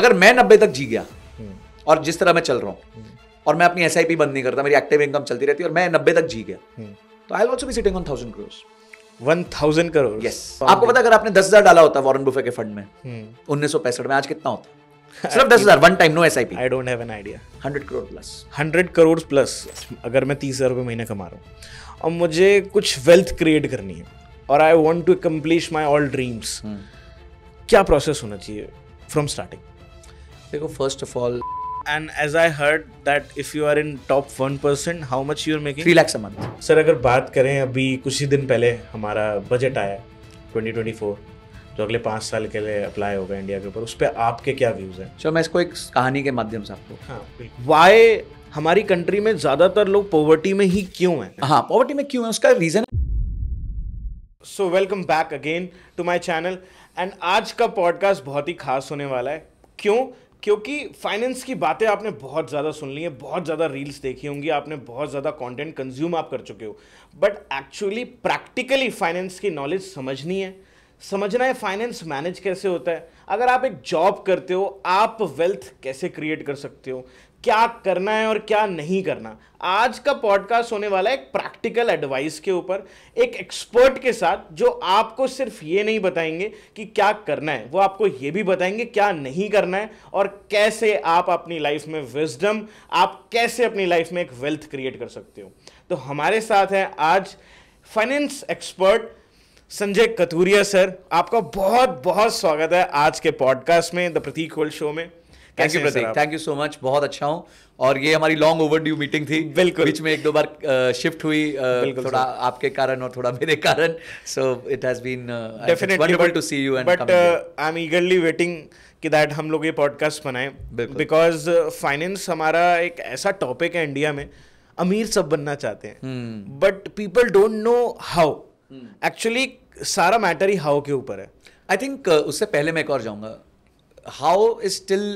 अगर मैं नब्बे तक जी गया हम्म। और जिस तरह मैं चल रहा हूँ हम्म। और मैं अपनी एस बंद नहीं करता मेरी एक्टिव इनकम चलती रहती और मैं नब्बे तक जी गया हम्म। तो आई ऑल्सो भी sitting on thousand crore one thousand crore yes आपको पता अगर आपने दस हजार डाला होता वॉरन बुफे के फंड में उन्नीस सौ पैंसठ में आज कितना होता सिर्फ दस हजार one time no S I P I don't have an idea hundred crore plus hundred crore plus अगर मैं तीस हज़ार रुपये महीने कमा रहा हूँ और मुझे कुछ वेल्थ क्रिएट करनी है और I want to complete my all dreams क्या प्रोसेस होना चाहिए फ्रॉम स्टार्टिंग देखो first of all and as I heard that if you are in top one percent how much you are making three lakhs month sir अगर बात करें अभी कुछ ही दिन पहले हमारा बजट आया 2024 जो अगले पाँच साल के लिए अप्लाई होगा इंडिया के ऊपर उस पर आपके क्या व्यूज़ हैं चलो मैं इसको एक कहानी के माध्यम से आपको हाँ वाई हमारी कंट्री में ज़्यादातर लोग पॉवर्टी में ही क्यों हैं हाँ पॉवर्टी में क्यों है उसका reason so welcome back again to my channel and आज का पॉडकास्ट बहुत ही खास होने वाला है क्यों क्योंकि फाइनेंस की बातें आपने बहुत ज़्यादा सुन ली हैं बहुत ज़्यादा रील्स देखी होंगी आपने बहुत ज़्यादा कंटेंट कंज्यूम आप कर चुके हो बट एक्चुअली प्रैक्टिकली फाइनेंस की नॉलेज समझनी है समझना है फाइनेंस मैनेज कैसे होता है अगर आप एक जॉब करते हो आप वेल्थ कैसे क्रिएट कर सकते हो क्या करना है और क्या नहीं करना आज का पॉडकास्ट होने वाला है एक प्रैक्टिकल एडवाइस के ऊपर एक एक्सपर्ट के साथ जो आपको सिर्फ ये नहीं बताएंगे कि क्या करना है वो आपको ये भी बताएंगे क्या नहीं करना है और कैसे आप अपनी लाइफ में विजडम आप कैसे अपनी लाइफ में एक वेल्थ क्रिएट कर सकते हो तो हमारे साथ हैं आज finance expert Sanjay Katuria sir आपका बहुत बहुत स्वागत है आज के पॉडकास्ट में द प्रतीक होल्ड शो में thank you Prateek thank you so much बहुत अच्छा हूँ और ये हमारी लॉन्ग ओवर ड्यू मीटिंग थी बिल्कुल बीच में एक दो बार शिफ्ट हुई थोड़ा आपके कारण और थोड़ा मेरे कारण so it has been definitely to see you and but I am eagerly waiting कि दैट हम लोग ये पॉडकास्ट बनाएं बिकॉज फाइनेंस uh, हमारा एक ऐसा टॉपिक है इंडिया में अमीर सब बनना चाहते हैं but people don't know how actually सारा मैटर ही हाउ के ऊपर है आई थिंक uh, उससे पहले मैं एक और जाऊंगा how is still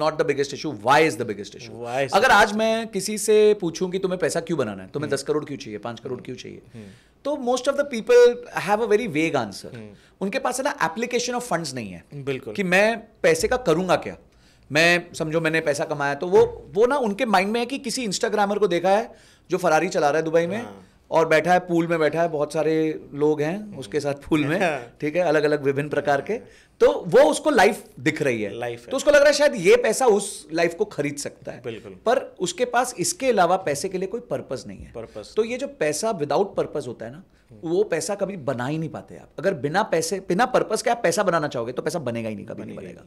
not the biggest issue why is the biggest issue अगर आज मैं किसी से पूछूं कि तुम्हें पैसा क्यों बनाना है तुम्हें दस करोड़ क्यों चाहिए पांच करोड़ क्यों चाहिए हम्म। तो most of the people have a very vague answer उनके पास है ना एप्लीकेशन ऑफ फंड्स नहीं है बिल्कुल कि मैं पैसे का करूंगा क्या मैं समझो मैंने पैसा कमाया तो वो वो ना उनके माइंड में है कि किसी इंस्टाग्रामर को देखा है जो फरारी चला रहा है दुबई में हाँ। और बैठा है पूल में बैठा है बहुत सारे लोग हैं हम्म। उसके साथ पूल में ठीक है अलग अलग विभिन्न प्रकार के तो वो उसको लाइफ दिख रही है लाइफ तो उसको लग रहा है शायद ये पैसा उस लाइफ को खरीद सकता है बिल्कुल पर उसके पास इसके अलावा पैसे के लिए कोई पर्पज नहीं है पर्पज तो ये जो पैसा विदाउट पर्पज होता है ना वो पैसा कभी बना ही नहीं पाते आप अगर बिना पैसे बिना पर्पज के आप पैसा बनाना चाहोगे तो पैसा बनेगा ही नहीं कभी नहीं बनेगा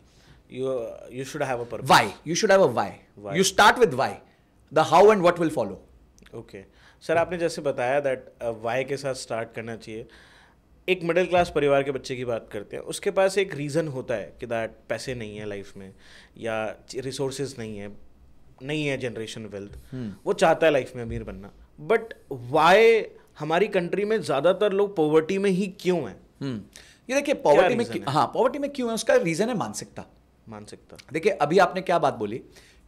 you you should have a purpose why you should have a why, why? you start with why the how and what will follow sir आपने जैसे बताया दैट वाई uh, के साथ स्टार्ट करना चाहिए एक मिडिल क्लास परिवार के बच्चे की बात करते हैं उसके पास एक रीज़न होता है कि दैट पैसे नहीं है लाइफ में या रिसोर्सेज नहीं है नहीं है जनरेशन वेल्थ वो चाहता है लाइफ में अमीर बनना बट वाई हमारी कंट्री में ज़्यादातर लोग पॉवर्टी में ही क्यों हैं हम्म। ये देखिए पॉवर्टी में हाँ पॉवर्टी में क्यों है उसका रीज़न है मानसिकता मानसिकता देखिए अभी आपने क्या बात बोली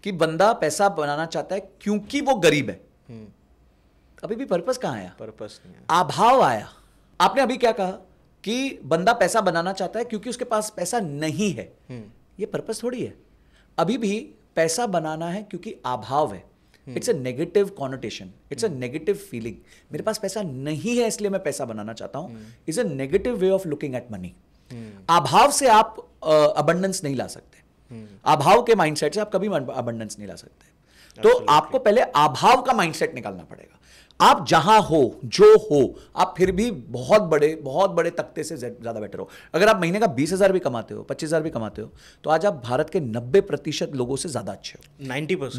कि बंदा पैसा बनाना चाहता है क्योंकि वो गरीब है हम्म। अभी भी पर्पस कहाँ आया पर्पस नहीं आया अभाव आया आपने अभी क्या कहा कि बंदा पैसा बनाना चाहता है क्योंकि उसके पास पैसा नहीं है हम्म। ये पर्पस थोड़ी है अभी भी पैसा बनाना है क्योंकि अभाव है it's a negative connotation it's a negative feeling मेरे पास पैसा नहीं है इसलिए मैं पैसा बनाना चाहता हूं is a negative way of looking at money अभाव से आप अबंडेंस uh, नहीं ला सकते हम्म। अभाव के माइंडसेट से आप कभी अबंडेंस नहीं ला सकते तो आपको पहले अभाव का माइंडसेट निकालना पड़ेगा आप जहां हो जो हो आप फिर भी बहुत बड़े बहुत बड़े तख्ते से ज़्यादा बेटर हो अगर आप महीने का बीस हज़ार भी कमाते हो पच्चीस हज़ार भी कमाते हो तो आज आप भारत के नब्बे प्रतिशत लोगों से ज़्यादा अच्छे हो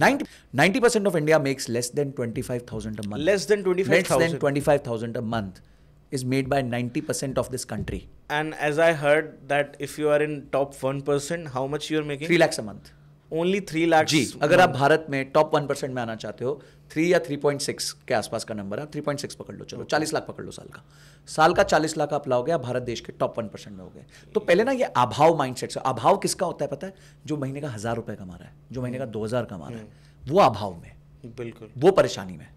ninety percent of India makes less than twenty five thousand a month less than twenty less than twenty five thousand a month is made by 90% of this country. And as I heard that if you are in top 1%, how only three lakh जी अगर आप भारत में top one percent में आना चाहते हो three या three point six के आसपास का नंबर है थ्री पॉइंट सिक्स पकड़ लो चलो चालीस लाख पकड़ लो साल का साल का चालीस लाख आप लाओगे आप भारत देश के टॉप वन परसेंट में हो गए तो पहले ना ये अभाव माइंड सेट से अभाव किसका होता है पता है जो महीने का हज़ार रुपये कमा रहा है जो महीने का हम्म। दो हज़ार कमा रहा है हम्म। वो अभाव में बिल्कुल वो परेशानी में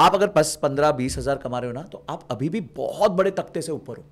आप अगर बस पंद्रह बीस हज़ार कमा रहे हो ना तो आप अभी भी बहुत बड़े तख्ते से ऊपर हो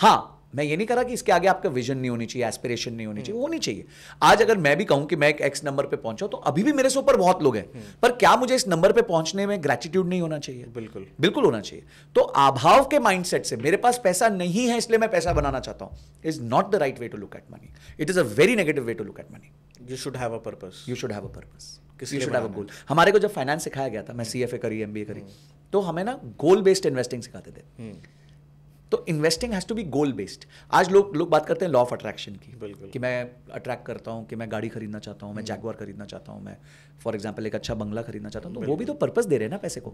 हाँ मैं ये नहीं करा कि इसके आगे आपका विजन नहीं होनी चाहिए एस्पिरेशन नहीं होनी चाहिए होनी चाहिए आज अगर मैं भी कहूं कि मैं एक एक्स नंबर पे पहुंचा तो अभी भी मेरे से ऊपर बहुत लोग हैं हम्म। पर क्या मुझे इस नंबर पे पहुंचने में ग्रेटिट्यूड नहीं होना चाहिए बिल्कुल बिल्कुल होना चाहिए तो अभाव के माइंडसेट से मेरे पास पैसा नहीं है इसलिए मैं पैसा बनाना चाहता हूं is not the right way to look at money it is a very negative way to look at money you should have a purpose you should have a purpose किसी शुड हैव अ गोल हमारे को जब finance सिखाया गया था मैं C F A करी M B ए करी हम्म। तो हमें ना गोल बेस्ड इन्वेस्टिंग सिखाते थे हम्म। तो investing has to be goal based आज लोग लोग बात करते हैं लॉ ऑफ अट्रैक्शन की बिल्कुल कि मैं अट्रैक्ट करता हूँ कि मैं गाड़ी खरीदना चाहता हूँ मैं जैगवार हम्म। खरीदना चाहता हूँ मैं फॉर एग्जाम्पल एक अच्छा बंगला खरीदना चाहता हूँ तो वो भी तो पर्पज दे रहे हैं ना पैसे को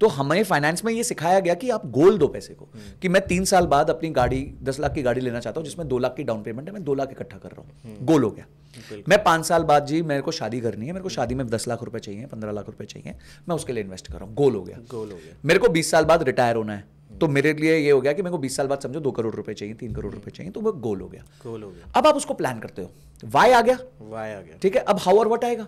तो हमें फाइनेंस में ये सिखाया गया कि आप गोल दो पैसे को हम्म। कि मैं तीन साल बाद अपनी गाड़ी दस लाख की गाड़ी लेना चाहता हूँ जिसमें दो लाख की डाउन पेमेंट है मैं दो लाख इकट्ठा कर रहा हूँ गोल हम्म। हो गया मैं पांच साल बाद जी मेरे को शादी करनी है मेरे को शादी में दस लाख रुपए चाहिए पंद्रह लाख रुपए चाहिए मैं उसके लिए इन्वेस्ट कर रहा हूँ गोल हो गया गोल हो गया मेरे को बीस साल बाद रिटायर होना है तो मेरे लिए ये हो गया कि मेरे को बीस साल बाद समझो दो करोड़ रुपए चाहिए तीन करोड़ रुपए चाहिए तो वो गोल हो गया गोल हो गया अब आप उसको प्लान करते हो वाई आ गया वाई आ गया ठीक है अब हाउ और वट आएगा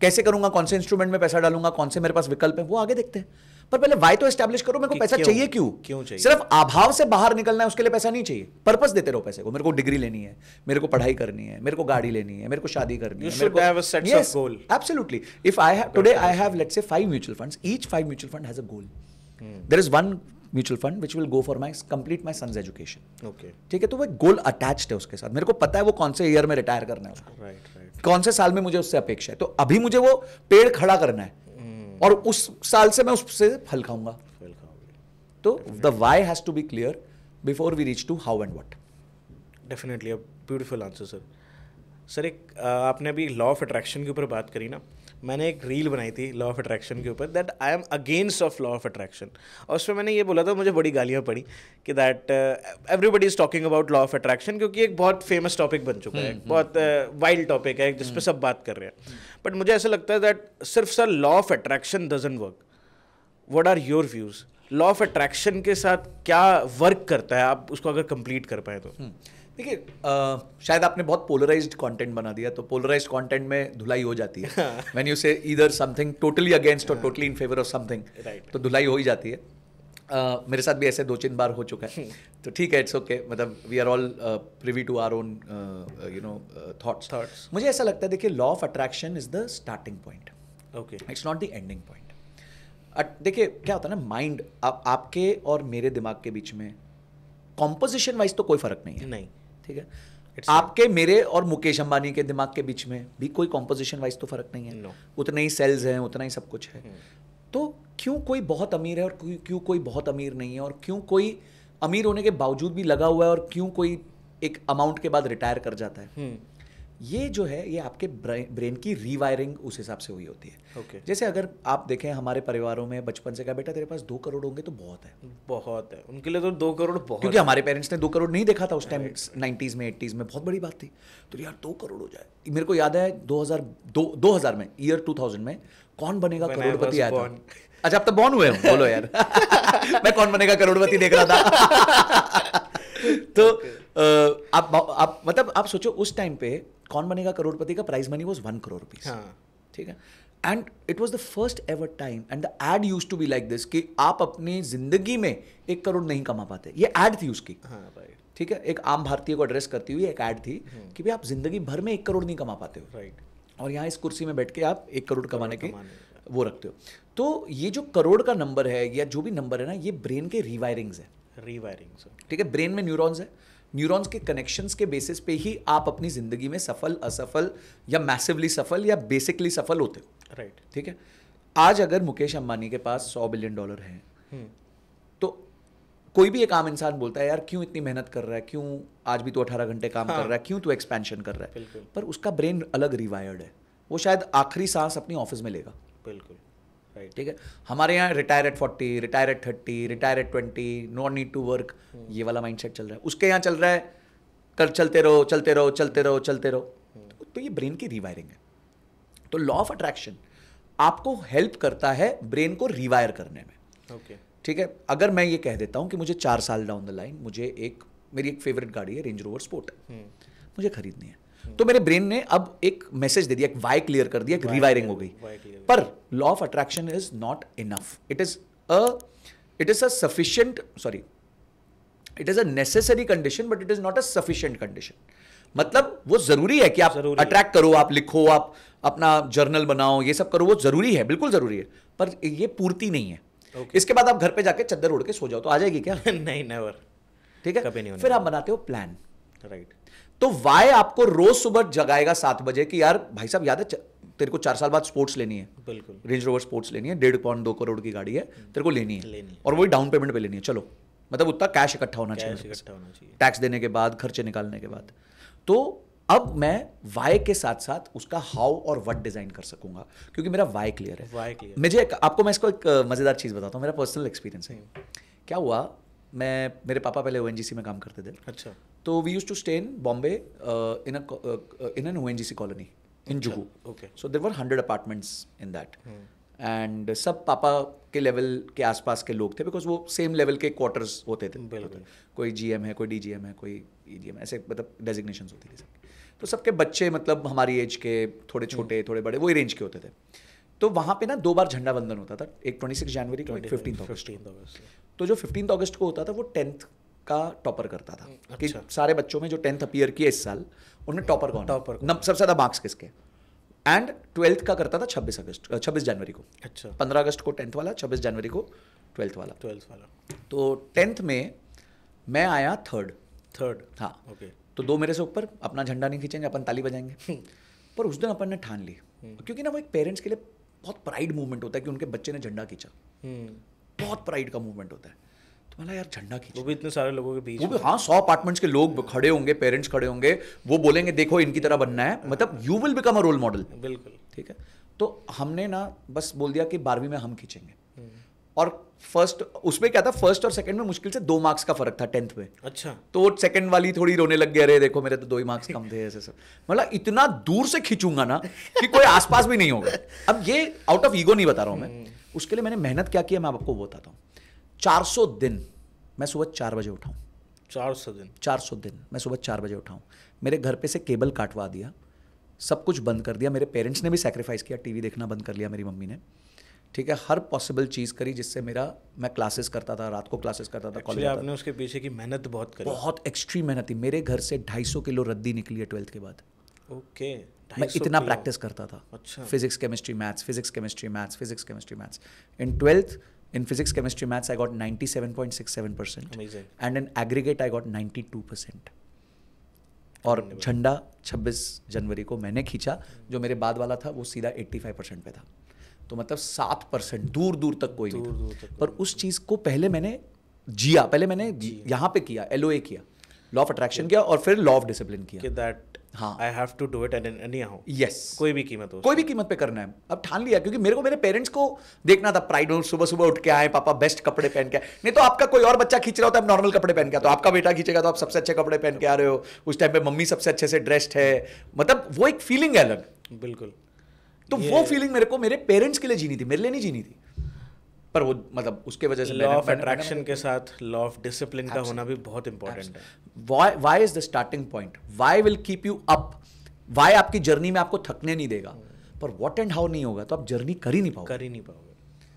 कैसे करूंगा कौन से इंस्ट्रूमेंट में पैसा डालूंगा कौन से मेरे पास विकल्प है वो आगे देखते हैं पर पहले वाई तो एस्टेब्लिश करो मेरे को पैसा क्यों? चाहिए क्यों क्यों चाहिए सिर्फ अभाव से बाहर निकलना है उसके लिए पैसा नहीं चाहिए पर्पस देते रहो पैसे को मेरे को डिग्री लेनी है मेरे को पढ़ाई करनी है मेरे को गाड़ी लेनी है मेरे को शादी करनी you है goal if I I have let's say 5 mutual funds each 5 mutual fund has a goal there is one mutual fund which will go for my complete my sons education okay ठीक है तो वो गोल attach है उसके साथ मेरे को पता है वो कौन से ईयर में रिटायर करना है उसको राइट right, राइट right. कौन से साल में मुझे उससे अपेक्षा है तो अभी मुझे वो पेड़ खड़ा करना है mm. और उस साल से मैं उससे फल खाऊंगा तो the why has to be clear before we reach to how and what definitely beautiful answer sir sir एक uh, आपने अभी लॉ ऑफ अट्रैक्शन के ऊपर बात करी ना मैंने एक रील बनाई थी लॉ ऑफ अट्रैक्शन के ऊपर that I am against of law of attraction और उसमें मैंने ये बोला था मुझे बड़ी गालियाँ पड़ी कि that everybody is talking about law of attraction क्योंकि एक बहुत फेमस टॉपिक बन चुका है हम्म, हम्म, बहुत वाइल्ड हम्म। uh, टॉपिक है जिस पर सब बात कर रहे हैं बट मुझे ऐसा लगता है दैट सिर्फ sir law of attraction doesn't work what are your views law of attraction के साथ क्या वर्क करता है आप उसको अगर कंप्लीट कर पाए तो देखिए शायद आपने बहुत पोलराइज कंटेंट बना दिया तो पोलराइज कंटेंट में धुलाई हो जाती है मैन यू से इधर समथिंग टोटली अगेंस्ट और totally in favour of something तो धुलाई हो ही जाती है Uh, मेरे साथ भी ऐसे दो तीन बार हो चुका है हम्म। तो ठीक है इट्स ओके मतलब we are all privy to our own you know thoughts thoughts मुझे ऐसा लगता है देखिए law of attraction is the starting point okay it's not the ending point देखिए क्या होता है ना माइंड आपके और मेरे दिमाग के बीच में कॉम्पोजिशन वाइज तो कोई फर्क नहीं है नहीं ठीक है It's आपके मेरे और मुकेश अंबानी के दिमाग के बीच में भी कोई कॉम्पोजिशन वाइज तो फर्क नहीं है no. उतने ही सेल्स हैं उतना ही सब कुछ है hmm. तो क्यों कोई बहुत अमीर है और क्यों, क्यों कोई बहुत अमीर नहीं है और क्यों कोई अमीर होने के बावजूद भी लगा हुआ है और क्यों कोई एक अमाउंट के बाद रिटायर कर जाता है hmm. ये जो है ये आपके ब्रेन की रीवायरिंग उस हिसाब से हुई होती है ओके okay. जैसे अगर आप देखें हमारे परिवारों में बचपन से कहा बेटा तेरे पास दो करोड़ होंगे तो बहुत है बहुत है उनके लिए तो दो करोड़ बहुत क्योंकि हमारे पेरेंट्स ने दो करोड़ नहीं देखा था उस टाइम नाइन्टीज़ में एट्टीज़ में बहुत बड़ी बात थी तो यार दो करोड़ हो जाए मेरे को याद है दो हज़ार में ईयर टू में कौन बनेगा करोड़पति आया था अच्छा आप तो बॉर्न हुए बोलो यार मैं कौन बनेगा करोड़पति देख रहा था तो आप आप मतलब आप सोचो उस टाइम पे कौन बनेगा करोड़पति का prize money was one crore rupees ठीक है and it was the first ever time and the ad used to be like this कि आप अपनी जिंदगी में एक करोड़ नहीं कमा पाते ये एड थी उसकी हाँ, ठीक है एक आम भारतीय को एड्रेस करती हुई एक एड थी हम्म। कि भाई आप जिंदगी भर में एक करोड़ नहीं कमा पाते हो राइट और यहाँ इस कुर्सी में बैठ के आप एक करोड़ कमाने के वो रखते हो तो ये जो करोड़ का नंबर है या जो भी नंबर है ना ये ब्रेन के रिवायरिंग्स है रिवायरिंग्स ठीक है ब्रेन में न्यूरॉन्स है न्यूरॉन्स के कनेक्शंस के बेसिस पे ही आप अपनी ज़िंदगी में सफल असफल या मैसिवली सफल या बेसिकली सफल होते हो राइट right. ठीक है आज अगर मुकेश अंबानी के पास सौ बिलियन डॉलर हैं हम्म। तो कोई भी एक आम इंसान बोलता है यार क्यों इतनी मेहनत कर रहा है क्यों आज भी तो अठारह घंटे काम हाँ. कर रहा है क्यों तो एक्सपेंशन कर रहा है पर उसका ब्रेन अलग रिवायर्ड है वो शायद आखिरी सांस अपनी ऑफिस में लेगा बिल्कुल ठीक है हमारे यहाँ retire at forty retire at thirty retire at twenty no need to work ये वाला माइंड चल रहा है उसके यहाँ चल रहा है कल चलते रहो चलते रहो चलते रहो चलते रहो hmm. तो, तो ये ब्रेन की रिवायरिंग है तो लॉ ऑफ अट्रैक्शन आपको हेल्प करता है ब्रेन को रिवायर करने में ओके ठीक है अगर मैं ये कह देता हूँ कि मुझे चार साल डाउन द लाइन मुझे एक मेरी एक फेवरेट गाड़ी है रेंज रोवर स्पोर्ट मुझे खरीदनी है तो मेरे ब्रेन ने अब एक मैसेज दे दिया एक वाई क्लियर कर दिया एक रिवायरिंग हो गई पर law of attraction is not enough it is a it is a sufficient sorry it is a necessary condition but it is not a sufficient condition मतलब वो जरूरी है कि आप अट्रैक्ट करो आप लिखो आप अपना जर्नल बनाओ ये सब करो वो जरूरी है बिल्कुल जरूरी है पर ये पूर्ति नहीं है okay. इसके बाद आप घर पे जाके चद्दर उड़ के सो जाओ तो आ जाएगी क्या नहीं नेवर ठीक है कभी नहीं फिर आप बनाते हो प्लान राइट right. तो वाई आपको रोज सुबह जगाएगा सात बजे कि यार भाई साहब याद है तेरे को चार साल बाद स्पोर्ट्स लेनी है बिल्कुल रेंज रोवर स्पोर्ट्स लेनी है डेढ़ पॉइंट दो करोड़ की गाड़ी है तेरे को लेनी है लेनी और वही डाउन पेमेंट पे लेनी है चलो मतलब उतना कैश इकट्ठा होना चाहिए टैक्स देने के बाद खर्चे निकालने के बाद तो अब मैं वाई के साथ साथ उसका हाउ और वट डिजाइन कर सकूंगा क्योंकि मेरा वाई क्लियर है मुझे आपको मैं इसको एक मजेदार चीज बताता हूँ मेरा पर्सनल एक्सपीरियंस है हम्म। क्या हुआ मैं मेरे पापा पहले ओ में काम करते थे अच्छा तो we used to stay in Bombay in in N O N G C colony in Juhu okay so there were hundred apartments in that and सब पापा के लेवल के आसपास के लोग थे बिकॉज वो सेम लेवल के क्वार्टर्स होते थे कोई जी एम है कोई डी जी एम है कोई ई जी एम ऐसे मतलब डेजिग्नेशन होती थी सब तो सबके बच्चे मतलब हमारी एज के थोड़े hmm. छोटे थोड़े बड़े वही रेंज के होते थे तो वहाँ पे ना दो बार झंडा बंधन होता था एक ट्वेंटी सिक्स जनवरी को फिफ्टीन अगस्त तो जो फिफ्टीन अगस्त को होता था वो टेंथ का टॉपर करता था हम्म, अच्छा। कि सारे बच्चों में जो टेंथ अपीयर किए इस साल उनमें टॉपर कौन टॉपर सबसे ज़्यादा मार्क्स किसके एंड ट्वेल्थ का करता था छब्बीस अगस्त छब्बीस जनवरी को अच्छा पंद्रह अगस्त को टेंथ वाला छब्बीस जनवरी को ट्वेल्थ वाला ट्वेल्थ वाला तो टेंथ में मैं आया थर्ड थर्ड हाँ ओके तो दो मेरे से ऊपर अपना झंडा नहीं खींचेंगे अपन ताली बजाएंगे हम्म। पर उस दिन अपन ने ठान ली हम्म। क्योंकि ना वो एक पेरेंट्स के लिए बहुत प्राइड मूवमेंट होता है कि उनके बच्चे ने झंडा खींचा बहुत प्राइड का मूवमेंट होता है मैंने यार झंडा खींच वो भी इतने सारे लोगों के बीच वो भी हाँ सौ अपार्टमेंट्स के लोग खड़े होंगे पेरेंट्स खड़े होंगे वो बोलेंगे देखो इनकी तरह बनना है मतलब you will become a role model बिल्कुल ठीक है तो हमने ना बस बोल दिया कि बारहवीं में हम खींचेंगे हम्म। और फर्स्ट उसमें क्या था फर्स्ट और सेकंड में मुश्किल से दो मार्क्स का फर्क था टेंथ में अच्छा तो सेकंड वाली थोड़ी रोने लग गया अरे देखो मेरे तो दो ही मार्क्स कम थे ऐसे सब मतलब इतना दूर से खींचूंगा ना कि कोई आसपास भी नहीं होगा अब ये आउट ऑफ ईगो नहीं बता रहा हूं मैं हम्म। उसके लिए मैंने मेहनत क्या किया मैं आपको बताता हूँ 400 दिन मैं सुबह चार बजे उठाऊँ चार सौ दिन चार सौ दिन मैं सुबह चार बजे उठाऊँ मेरे घर पे से केबल काटवा दिया सब कुछ बंद कर दिया मेरे पेरेंट्स ने भी सेक्रीफाइस किया टीवी देखना बंद कर लिया मेरी मम्मी ने ठीक है हर पॉसिबल चीज़ करी जिससे मेरा मैं क्लासेस करता था रात को क्लासेस करता था कॉलेज आपने उसके पीछे की मेहनत बहुत करी बहुत एक्सट्रीम मेहनत थी मेरे घर से 250 किलो रद्दी निकली है ट्वेल्थ के बाद ओके okay, मैं इतना प्रैक्टिस करता था अच्छा physics chemistry maths physics chemistry maths physics chemistry maths in twelfth in physics, chemistry, maths, I got 97.67%. Amazing. And in aggregate, I got 92%. और झंडा 26 जनवरी को मैंने खींचा जो मेरे बाद वाला था वो सीधा 85 परसेंट पे था तो मतलब सात परसेंट दूर दूर तक कोई दूर, नहीं था दूर तक पर उस चीज़ को पहले मैंने जिया पहले मैंने यहाँ पे किया एल किया लॉ ऑफ अट्रैक्शन किया और फिर लॉ ऑफ डिसिप्लिन किया दैट हाँ I have to do it anyhow yes कोई भी कीमत हो कोई भी कीमत पे करना है अब ठान लिया क्योंकि मेरे को मेरे पेरेंट्स को देखना था प्राइड सुबह सुबह उठ के आए पापा बेस्ट कपड़े पहन के नहीं तो आपका कोई और बच्चा खींच रहा होता है नॉर्मल कपड़े पहन के तो आपका बेटा खींचेगा तो आप सबसे अच्छे कपड़े पहन के आ रहे हो उस टाइम पे मम्मी सबसे अच्छे से ड्रेस्ड है मतलब वो एक फीलिंग है अलग बिल्कुल तो वो फीलिंग मेरे को मेरे पेरेंट्स के लिए जीनी थी मेरे लिए नहीं जीनी थी पर वो मतलब उसके वजह से लॉ ऑफ अट्रैक्शन के साथ लॉ ऑफ डिसिप्लिन का होना भी बहुत इंपॉर्टेंट है why is the starting point why will keep you up why आपकी जर्नी में आपको थकने नहीं देगा पर वॉट एंड हाउ नहीं होगा तो आप जर्नी कर ही नहीं पाओगे कर ही नहीं पाओगे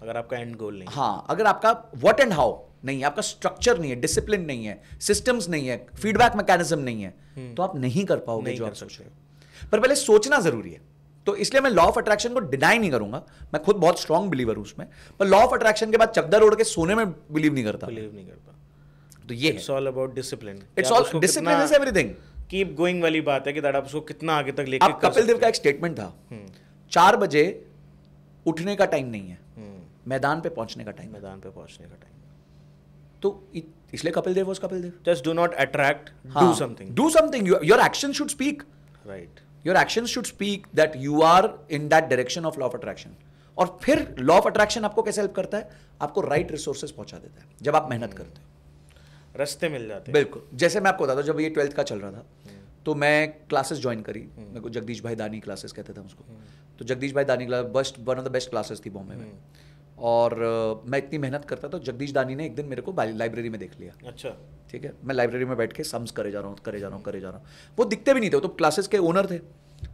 अगर आपका एंड गोल नहीं हाँ अगर आपका वॉट एंड हाउ नहीं आपका स्ट्रक्चर नहीं है डिसिप्लिन नहीं है सिस्टम्स नहीं है फीडबैक मैकेनिज्म नहीं है हम्म। तो आप नहीं कर पाओगे जो आप सोच रहे पर पहले सोचना जरूरी है तो इसलिए मैं लॉ ऑफ अट्रैक्शन को डिनाई नहीं करूंगा मैं खुद बहुत स्ट्रांग बिलीवर हूं उसमें पर लॉ ऑफ अट्रैक्शन के बाद चकदर ओढ़ के सोने में बिलीव नहीं करता बिलीव नहीं करता तो ये it's all about discipline it's all discipline is everything keep going वाली बात है कि दैट आप उसको कितना आगे तक लेके कपिल देव का एक स्टेटमेंट था हम्म। चार बजे उठने का टाइम नहीं हम्म। है मैदान पे पहुंचने का टाइम मैदान पे पहुंचने का टाइम तो इसलिए Kapil Dev was Kapil Dev just do not attract do something do something your action should speak right your action should speak that you are in that direction of law of attraction और फिर लॉ ऑफ अट्रैक्शन आपको कैसे help करता है आपको right right resources पहुंचा देता है जब आप मेहनत हम्म। करते हो रास्ते मिल जाते बिल्कुल जैसे मैं आपको बताता हूँ जब ये ट्वेल्थ का चल रहा था हम्म। तो मैं क्लासेस ज्वाइन करी मेरे हम्म। को जगदीश भाई दानी क्लासेस कहते थे उसको हम्म। तो जगदीश भाई Dani class best one of the best classes थी बॉम्बे में और uh, मैं इतनी मेहनत करता था जगदीश दानी ने एक दिन मेरे को लाइब्रेरी में देख लिया अच्छा ठीक है मैं लाइब्रेरी में बैठ के सम्स करे जा रहा हूँ करे जा रहा हूँ करे जा रहा हूँ वो दिखते भी नहीं थे तो क्लासेस के ओनर थे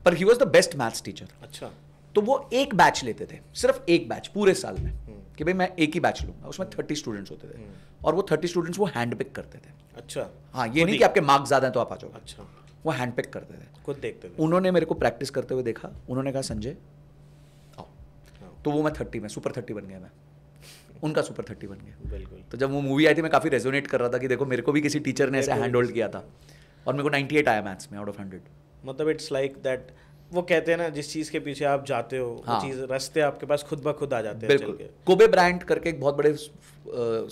पर he was the best maths teacher अच्छा तो वो एक बैच लेते थे सिर्फ एक बैच पूरे साल में कि भाई मैं एक ही बैच लूंगा उसमें थर्टी स्टूडेंट्स होते थे हम्म। और वो थर्टी स्टूडेंट्स वो हैंड पिक करते थे अच्छा हाँ ये नहीं कि आपके मार्क्स ज़्यादा हैं तो आप आ जाओ अच्छा वो हैंड पिक करते थे खुद देखते थे उन्होंने मेरे को प्रैक्टिस करते हुए देखा उन्होंने कहा संजय आओ हाँ। तो वो मैं थर्टी में सुपर थर्टी बन गया मैं उनका सुपर थर्टी बन गया बिल्कुल तो जब वो मूवी आई थी मैं काफ़ी रेजोनेट कर रहा था कि देखो मेरे को भी किसी टीचर ने ऐसा हैंड होल्ड किया था और मेरे को नाइन्टी आया मैथ्स में आउट ऑफ हंड्रेड मतलब इट्स लाइक दैट वो कहते हैं ना जिस चीज के पीछे आप जाते हो हाँ। चीज रास्ते आपके पास खुद ब खुद आ जाते हैं कोबे ब्रांड करके एक बहुत बड़े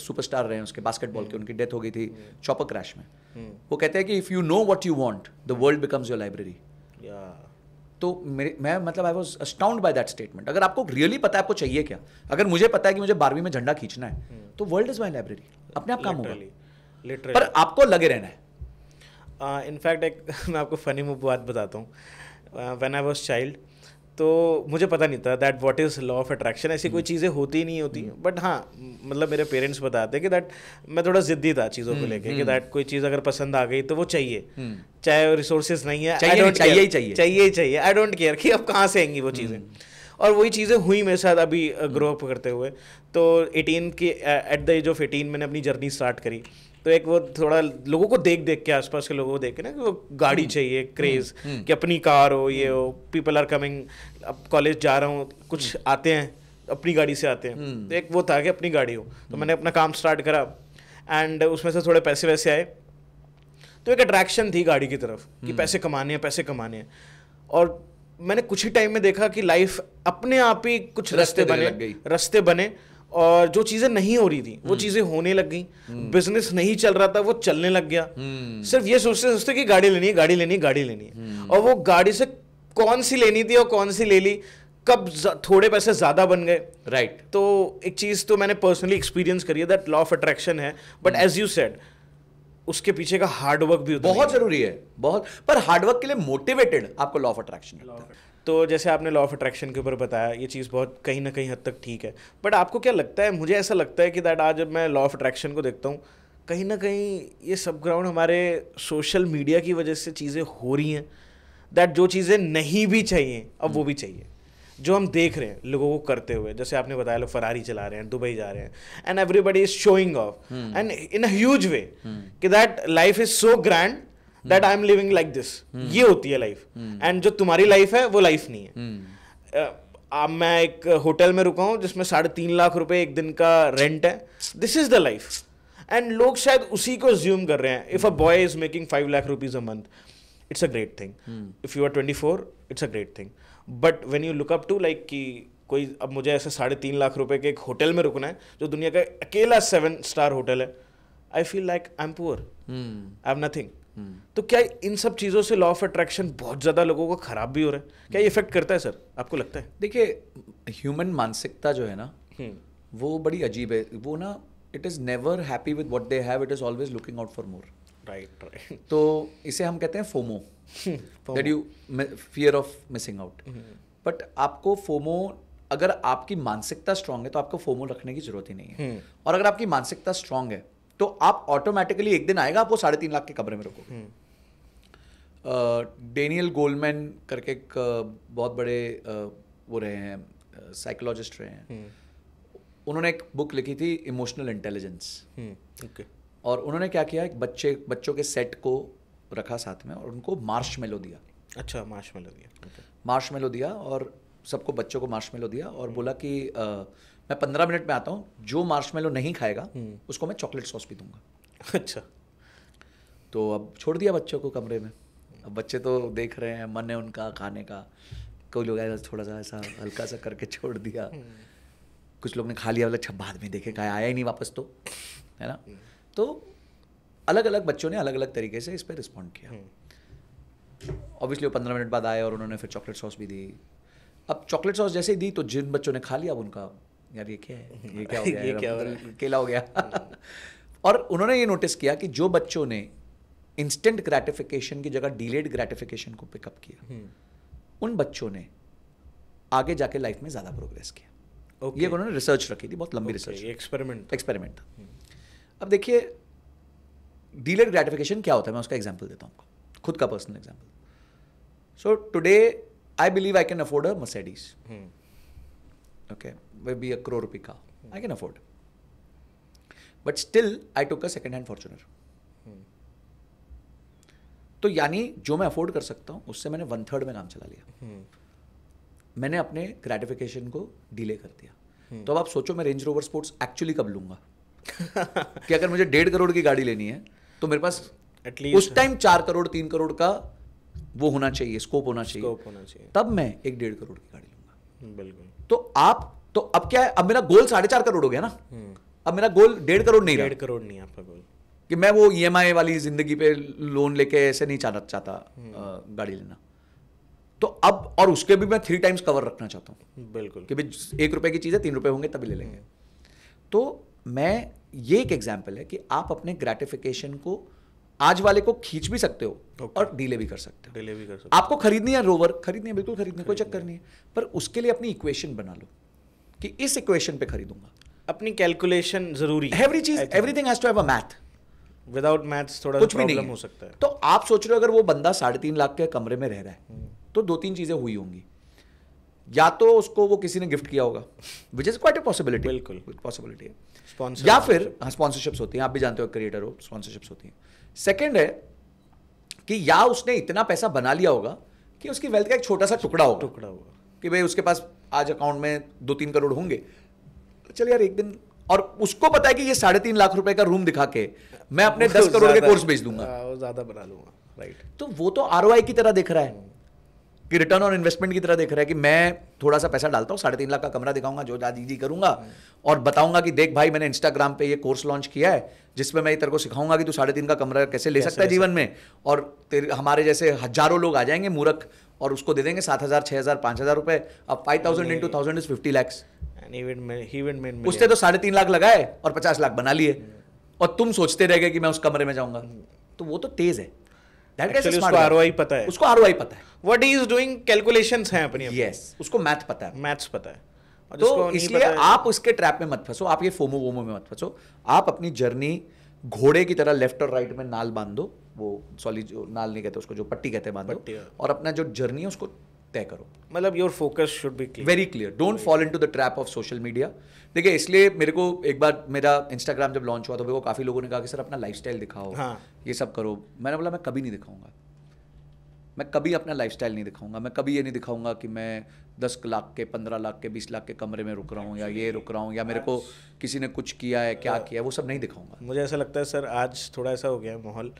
सुपरस्टार रहे हैं उसके बास्केटबॉल के हम्म। उनकी डेथ हो गई थी हम्म। चॉपर क्रैश में हम्म। वो कहते हैं कि if you know what you want the world becomes your library तो मेरे मैं मतलब I was astound by that statement अगर आपको रियली really पता है आपको चाहिए क्या अगर मुझे पता है कि मुझे बारहवीं में झंडा खींचना है तो वर्ल्ड इज माई लाइब्रेरी अपने आप काम होगा पर आपको लगे रहना है इनफैक्ट uh, एक मैं आपको फनी मूव बात बताता हूँ व्हेन आई वाज चाइल्ड तो मुझे पता नहीं था that what is law of attraction ऐसी कोई hmm. चीज़ें होती नहीं होती बट hmm. हाँ मतलब मेरे पेरेंट्स बताते हैं कि दैट मैं थोड़ा ज़िद्दी था चीज़ों को hmm, लेके कि दैट कोई चीज़ अगर पसंद आ गई तो वो चाहिए चाहे रिसोर्सेज नहीं है चाहिए चाहिए ही चाहिए चाहिए ही चाहिए आई डोंट केयर कि अब कहाँ से आएंगी वो चीज़ें और वही चीज़ें हुई मेरे साथ अभी ग्रो uh, अप करते हुए तो एटीन के at the age of eighteen मैंने अपनी जर्नी स्टार्ट करी तो एक वो थोड़ा लोगों को देख देख के आसपास के लोगों को देख के ना कि वो गाड़ी हम्म। चाहिए क्रेज हम्म। हम्म। कि अपनी कार हो ये हो पीपल आर कमिंग अब कॉलेज जा रहा हूँ कुछ आते हैं अपनी गाड़ी से आते हैं तो एक वो था कि अपनी गाड़ी हो तो मैंने अपना काम स्टार्ट करा एंड उसमें से थोड़े पैसे वैसे आए तो एक अट्रैक्शन थी गाड़ी की तरफ कि पैसे कमाने हैं पैसे कमाने हैं और मैंने कुछ ही टाइम में देखा कि लाइफ अपने आप ही कुछ रास्ते बने रस्ते बने और जो चीज़ें नहीं हो रही थी वो हम्म। चीज़ें होने लग गई बिजनेस हम्म। नहीं चल रहा था वो चलने लग गया हम्म। सिर्फ ये सोचते सोचते कि गाड़ी लेनी है गाड़ी लेनी है गाड़ी लेनी है और वो गाड़ी से कौन सी लेनी थी और कौन सी ले ली कब थोड़े पैसे ज़्यादा बन गए राइट right. तो एक चीज़ तो मैंने पर्सनली एक्सपीरियंस करी है दैट लॉ ऑफ अट्रैक्शन है बट एज यू सेड उसके पीछे का हार्डवर्क भी बहुत जरूरी है बहुत पर हार्डवर्क के लिए मोटिवेटेड आपको लॉ ऑफ अट्रैक्शन लगता है तो जैसे आपने लॉ ऑफ अट्रैक्शन के ऊपर बताया ये चीज़ बहुत कहीं ना कहीं हद तक ठीक है बट आपको क्या लगता है मुझे ऐसा लगता है कि दैट आज जब मैं लॉ ऑफ अट्रैक्शन को देखता हूँ कहीं ना कहीं ये सब ग्राउंड हमारे सोशल मीडिया की वजह से चीज़ें हो रही हैं दैट जो चीज़ें नहीं भी चाहिए अब वो भी hmm. चाहिए जो हम देख रहे हैं लोगों को करते हुए जैसे आपने बताया लोग फरारी चला रहे हैं दुबई जा रहे हैं and everybody is showing off and in a huge way कि that life is so grand that I am living like this ये होती है लाइफ एंड hmm. जो तुम्हारी लाइफ है वो लाइफ नहीं है hmm. अब मैं एक होटल में रुका हूँ जिसमें साढ़े तीन लाख रुपए एक दिन का रेंट है this is the life and लोग शायद उसी को ज्यूम कर रहे हैं if a boy is making five lakh rupees a month it's a great thing if you are twenty four it's a great thing but when you look up to like कि कोई अब मुझे ऐसे साढ़े तीन लाख रुपए के एक होटल में रुकना है जो दुनिया का अकेला सेवन स्टार होटल है I feel like I am poor I have nothing तो क्या इन सब चीज़ों से लॉ ऑफ अट्रैक्शन बहुत ज़्यादा लोगों का खराब भी हो रहा है क्या ये इफेक्ट करता है सर आपको लगता है देखिए ह्यूमन मानसिकता जो है ना हम्म। वो बड़ी अजीब है वो ना it is never happy with what they have it is always looking out for more right right तो इसे हम कहते हैं FOMO that you fear of missing out but आपको फोमो अगर आपकी मानसिकता स्ट्रांग है तो आपको फोमो रखने की जरूरत ही नहीं है हम्म। और अगर आपकी मानसिकता स्ट्रांग है तो आप ऑटोमेटिकली एक दिन आएगा आप वो साढ़े तीन लाख के कमरे में रखोगे डेनियल गोल्डमैन करके एक बहुत बड़े uh, वो रहे हैं साइकोलॉजिस्ट uh, रहे हैं हम्म। उन्होंने एक बुक लिखी थी इमोशनल हम्म, इंटेलिजेंस ओके और उन्होंने क्या किया एक बच्चे बच्चों के सेट को रखा साथ में और उनको मार्श मेलो दिया अच्छा मार्श मेलो दिया okay. मार्श मेलो दिया और सबको बच्चों को मार्श मेलो दिया और बोला कि मैं पंद्रह मिनट में आता हूँ जो मार्श नहीं खाएगा हम्म। उसको मैं चॉकलेट सॉस भी दूंगा अच्छा तो अब छोड़ दिया बच्चों को कमरे में अब बच्चे तो देख रहे हैं मन है उनका खाने का कोई लोग ऐसा थोड़ा सा ऐसा हल्का सा करके छोड़ दिया हम्म। कुछ लोग ने खा लिया बोला अच्छा बाद में देखे कहा आया ही नहीं वापस तो है ना हम्म। तो अलग अलग बच्चों ने अलग अलग तरीके से इस पर रिस्पॉन्ड किया ऑब्वियसली वो पंद्रह मिनट बाद आए और उन्होंने फिर चॉकलेट सॉस भी दी अब चॉकलेट सॉस जैसे ही दी तो जिन बच्चों ने खा लिया अब उनका यार ये क्या है ये क्या हो गया ये क्या हो मतलब अकेला हो गया हम्म। और उन्होंने ये नोटिस किया कि जो बच्चों ने इंस्टेंट ग्रेटिफिकेशन की जगह डिलेड ग्रेटिफिकेशन को पिकअप किया हम्म। उन बच्चों ने आगे जाके लाइफ में ज़्यादा प्रोग्रेस किया okay. ये उन्होंने रिसर्च रखी थी बहुत लंबी okay, रिसर्च एक्सपेरिमेंट एक्सपेरिमेंट था हम्म। अब देखिए डिलेड ग्रेटिफिकेशन क्या होता है मैं उसका एग्जाम्पल देता हूँ आपको खुद का personal example so today I believe I can afford a Mercedes okay maybe a crore rupee car hmm. i can afford but still I took a second hand Fortuner तो यानी जो मैं अफोर्ड कर सकता हूँ उससे मैंने वन थर्ड में काम चला लिया hmm. मैंने अपने ग्रेटिफिकेशन को डिले कर दिया hmm. तो अब आप सोचो मैं रेंज रोवर स्पोर्ट्स एक्चुअली कब लूंगा कि अगर मुझे डेढ़ करोड़ की गाड़ी लेनी है तो मेरे पास एटलीस्ट उस टाइम चार करोड़ तीन करोड़ का वो होना चाहिए स्कोप होना चाहिए, होना चाहिए। तब मैं एक डेढ़ करोड़ की गाड़ी लूंगा बिल्कुल तो आप तो अब क्या है अब मेरा गोल साढ़े चार करोड़ हो गया ना हम्म। अब मेरा गोल डेढ़ करोड़ नहीं डेढ़ करोड़ नहीं आपका गोल कि मैं वो ई e वाली ज़िंदगी पे लोन लेके ऐसे नहीं चाहना चाहता हम्म। गाड़ी लेना तो अब और उसके भी मैं थ्री टाइम्स कवर रखना चाहता हूँ बिल्कुल कि भाई एक रुपए की चीज है तीन रुपए होंगे तभी ले लेंगे हम्म। तो मैं ये एक एग्जाम्पल है कि आप अपने ग्रेटिफिकेशन को आज वाले को खींच भी सकते हो okay. और डीले भी कर सकते हो डीले भी कर सकते हो आपको खरीदनी है रोवर खरीदनी है बिल्कुल खरीदनी कोई चक्कर नहीं है पर उसके लिए अपनी इक्वेशन बना लो कि इस इक्वेशन पे खरीदूंगा अपनी कैलकुलेशन जरूरी एवरी चीज everything has to have a math without maths थोड़ा कुछ भी नहीं हो सकता है तो आप सोच रहे हो अगर वो बंदा साढ़े तीन लाख के कमरे में रह रहा है हम्म। तो दो तीन चीजें हुई होंगी या तो उसको वो किसी ने गिफ्ट किया होगा which is quite a possibility बिल्कुल पॉसिबिलिटी है या फिर हाँ स्पॉन्सरशिप्स होती हैं आप भी जानते हो क्रिएटर हो स्पॉन्सरशिप्स होती हैं सेकेंड है कि या उसने इतना पैसा बना लिया होगा कि उसकी वेल्थ का एक छोटा सा टुकड़ा होगा टुकड़ा होगा कि भाई उसके पास आज अकाउंट में दो तीन करोड़ होंगे चल यार एक दिन और उसको पता है कि ये साढ़े तीन लाख रुपए का रूम दिखा के मैं अपने दस करोड़ के कोर्स बेच दूंगा हाँ, ज्यादा बना लूंगा राइट तो वो तो आर की तरह दिख रहा है कि रिटर्न ऑन इन्वेस्टमेंट की तरह देख रहा है कि मैं थोड़ा सा पैसा डालता हूँ साढ़े तीन लाख का कमरा दिखाऊंगा जो दादी जी करूंगा और बताऊंगा कि देख भाई मैंने इंस्टाग्राम पे ये कोर्स लॉन्च किया है जिसमें मैं तेरे को सिखाऊंगा कि तू साढ़े तीन का कमरा कैसे ले सकता है जीवन में और तेरे हमारे जैसे हजारों लोग आ जाएंगे मूर्ख और उसको दे देंगे सात हज़ार छह हज़ार पांच हज़ार रुपये अब five thousand into thousand is fifty lakhs उसने तो साढ़े तीन लाख लगाए और पचास लाख बना लिए और तुम सोचते रह गए कि मैं उस कमरे में जाऊँगा तो वो तो तेज़ है उसको आरओआई पता है what he is doing calculations हैं अपनी यस उसको मैथ पता है मैथ्स पता है तो इसलिए आप उसके ट्रैप में मत फंसो आप ये फोमो वोमो में मत फंसो आप अपनी जर्नी घोड़े की तरह लेफ्ट और राइट में नाल बांध दो वो सॉरी जो नाल नहीं कहते उसको जो पट्टी कहते हैं बांधो हाँ। और अपना जो जर्नी है उसको तय करो मतलब your focus should be very clear don't fall into the trap of social media देखिए इसलिए मेरे को एक बार मेरा इंस्टाग्राम जब लॉन्च हुआ तो मेरे को काफ़ी लोगों ने कहा कि सर अपना लाइफ दिखाओ हाँ. ये सब करो मैंने बोला मैं कभी नहीं दिखाऊंगा मैं कभी अपना लाइफ नहीं दिखाऊंगा मैं कभी ये नहीं दिखाऊंगा कि मैं दस लाख के पंद्रह लाख के बीस लाख के कमरे में रुक रहा हूँ या ये रुक रहा हूँ या मेरे को किसी ने कुछ किया है क्या किया है वो सब नहीं दिखाऊंगा मुझे ऐसा लगता है सर आज थोड़ा ऐसा हो गया है माहौल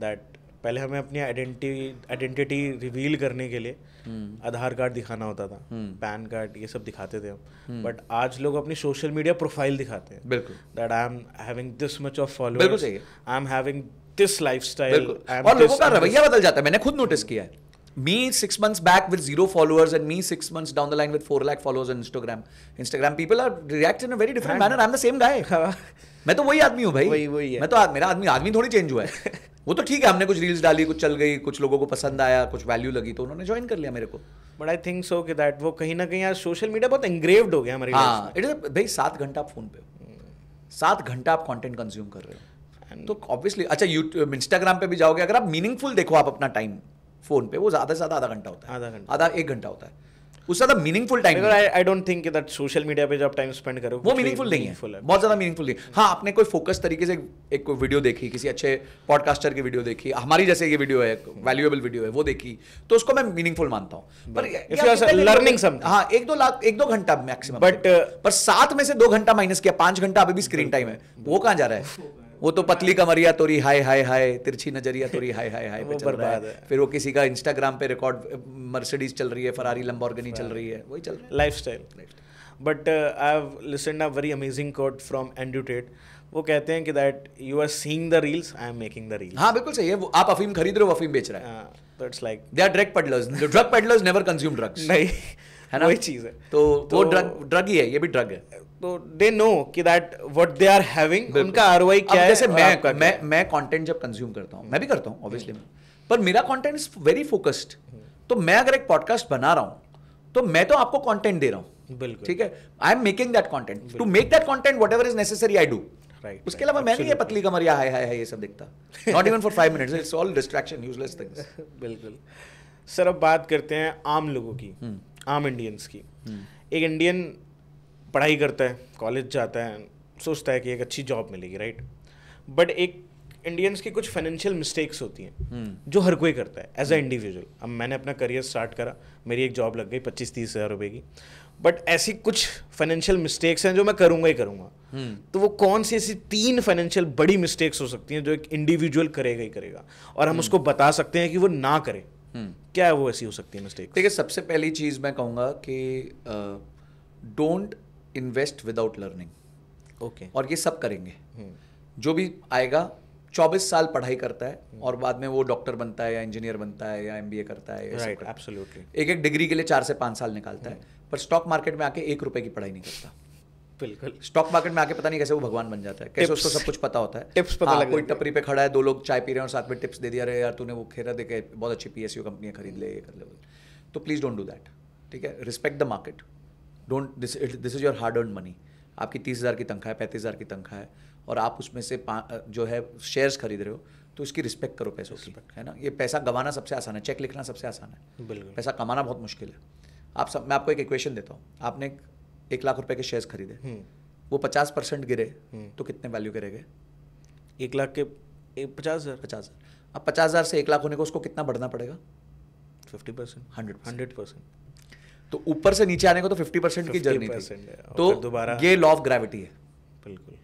दैट पहले हमें अपनी आइडेंटिटी आइडेंटिटी रिवील करने के लिए हम्म। आधार कार्ड दिखाना होता था हम्म। पैन कार्ड ये सब दिखाते थे हम बट हम्म। आज लोग अपनी सोशल मीडिया प्रोफाइल दिखाते हैं बिल्कुल that I am having this much of followers I am having this lifestyle और लोगों का रवैया बदल जाता है मैंने खुद नोटिस किया है me six months back with zero followers and me six months down the line with four lakh followers on Instagram. Instagram people are react in a very different manner. I'm the same guy. मैं तो वही आदमी हूँ भाई वही वही है मैं तो आद, मेरा आदमी आदमी थोड़ी चेंज हुआ है वो तो ठीक है हमने कुछ रील्स डाली कुछ चल गई कुछ लोगों को पसंद आया कुछ वैल्यू लगी तो उन्होंने ज्वाइन कर लिया मेरे को बट आई थिंक सो कि दैट वो कहीं ना कहीं यार सोशल मीडिया बहुत एंग्रेव्ड हो गया हमारे हाँ इट इज भाई सात घंटा आप फोन पे सात घंटा आप कंटेंट कंज्यूम कर रहे हो तो ऑब्वियसली अच्छा यूट्यूब इंस्टाग्राम पे भी जाओगे अगर आप मीनिंगफुल देखो आप अपना टाइम फोन पे वो ज़्यादा से ज़्यादा आधा घंटा होता है आधा घंटा आधा एक घंटा होता है उससे ज्यादा meaningful time I don't think that social media पे जब टाइम स्पेंड करो वो मीनिंगफुल नहीं है बहुत ज्यादा मीनिंगफुल नहीं हाँ आपने कोई फोकस तरीके से एक वीडियो देखी किसी अच्छे पॉडकास्टर की वीडियो देखी हमारी जैसे ये वीडियो है वैल्यूएबल वीडियो है वो देखी तो उसको मैं मीनिंगफुल मानता हूँ पर लर्निंग हाँ एक दो लाख एक दो घंटा मैक्सिमम बट पर सात में से दो घंटा माइनस किया पांच घंटा अभी भी स्क्रीन टाइम है वो कहाँ जा रहा है वो तो पतली कमरिया तोरी हाय हाय हाय तिरछी नजरिया तोरी हाय हाय हाय पे चल रहा है फिर वो किसी का इंस्टाग्राम पे रिकॉर्ड मर्सिडीज चल रही है फरारी लंबोर्गनी चल रही है वही चल रहा है lifestyle but I have listen a very amazing quote from Andrew Tate वो कहते हैं कि that you are seeing the reels I am making the reel हाँ बिल्कुल सही है आप अफीम खरीद रहे हो अफीम बेच रहा है तो it's like they are drug peddlers drug peddlers never consume drugs नहीं है ना वही चीज है तो, तो वो ड्रग ड्रग ही है ये भी ड्रग है तो दे नो कि that what they are having उनका आरओआई क्या है जैसे मैं मैं मैं कंटेंट जब कंज्यूम करता हूँ मैं भी करता हूँ ऑब्वियसली हम्म। पर मेरा कंटेंट इज वेरी फोकस्ड तो मैं अगर एक पॉडकास्ट बना रहा हूँ तो मैं तो आपको कंटेंट दे रहा हूँ बिल्कुल ठीक है I am making that content to make that content what is necessary I do Right, उसके अलावा मैं नहीं ये पतली कमर या हाय हाय हाय ये सब देखता not even for five minutes it's all distraction useless things बिल्कुल सर अब बात करते हैं आम लोगों की हम्म। आम इंडियंस की हम्म। एक इंडियन पढ़ाई करता है कॉलेज जाता है सोचता है कि एक अच्छी जॉब मिलेगी राइट बट एक इंडियंस की कुछ फाइनेंशियल मिस्टेक्स होती हैं हम्म। जो हर कोई करता है एज अ इंडिविजुअल अब मैंने अपना करियर स्टार्ट करा मेरी एक जॉब लग गई पच्चीस तीस हज़ार रुपये की बट ऐसी कुछ फाइनेंशियल मिस्टेक्स हैं जो मैं करूँगा ही करूँगा हम्म। तो वो कौन सी ऐसी तीन फाइनेंशियल बड़ी मिस्टेक्स हो सकती हैं जो एक इंडिविजुअल करेगा ही करेगा और हम हम्म। उसको बता सकते हैं कि वो ना hmm. क्या वो ऐसी हो सकती है मिस्टेक देखिए सबसे पहली चीज़ मैं कहूँगा कि don't invest without learning okay और ये सब करेंगे हम्म। जो भी आएगा 24 साल पढ़ाई करता है और बाद में वो डॉक्टर बनता है या इंजीनियर बनता है या ए करता है राइट एब्सोल्युटली right, एक एक डिग्री के लिए चार से पाँच साल निकालता है हम्म। पर स्टॉक मार्केट में आके एक रुपए की पढ़ाई नहीं करता बिल्कुल स्टॉक मार्केट में आके पता नहीं कैसे वो भगवान बन जाता है कैसे उसको सब कुछ पता होता है टिप्स पता हाँ, कोई टपरी पे खड़ा है दो लोग चाय पी रहे हैं और साथ में टिप्स दे दिया रहे यार तूने वो खेरा देखे बहुत अच्छी पीएसयू कंपनियां खरीद ले ये कर ले तो प्लीज डोंट डू दैट ठीक है respect the market don't this this is your hard earn money आपकी तीस हज़ार की तनख्वाह है पैंतीस हज़ार की तनख्वाह है और आप उसमें से जो है शेयर्स खरीद रहे हो तो इसकी रिस्पेक्ट करो पैसों की है ना ये पैसा गंवाना सबसे आसान है चेक लिखना सबसे आसान है बिल्कुल पैसा कमाना बहुत मुश्किल है आप सब मैं आपको एक इक्वेशन देता हूँ आपने एक लाख रुपए के शेयर्स खरीदे हम्म। वो पचास परसेंट गिरे हम्म। तो कितने वैल्यू गिरे गए एक लाख के पचास हज़ार पचास हज़ार अब पचास हज़ार से एक लाख होने को उसको कितना बढ़ना पड़ेगा fifty percent hundred hundred percent तो ऊपर से नीचे आने को तो फिफ्टी परसेंट की जर्नी थी तो दोबारा ये लॉ ऑफ ग्रेविटी है बिल्कुल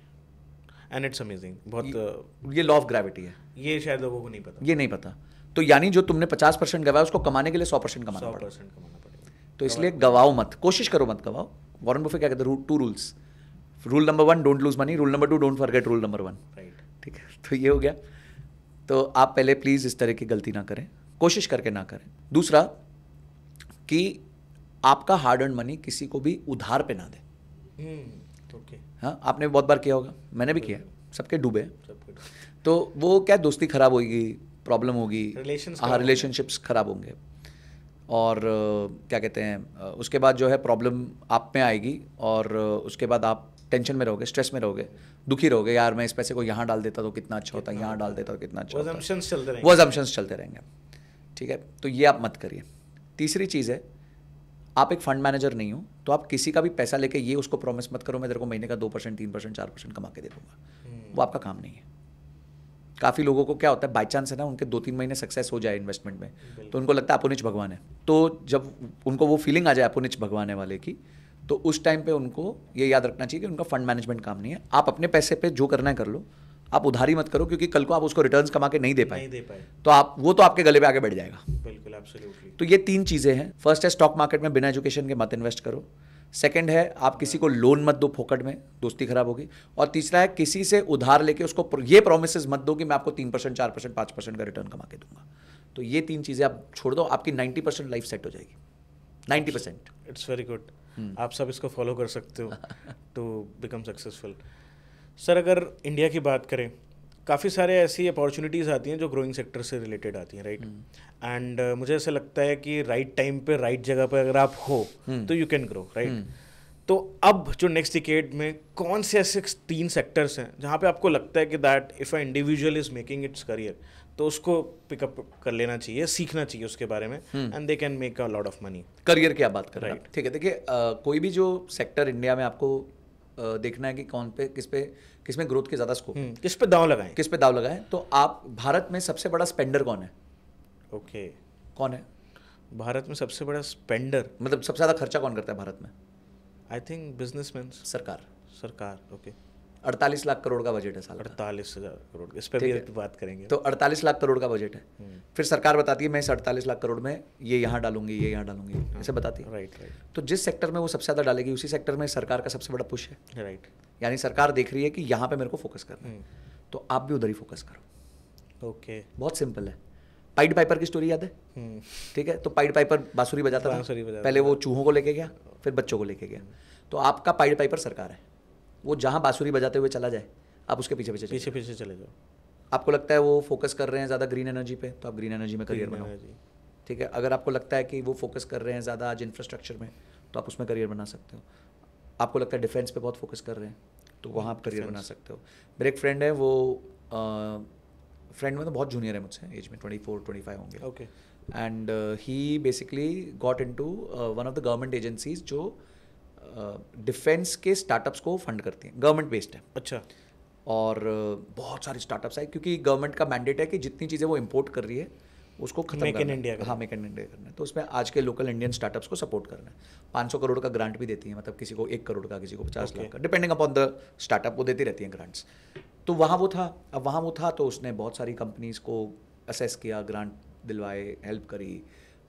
एंड इट्स अमेजिंग बहुत ये लॉ ऑफ ग्रेविटी है ये शायद लोगों को नहीं पता ये नहीं पता तो यानी जो तुमने पचास परसेंट गवाया उसको कमाने के लिए सौ परसेंट कमाना पड़ा कमाना पड़ेगा तो इसलिए गवाओ मत कोशिश करो मत गवाओ वॉरन बुफे क्या कहते हैं two rules rule number one don't lose money rule number two don't forget rule number one right ठीक है तो ये हो गया तो आप पहले प्लीज़ इस तरह की गलती ना करें कोशिश करके ना करें दूसरा कि आपका हार्ड अर्न मनी किसी को भी उधार पे ना दे okay. हम्म, तो हाँ आपने बहुत बार किया होगा मैंने भी किया सबके डूबे तो वो क्या दोस्ती खराब होगी प्रॉब्लम होगी हाँ रिलेशनशिप्स खराब होंगे और क्या कहते हैं उसके बाद जो है प्रॉब्लम आप में आएगी और उसके बाद आप टेंशन में रहोगे स्ट्रेस में रहोगे दुखी रहोगे यार मैं इस पैसे को यहाँ डाल देता तो कितना अच्छा होता यहाँ डाल देता तो कितना अच्छा वो अजम्पशंस चलते रहेंगे ठीक है तो ये आप मत करिए तीसरी चीज़ है आप एक फंड मैनेजर नहीं हो तो आप किसी का भी पैसा लेके ये उसको प्रॉमिस मत करो मैं तेरे को महीने का दो परसेंट तीन परसेंट चार परसेंट कमा के दे दूंगा हम्म। वो आपका काम नहीं है काफ़ी लोगों को क्या होता है बाई चांस है ना उनके दो तीन महीने सक्सेस हो जाए इन्वेस्टमेंट में तो उनको लगता है अपुनिच भगवान है तो जब उनको वो फीलिंग आ जाए अपुनिच भगवान है वाले की तो उस टाइम पे उनको ये याद रखना चाहिए कि उनका फंड मैनेजमेंट काम नहीं है आप अपने पैसे पे जो करना है कर लो आप उधारी मत करो क्योंकि कल को आप उसको रिटर्न कमा के नहीं दे पाए नहीं दे पाए तो आप वो तो आपके गले पे आगे बढ़ जाएगा बिल्कुल तो ये तीन चीज़ें हैं फर्स्ट है स्टॉक मार्केट में बिना एजुकेशन के मत इन्वेस्ट करो सेकेंड है आप किसी को लोन मत दो फोकट में दोस्ती खराब होगी और तीसरा है किसी से उधार लेके उसको ये प्रोमिस मत दो कि मैं आपको तीन परसेंट चार परसेंट पाँच परसेंट का रिटर्न कमा के दूंगा तो ये तीन चीज़ें आप छोड़ दो आपकी नाइन्टी परसेंट लाइफ सेट हो जाएगी ninety percent it's very good आप सब इसको फॉलो कर सकते हो टू बिकम सक्सेसफुल सर अगर इंडिया की बात करें काफ़ी सारे ऐसी अपॉर्चुनिटीज़ आती हैं जो ग्रोइंग सेक्टर से रिलेटेड आती हैं राइट एंड हम्म। uh, मुझे ऐसा लगता है कि राइट टाइम पे राइट जगह पे अगर आप हो hmm. तो यू कैन ग्रो राइट तो अब जो नेक्स्ट डिकेड में कौन से ऐसे तीन सेक्टर्स हैं जहाँ पे आपको लगता है कि that if a individual is making its career तो उसको पिकअप कर लेना चाहिए सीखना चाहिए उसके बारे में and they can make a lot of money career की आप बात कर रहे हैं ठीक है देखिए कोई भी जो सेक्टर इंडिया में आपको देखना है कि कौन पे किस पे किस में ग्रोथ के ज़्यादा स्कोप हम्म, किस पे दाव लगाएं किस पे दाव लगाएं तो आप भारत में सबसे बड़ा स्पेंडर कौन है ओके कौन है भारत में सबसे बड़ा स्पेंडर मतलब सबसे ज़्यादा खर्चा कौन करता है भारत में आई थिंक बिजनेसमैन सरकार सरकार ओके okay. अड़तालीस लाख करोड़ का बजट है साल अड़तालीस करोड़ इस पर भी बात करेंगे तो अड़तालीस लाख करोड़ का बजट है हम्म। फिर सरकार बताती है मैं इस अड़तालीस लाख करोड़ में ये यहाँ डालूंगी ये यहाँ डालूंगी हम्म। ऐसे बताती है राइट राइट तो जिस सेक्टर में वो सबसे ज़्यादा डालेगी उसी सेक्टर में सरकार का सबसे बड़ा पुश है राइट यानी सरकार देख रही है कि यहाँ पर मेरे को फोकस करना है हम्म। तो आप भी उधर ही फोकस करो ओके बहुत सिंपल है पाइड पाइपर की स्टोरी याद है ठीक है तो पाइड पाइपर बांसुरी बजाता था पहले वो चूहों को लेके गया फिर बच्चों को लेके गया तो आपका पाइड पाइपर सरकार है वो जहाँ बाँसुरी बजाते हुए चला जाए आप उसके पीछे पीछे पीछे पीछे चले जाओ आपको लगता है वो फोकस कर रहे हैं ज़्यादा ग्रीन एनर्जी पे तो आप ग्रीन एनर्जी में करियर बनाओ ठीक है अगर आपको लगता है कि वो फोकस कर रहे हैं ज़्यादा आज इंफ्रास्ट्रक्चर में तो आप उसमें करियर बना सकते हो आपको लगता है डिफेंस पे बहुत फोकस कर रहे हैं तो वहाँ आप करियर बना सकते हो मेरे एक फ्रेंड है वो फ्रेंड में तो बहुत जूनियर है मुझसे एज में ट्वेंटी फोर ट्वेंटी फाइव होंगे okay and he basically got into one of the government agencies जो डिफेंस के स्टार्टअप्स को फंड करती हैं गवर्नमेंट बेस्ड है अच्छा और बहुत सारे स्टार्टअप्स आए क्योंकि गवर्नमेंट का मैंडेट है कि जितनी चीज़ें वो इम्पोर्ट कर रही है उसको खत्म मेक इन इंडिया हाँ मेक इन इंडिया करना है तो उसमें आज के लोकल इंडियन स्टार्टअप्स को सपोर्ट करना है पाँच सौ करोड़ का ग्रांट भी देती है मतलब किसी को एक करोड़ का किसी को पचास लाख का डिपेंडिंग अपॉन द स्टार्टअप वो देती रहती हैं ग्रांट्स तो वहाँ वो था अब वहाँ वो था तो उसने बहुत सारी कंपनीज को असेस किया ग्रांट दिलवाए हेल्प करी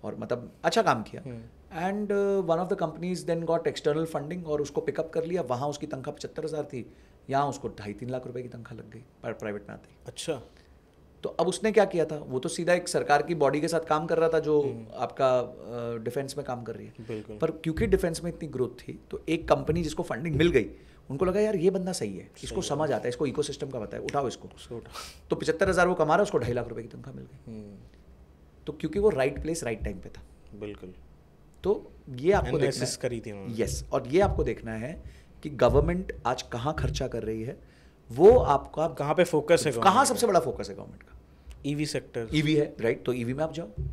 और मतलब अच्छा काम किया हम्म। And one of the companies then got external funding और उसको पिकअप कर लिया वहाँ उसकी तनख्वाह पचहत्तर हज़ार थी यहाँ उसको ढाई तीन लाख रुपए की तनख्वाह लग गई पर प्राइवेट में आती अच्छा तो अब उसने क्या किया था वो तो सीधा एक सरकार की बॉडी के साथ काम कर रहा था जो हम्म। आपका डिफेंस uh, में काम कर रही है पर क्योंकि डिफेंस में इतनी ग्रोथ थी तो एक कंपनी जिसको फंडिंग मिल गई उनको लगा यार ये बंदा सही है इसको समझ आता है इसको इको का पता है उठाओ इसको तो पचहत्तर हज़ार वो कमा रहा है उसको ढाई लाख रुपए की तनख्वाह मिल गई हम्म। तो क्योंकि वो राइट प्लेस राइट टाइम पे था बिल्कुल तो ये आपको देखना करी थी यस और ये आपको देखना है कि गवर्नमेंट आज कहाँ खर्चा कर रही है वो आपका कहाँ पे फोकस है कहाँ सबसे बड़ा फोकस है गवर्नमेंट का ईवी सेक्टर ईवी है राइट तो ईवी e में आप जाओ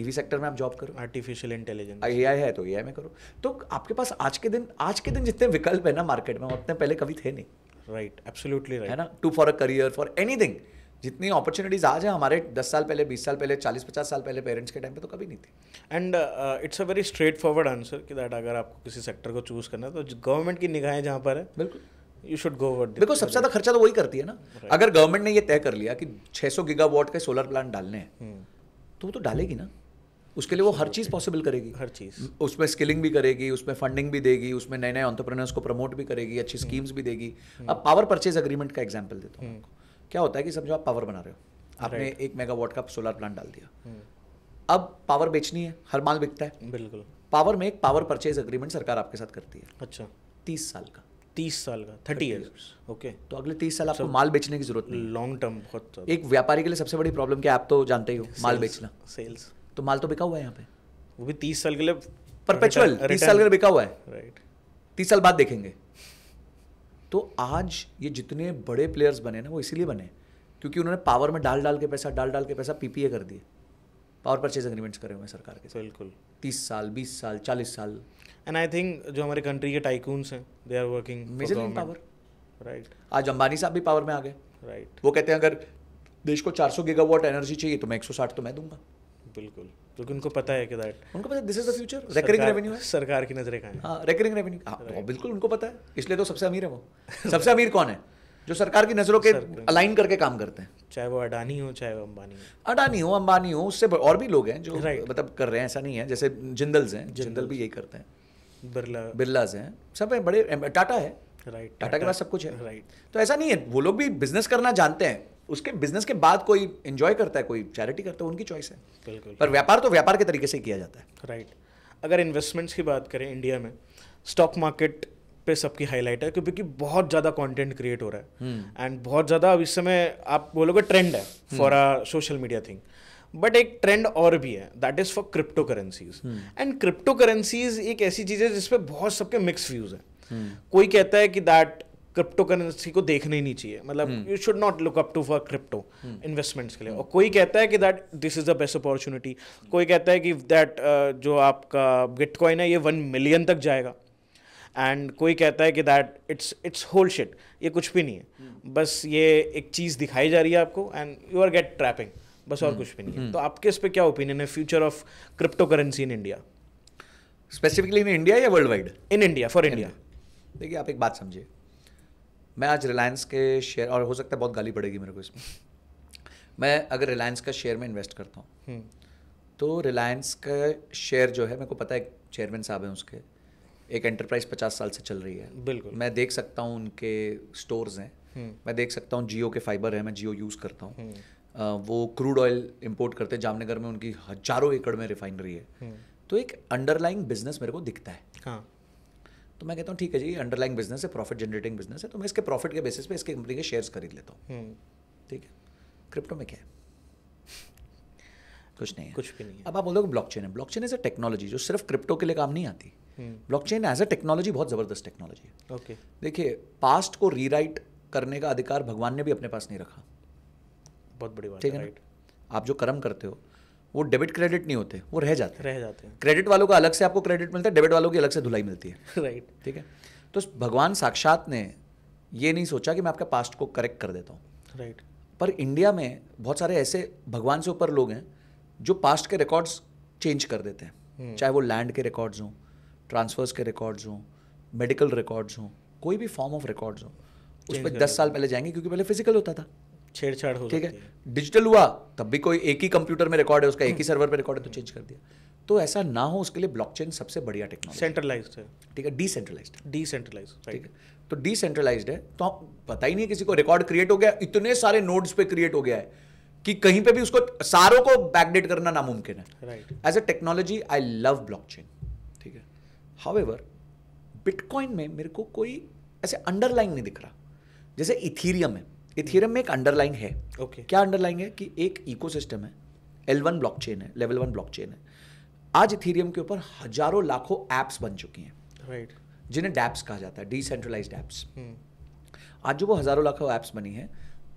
ईवी सेक्टर में आप जॉब करो आर्टिफिशियल इंटेलिजेंस ए आई है तो ए आई में करो तो आपके पास आज के दिन आज के दिन जितने विकल्प है ना मार्केट में उतने पहले कभी थे नहीं राइट एब्सोल्युटली राइट है ना to for a career for anything जितनी अपॉर्चुनिटीज़ आज है हमारे दस साल पहले बीस साल पहले चालीस पचास साल पहले पेरेंट्स के टाइम पे तो कभी नहीं थी and it's a very straightforward answer कि दैट अगर आपको किसी सेक्टर को चूज़ करना है तो गवर्नमेंट की निगाहें जहाँ पर है बिल्कुल यू शुड गो वर्ड देखो सबसे ज़्यादा खर्चा तो वही करती है ना right. अगर गवर्नमेंट ने ये तय कर लिया कि 600 वॉट के सोलर प्लांट डालने हैं hmm. तो वो तो डालेगी ना उसके लिए वो हर चीज़ पॉसिबल करेगी हर चीज़ उसमें स्किलिंग भी करेगी उसमें फंडिंग भी देगी उसमें नए नए ऑन्टरप्रेनर्स को प्रमोट भी करेगी अच्छी स्कीम्स हम्म। भी देगी हम्म। अब पावर परचेज अग्रीमेंट का एग्जाम्पल देता हूँ क्या होता है कि समझो आप पावर बना रहे हो आपने right. एक मेगावाट का सोलर प्लांट डाल दिया hmm. अब पावर बेचनी है हर माल बिकता है बिल्कुल पावर में एक पावर परचेज अग्रीमेंट सरकार आपके साथ करती है अच्छा तीस साल का तीस साल का थर्टी ईयर्स ओके तो अगले तीस साल आपको माल बेचने की जरूरत नहीं लॉन्ग टर्म बहुत एक व्यापारी के लिए सबसे बड़ी प्रॉब्लम क्या आप तो जानते ही हो माल बेचना सेल्स तो माल तो बिका हुआ है यहाँ पे वो भी तीस साल के लिए परपेचुअल तीस साल के लिए बिका हुआ है राइट तीस साल बाद देखेंगे तो आज ये जितने बड़े प्लेयर्स बने ना वो इसीलिए बने क्योंकि उन्होंने पावर में डाल डाल के पैसा डाल डाल के पैसा पीपीए कर दिए पावर परचेज एग्रीमेंट्स करे हुए सरकार के बिल्कुल तीस साल बीस साल चालीस साल एंड आई थिंक जो हमारे कंट्री के टाइकून्स हैं they are working major in power right आज अंबानी साहब भी पावर में आ गए राइट right. वो कहते हैं अगर देश को 400 गीगावाट एनर्जी चाहिए तो मैं 160 तो मैं दूंगा बिल्कुल क्योंकि उनको पता है कि दैट उनको पता this is the future recurring revenue है सरकार की नजरें कहाँ हाँ रेकरिंग रेवेन्यू हाँ, हाँ बिल्कुल उनको पता है इसलिए तो सबसे अमीर है वो सबसे अमीर कौन है जो सरकार की नज़रों के अलाइन करके काम करते हैं चाहे वो अडानी हो चाहे वो अंबानी हो अडानी हो अंबानी हो उससे और भी लोग हैं जो मतलब कर रहे हैं ऐसा नहीं है जैसे जिंदल्स हैं जिंदल भी यही करते हैं बिरला बिरलाज हैं सब है बड़े टाटा है राइट टाटा के पास सब कुछ है राइट तो ऐसा नहीं है वो लोग भी बिजनेस करना जानते हैं उसके बिजनेस के बाद कोई एंजॉय करता है कोई चैरिटी करता है उनकी चॉइस है बिल्कुल पर व्यापार तो व्यापार के तरीके से किया जाता है राइट अगर इन्वेस्टमेंट्स की बात करें इंडिया में स्टॉक मार्केट पे सबकी हाईलाइट है क्योंकि बहुत ज़्यादा कंटेंट क्रिएट हो रहा है एंड हम्म। बहुत ज़्यादा अब इस समय आप बोलोगे ट्रेंड है for a social media thing but एक ट्रेंड और भी है that is for crypto currencies and crypto currencies एक ऐसी चीज़ है जिसपे बहुत सबके मिक्स व्यूज़ है कोई कहता है कि दैट क्रिप्टो करेंसी को देखना ही नहीं चाहिए मतलब you should not look up to for crypto investments के लिए hmm. और कोई कहता है कि that this is the best opportunity कोई कहता है कि दैट uh, जो आपका बिटकॉइन है ये वन मिलियन तक जाएगा एंड कोई कहता है कि that it's it's whole shit ये कुछ भी नहीं है hmm. बस ये एक चीज़ दिखाई जा रही है आपको and you are get trapping बस और hmm. कुछ भी नहीं है hmm. तो आपके इस पर क्या ओपिनियन है future of crypto currency in India specifically in India या world wide in India for India देखिए आप एक बात समझिए मैं आज रिलायंस के शेयर और हो सकता है बहुत गाली पड़ेगी मेरे को इसमें मैं अगर रिलायंस का शेयर में इन्वेस्ट करता हूँ हम्म। तो रिलायंस का शेयर जो है मेरे को पता है चेयरमैन साहब हैं उसके एक एंटरप्राइज पचास साल से चल रही है बिल्कुल मैं देख सकता हूँ उनके स्टोर्स हैं हम्म। मैं देख सकता हूँ जियो के फाइबर है मैं जियो यूज़ करता हूँ हम्म। वो क्रूड ऑयल इम्पोर्ट करते हैं जामनगर में उनकी हजारों एकड़ में रिफाइनरी है तो एक अंडरलाइंग बिजनेस मेरे को दिखता है हाँ तो मैं कहता हूँ ठीक है जी अंडरलाइन बिजनेस है प्रॉफिट जनरेटिंग बिजनेस है तो मैं इसके प्रॉफिट के बेसिस पे इसके कंपनी के शेयर्स खरीद लेता हूँ हम्म। ठीक है क्रिप्टो में क्या है कुछ नहीं है कुछ भी नहीं है अब आप बोलोगे चेन है block chain as a technology जो सिर्फ क्रिप्टो के लिए काम नहीं आती block chain as a technology बहुत ज़बरदस्त टेक्नोलॉजी है ओके देखिए पास्ट को रीराइट करने का अधिकार भगवान ने भी अपने पास नहीं रखा बहुत बड़ी बात ठीक है आप जो कर्म करते हो वो डेबिट क्रेडिट नहीं होते वो रह जाते रह जाते हैं क्रेडिट वालों का अलग से आपको क्रेडिट मिलता है डेबिट वालों की अलग से धुलाई मिलती है राइट ठीक है तो भगवान साक्षात ने ये नहीं सोचा कि मैं आपका पास्ट को करेक्ट कर देता हूँ राइट पर इंडिया में बहुत सारे ऐसे भगवान से ऊपर लोग हैं जो पास्ट के रिकॉर्ड्स चेंज कर देते हैं hmm. चाहे वो लैंड के रिकॉर्ड्स हों ट्रांसफर्स के रिकॉर्ड्स हों मेडिकल रिकॉर्ड्स हों कोई भी फॉर्म ऑफ रिकॉर्ड्स हों उस पर दस साल पहले जाएंगे क्योंकि पहले फिजिकल होता था छेड़छाड़ हो ठीक है डिजिटल हुआ तब भी कोई एक ही कंप्यूटर में रिकॉर्ड है उसका एक ही सर्वर पर रिकॉर्ड है तो चेंज कर दिया तो ऐसा ना हो उसके लिए ब्लॉकचेन सबसे बढ़िया टेक्नोलॉजी सेंट्रलाइज है ठीक है डिसेंट्रलाइज डिसेंट्रलाइज ठीक है तो डिसेंट्रलाइज है तो पता ही नहीं किसी को रिकॉर्ड क्रिएट हो गया इतने सारे नोड्स पे क्रिएट हो गया है कि कहीं पे भी उसको सारों को बैकडेट करना नामुमकिन है as a technology I love chain ठीक है एवर बिटकॉइन में मेरे को कोई ऐसे अंडरलाइन नहीं दिख रहा जैसे इथीरियम है इथेरियम में एक अंडरलाइन है ओके okay. क्या अंडरलाइन है कि एक इकोसिस्टम है एल वन ब्लॉक है लेवल वन ब्लॉक है आज इथेरियम के ऊपर हजारों लाखों एप्स बन चुकी हैं राइट right. जिन्हें डैप्स कहा जाता है डिसेंट्रलाइज हम्म। एप्स आज जो वो हजारों लाखों एप्स बनी है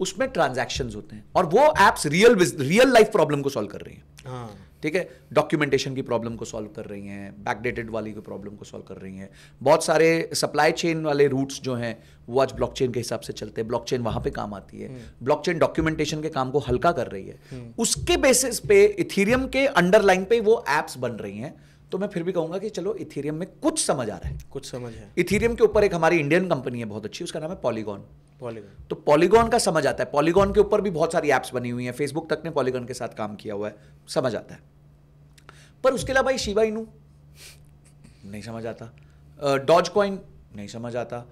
उसमें ट्रांजेक्शन होते हैं और वो apps real real life problem को सॉल्व कर रही हैं हाँ। ठीक है डॉक्यूमेंटेशन की प्रॉब्लम को सॉल्व कर रही हैं बैकडेटेड वाली की प्रॉब्लम को सॉल्व कर रही हैं बहुत सारे सप्लाई चेन वाले रूट्स जो हैं वो आज ब्लॉकचेन के हिसाब से चलते हैं ब्लॉकचेन वहां पे काम आती है ब्लॉकचेन हम्म। डॉक्यूमेंटेशन के काम को हल्का कर रही है हम्म। उसके बेसिस पे इथीरियम के अंडरलाइन पे वो एप्स बन रही हैं तो मैं फिर भी कहूंगा कि चलो इथेरियम में कुछ समझ आ रहा है कुछ समझ है इथेरियम के ऊपर एक हमारी इंडियन कंपनी है बहुत अच्छी उसका नाम है पॉलीगॉन पॉलीगॉन तो पॉलीगॉन का समझ आता है पॉलीगॉन के ऊपर भी बहुत सारी एप्स बनी हुई हैं फेसबुक तक ने पॉलीगॉन के साथ काम किया हुआ है समझ आता है पर उसके अलावा भाई शिवा इनू नहीं समझ आता डॉज कॉइन नहीं समझ आता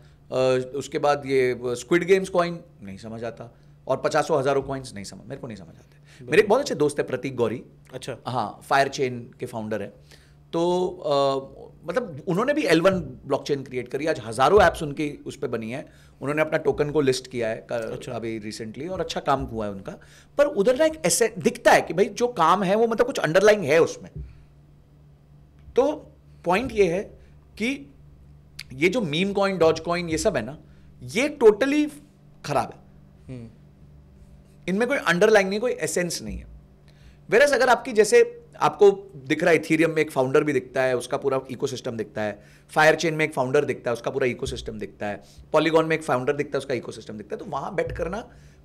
उसके बाद ये स्क्विड गेम्स कॉइन नहीं समझ आता और पचासों हजारों कॉइन्स नहीं समझ मेरे को नहीं समझ आते मेरे एक बहुत अच्छे दोस्त है प्रतीक गौरी अच्छा हाँ फायर चेन के फाउंडर है तो आ, मतलब उन्होंने भी L one block chain create करी आज हज़ारों ऐप्स उनकी उस पर बनी है उन्होंने अपना टोकन को लिस्ट किया है कर, अच्छा। अभी रिसेंटली और अच्छा काम हुआ है उनका पर उधर ना एक ऐसे दिखता है कि भाई जो काम है वो मतलब कुछ अंडरलाइंग है उसमें तो पॉइंट ये है कि ये जो मीम कॉइन डॉज कॉइन ये सब है ना ये टोटली खराब है हम्म। इनमें कोई अंडरलाइन नहीं कोई एसेंस नहीं है वेरस अगर आपकी जैसे आपको दिख रहा है इथीरियम में एक फाउंडर भी दिखता है उसका पूरा इको दिखता है फायर चेन में एक फाउंडर दिखता है उसका पूरा इको दिखता है पॉलीगॉन में एक फाउंडर दिखता है उसका इको दिखता है तो वहाँ बैठ करना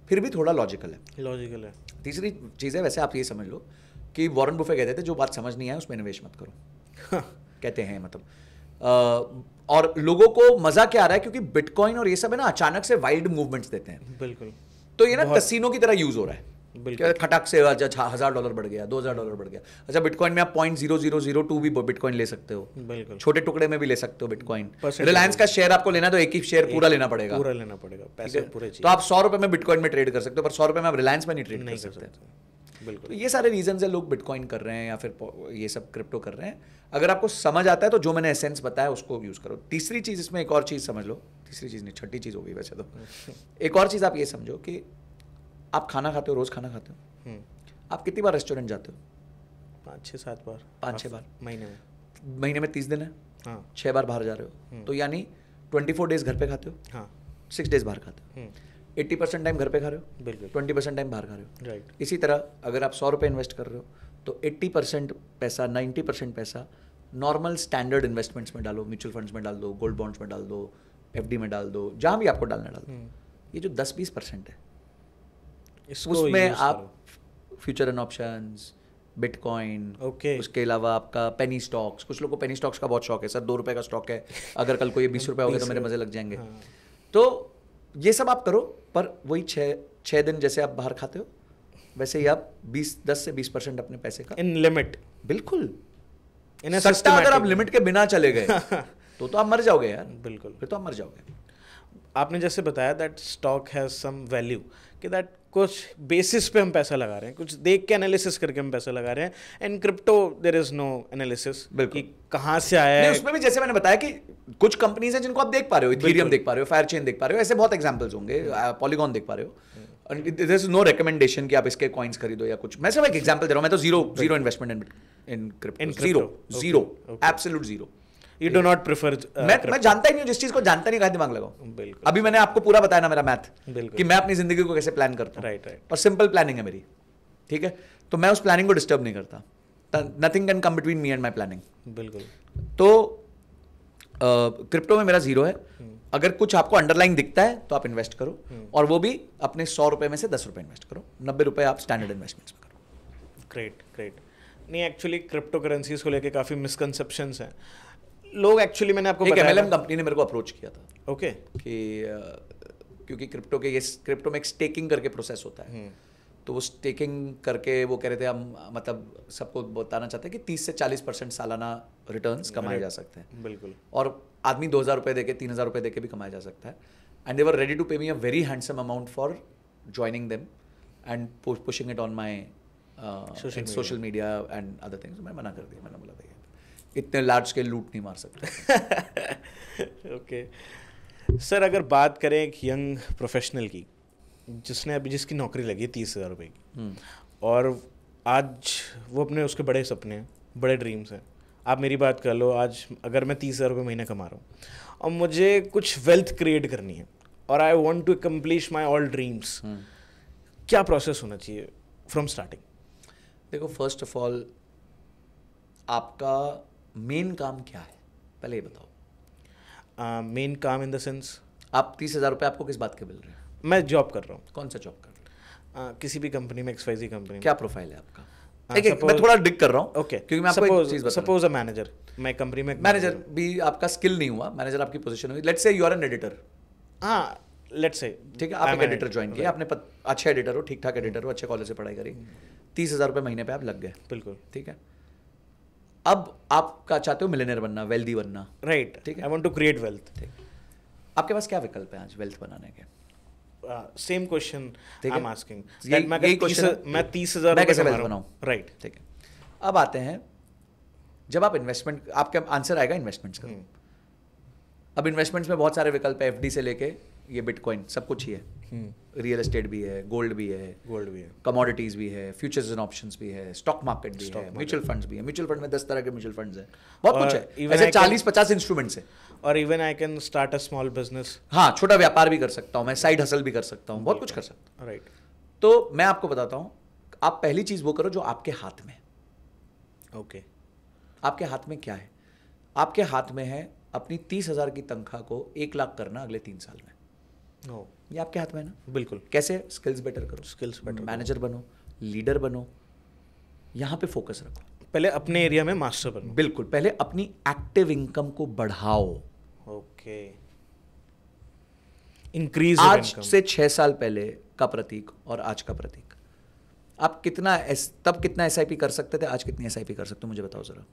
फिर भी थोड़ा लॉजिकल है लॉजिकल है तीसरी चीज़ है वैसे आप ये समझ लो कि वॉरन बुफे कहते थे जो बात समझ नहीं आए उसमें निवेश मत करो हाँ। कहते हैं मतलब और लोगों को मजा क्या आ रहा है क्योंकि बिटकॉइन और ये सब है ना अचानक से वाइल्ड मूवमेंट्स देते हैं बिल्कुल तो ये ना कसिनो की तरह यूज हो रहा है बिल्कुल खटाक से अच्छा हज़ार डॉलर बढ़ गया दो हज़ार डॉलर बढ़ गया अच्छा बिटकॉइन में आप point zero zero zero two भी बिटकॉइन ले सकते हो बिल्कुल छोटे टुकड़े में भी ले सकते हो बिटकॉइन रिलायंस का शेयर आपको लेना तो एक ही शेयर पूरा लेना पड़ेगा पूरा लेना पड़ेगा पैसे पूरे तो आप सौ रुपये में बिटकॉइन में ट्रेड कर सकते हो पर सौ रुपये में आप रिलायंस में नहीं ट्रेड कर सकते बिल्कुल तो ये सारे रीजन है लोग बिटकॉइन कर रहे हैं या फिर ये सब क्रिप्टो कर रहे हैं अगर आपको समझ आता है तो जो मैंने एसेंस बताया उसको यूज़ करो तीसरी चीज़ इसमें एक और चीज़ समझ लो तीसरी चीज़ नहीं छठी चीज़ होगी वैसे तो एक और चीज़ आप ये समझो कि आप खाना खाते हो रोज़ खाना खाते हो हम्म। आप कितनी बार रेस्टोरेंट जाते हो पाँच छः सात बार पाँच छः बार महीने में महीने में तीस दिन है हाँ छः बार बाहर जा रहे हो हम्म। तो यानी ट्वेंटी फोर डेज घर पे खाते हो हाँ सिक्स डेज बाहर खाते हो एट्टी परसेंट टाइम घर पे खा रहे हो बिल्कुल ट्वेंटी परसेंट टाइम बाहर खा रहे हो राइट right. इसी तरह अगर आप सौ रुपये इन्वेस्ट कर रहे हो तो एट्टी परसेंट पैसा नाइन्टी परसेंट पैसा नॉर्मल स्टैंडर्ड इन्वेस्टमेंट्स में डालो म्यूचुअल फंड्स में डाल दो गोल्ड बॉन्ड्स में डाल दो एफ में डाल दो जहाँ भी आपको डालना डाल दो हम्म। ये जो दस बीस परसेंट है उसमें आप future and option bitcoin okay okay. उसके अलावा आपका पेनी स्टॉक्स कुछ लोग को पेनी स्टॉक्स का बहुत शौक है सर दो रुपए का स्टॉक है अगर कल को ये बीस रुपए हो गए तो मेरे मज़े लग जाएंगे हाँ. तो ये सब आप करो पर वही छः छः दिन जैसे आप बाहर खाते हो वैसे ही आप बीस दस से बीस परसेंट अपने पैसे का इन लिमिट बिल्कुल इन सस्ता अगर आप लिमिट के बिना चले गए तो तो आप मर जाओगे यार बिल्कुल फिर तो आप मर जाओगे आपने जैसे बताया that stock has some value कि दैट कुछ बेसिस पे हम पैसा लगा रहे हैं कुछ देख के एनालिसिस करके हम पैसा लगा रहे हैं and crypto there is no analysis कि कहाँ से आया है उसमें भी जैसे मैंने बताया कि कुछ कंपनीज हैं जिनको आप देख पा रहे हो इथेरियम देख पा रहे हो फायर चेन देख पा रहे हो ऐसे बहुत एग्जाम्पल्स होंगे पॉलीगॉन देख पा रहे हो दिस इज नो रिकमेंडेशन कि आप इसके कॉइन्स खरीदो या कुछ मैं सिर्फ एक एग्जाम्पल दे रहा हूँ मैं तो zero zero investment in crypto zero zero absolute zero you do not prefer मैं जानता ही नहीं हूँ जिस चीज को जानता नहीं कहा दिमाग लगाओ बिल्कुल अभी मैंने आपको पूरा बताया ना मेरा मैथ कि मैं अपनी जिंदगी को कैसे प्लान करता हूँ राइट राइट और सिंपल प्लानिंग है मेरी ठीक है तो मैं उस प्लानिंग को डिस्टर्ब नहीं करता nothing can come between me and my planning बिल्कुल तो क्रिप्टो में मेरा जीरो है हम्म। अगर कुछ आपको अंडरलाइन दिखता है तो आप इन्वेस्ट करो हम्म। और वो भी अपने सौ रुपए में से दस रुपए इन्वेस्ट करो नब्बे रुपए आप स्टैंडर्ड इन्वेस्टमेंट्स में करो ग्रेट ग्रेट नहीं एक्चुअली क्रिप्टो करेंसीज को लेके काफ़ी मिसकनसेप्शंस हैं लोग एक्चुअली मैंने आपको एक एमएलएम कंपनी ने मेरे को अप्रोच किया था ओके कि क्योंकि क्रिप्टो के ये क्रिप्टो में एक स्टेकिंग करके प्रोसेस होता है हम्म। तो वो स्टेकिंग करके वो कह रहे थे हम मतलब सबको बताना चाहते हैं कि 30 से 40 परसेंट सालाना रिटर्न कमाए जा सकते हैं बिल्कुल और आदमी दो हज़ार रुपये दे के तीन हज़ार रुपये दे के भी कमाया जा सकता है and they were ready to pay me a very handsome amount for joining them and pushing it on my social media and other things मैं मना कर दिया मैंने बोला भैया इतने लार्ज स्केल लूट नहीं मार सकते ओके सर अगर बात करें एक यंग प्रोफेशनल की जिसने अभी जिसकी नौकरी लगी तीस हज़ार रुपये की हम्म। और आज वो अपने उसके बड़े सपने हैं बड़े ड्रीम्स हैं आप मेरी बात कर लो आज अगर मैं तीस हज़ार रुपये महीने कमा रहा हूँ और मुझे कुछ वेल्थ क्रिएट करनी है और I want to accomplish my all dreams क्या प्रोसेस होना चाहिए फ्रॉम स्टार्टिंग देखो फर्स्ट ऑफ ऑल आपका मेन काम क्या है पहले ये बताओ मेन uh, काम इन द सेंस आप तीस हज़ार रुपये आपको किस बात के मिल रहे हैं मैं जॉब कर रहा हूँ कौन सा जॉब कर रहा हूँ uh, किसी भी कंपनी में एक्सवाइजी कंपनी क्या प्रोफाइल है आपका एक एक मैं थोड़ा डिक कर रहा हूँ ओके okay. क्योंकि मैं आपको एक चीज बता सपोज अ मैनेजर मैं कंपनी में मैनेजर भी आपका स्किल नहीं हुआ मैनेजर आपकी पोजीशन हुई let's say you are an editor हाँ लेट्स से ठीक है आप एक एडिटर ज्वाइन किया आपने अच्छे एडिटर हो ठीक ठाक एडिटर हो अच्छे कॉलेज से पढ़ाई करी तीस हज़ार रुपये महीने पर आप लग गए बिल्कुल ठीक है अब आप का चाहते हो मिलेनियर बनना वेल्दी बनना राइट ठीक है I want to create wealth ठीक आपके पास क्या विकल्प है आज वेल्थ बनाने के same question I am asking मैं यही क्वेश्चन मैं कैसे वेल्थ बनाऊं राइट ठीक है अब आते हैं जब आप इन्वेस्टमेंट आपका आंसर आएगा इन्वेस्टमेंट्स का हम्म। अब इन्वेस्टमेंट्स में बहुत सारे विकल्प है एफडी से लेके ये बिटकॉइन सब कुछ ही है रियल हम्म। एस्टेट भी है गोल्ड भी है गोल्ड भी है कमोडिटीज भी है फ्यूचर्स एंड ऑप्शंस भी है स्टॉक मार्केट भी है म्यूचुअल फंड्स भी है म्यूचुअल फंड में दस तरह के म्यूचुअल फंड्स हैं बहुत कुछ है ऐसे चालीस पचास इंस्ट्रूमेंट्स है और even I can start a small business हाँ छोटा व्यापार भी कर सकता हूँ मैं साइड हसल भी कर सकता हूँ बहुत कुछ कर सकता हूँ राइट तो मैं आपको बताता हूँ आप पहली चीज़ वो करो जो आपके हाथ में ओके आपके हाथ में क्या है आपके हाथ में है अपनी तीस हज़ार की तनख्वाह को एक लाख करना अगले तीन साल में ये आपके हाथ में ना बिल्कुल कैसे स्किल्स बेटर करो स्किल्स बेटर मैनेजर बनो लीडर बनो यहाँ पे फोकस रखो पहले अपने एरिया में मास्टर बनो बिल्कुल पहले अपनी एक्टिव इनकम को बढ़ाओ ओके इंक्रीज आज से छह साल पहले का प्रतीक और आज का प्रतीक आप कितना एस, तब कितना एसआईपी कर सकते थे आज कितनी एसआईपी कर सकते हो मुझे बताओ जरा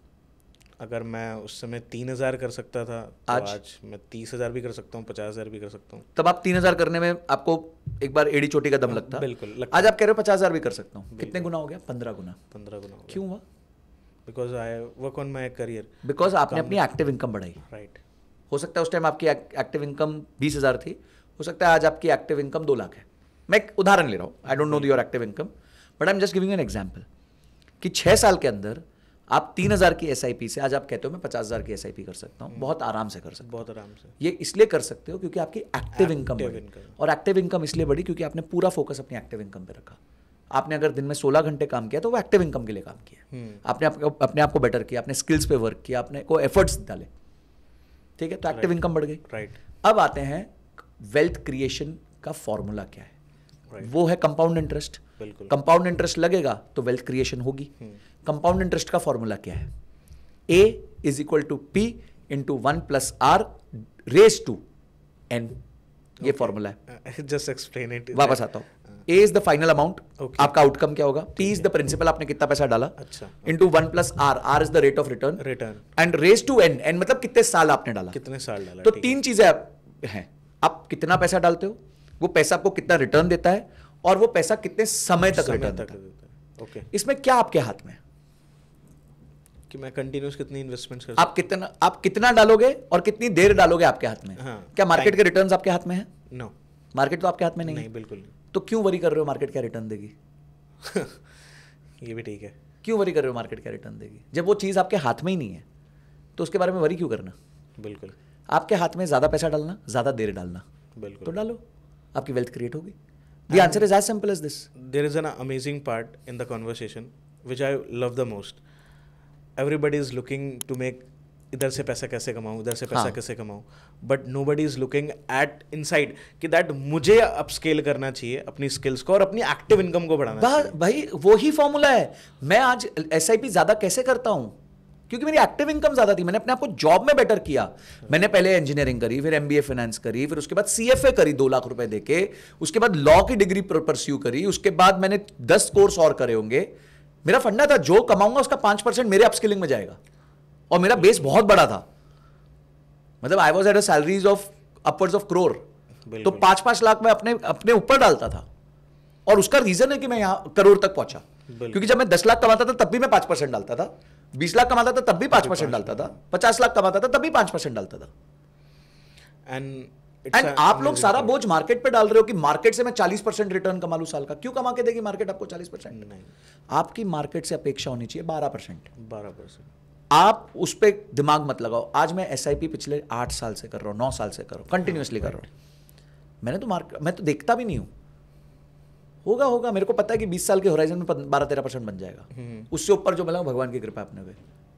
अगर मैं उस समय तीन हज़ार कर सकता था तो आज आज मैं तीस हज़ार भी कर सकता हूँ पचास हज़ार भी कर सकता हूँ तब आप तीन हज़ार करने में आपको एक बार एडी चोटी का दम हाँ, लगता बिल्कुल लगता। आज आप कह रहे हो पचास हज़ार भी कर सकता हूँ कितने गुना हो गया पंद्रह गुना पंद्रह गुना क्यों हुआ because I work on my career because आपने अपनी एक्टिव इनकम बढ़ाई राइट हो सकता है उस टाइम आपकी एक्टिव इनकम बीस हज़ार थी हो सकता है आज आपकी एक्टिव इनकम दो लाख है मैं एक उदाहरण ले रहा हूँ I don't know your active income but I am just giving an example कि छः साल के अंदर आप तीन हज़ार की एस से आज आप कहते हो मैं पचास हज़ार की एस कर सकता हूँ हम्म। बहुत आराम से कर सकता बहुत आराम से ये इसलिए कर सकते हो क्योंकि आपकी एक्टिव इनकम बढ़ी और एक्टिव इनकम इसलिए बढ़ी क्योंकि आपने पूरा फोकस अपनी एक्टिव इनकम पे रखा आपने अगर दिन में सोलह घंटे काम किया तो वो एक्टिव इनकम के लिए काम किया हम्म। आपने आपको अपने आप को बेटर किया अपने स्किल्स पे वर्क किया अपने को एफर्ट्स डाले ठीक है तो एक्टिव इनकम बढ़ गई राइट अब आते हैं वेल्थ क्रिएशन का फॉर्मूला क्या है वो है कंपाउंड इंटरेस्ट कंपाउंड इंटरेस्ट लगेगा तो वेल्थ क्रिएशन होगी हम्म। कंपाउंड इंटरेस्ट का फॉर्मूला क्या है A is equal to P into one plus R raise to N ये फॉर्मूला है जस्ट एक्सप्लेन इट वापस आता हूं A is the final amount आपका आउटकम क्या होगा पी इज द प्रिंसिपल आपने कितना पैसा डाला अच्छा into one plus R R is the rate of return return and raise to N N मतलब कितने साल आपने डाला कितने साल डाला तो तीन चीजें हैं आप कितना पैसा डालते हो वो पैसा आपको कितना रिटर्न देता है और वो पैसा कितने समय तक रिटर्न देता है इसमें क्या आपके हाथ में है कि मैं कंटिन्यूस कितनी इन्वेस्टमेंट्स कर आप कितना आप कितना डालोगे और कितनी देर डालोगे आपके हाथ में हाँ, क्या मार्केट के रिटर्न्स आपके हाथ में है नो no. मार्केट तो आपके हाथ में नहीं, नहीं बिल्कुल नहीं तो क्यों वरी कर रहे हो मार्केट क्या रिटर्न देगी ये भी ठीक है क्यों वरी कर रहे हो मार्केट क्या रिटर्न देगी जब वो चीज़ आपके हाथ में ही नहीं है तो उसके बारे में वरी क्यों करना बिल्कुल आपके हाथ में ज़्यादा पैसा डालना ज़्यादा देर डालना बिल्कुल तो डालो आपकी वेल्थ क्रिएट होगी the answer is as simple as this there is an amazing part in the conversation which I love the most everybody is looking to make इधर से पैसा कैसे कमाऊं उधर से पैसा हाँ. कैसे कमाऊं but nobody is looking at inside कि दैट मुझे अप स्केल करना चाहिए अपनी स्किल्स को और अपनी एक्टिव इनकम को बढ़ाना बा, भाई वो ही फॉर्मूला है मैं आज एस ज़्यादा कैसे करता हूँ क्योंकि मेरी एक्टिव इनकम ज़्यादा थी मैंने अपने आप को जॉब में बेटर किया मैंने पहले इंजीनियरिंग करी फिर एमबीए फाइनेंस करी फिर उसके बाद सीएफए करी दो लाख रुपए देके उसके बाद लॉ की डिग्री परस्यू करी उसके बाद मैंने दस कोर्स और करे होंगे मेरा फंडा था जो कमाऊंगा उसका पांच परसेंट मेरे अपस्किलिंग में जाएगा और मेरा बेस बहुत बड़ा था मतलब I was at salaries of upwards of crore तो पांच पांच लाख में अपने अपने ऊपर डालता था और उसका रीजन है कि मैं यहाँ करोड़ तक पहुंचा क्योंकि जब मैं दस लाख कमाता था तब भी मैं पांच परसेंट डालता था बीस लाख कमाता था तब भी पांच परसेंट डालता था पचास लाख कमाता था तब भी पांच परसेंट डालता था एंड एंड आप लोग सारा बोझ मार्केट पे डाल रहे हो कि मार्केट से मैं चालीस परसेंट रिटर्न कमा लू साल का क्यों कमा के देगी मार्केट आपको चालीस परसेंट नहीं आपकी मार्केट से अपेक्षा होनी चाहिए बारह परसेंट बारह परसेंट आप उस पर दिमाग मत लगाओ आज मैं एस पिछले आठ साल से कर रहा हूँ नौ साल से कर रहा हूँ कंटिन्यूसली कर रहा हूँ मैंने तो मार्केट मैं तो देखता भी नहीं हूँ होगा होगा मेरे को पता है कि 20 साल के होराइजन में बारह तेरह परसेंट बन जाएगा हम्म। उससे ऊपर जो मिला भगवान की कृपा अपने पे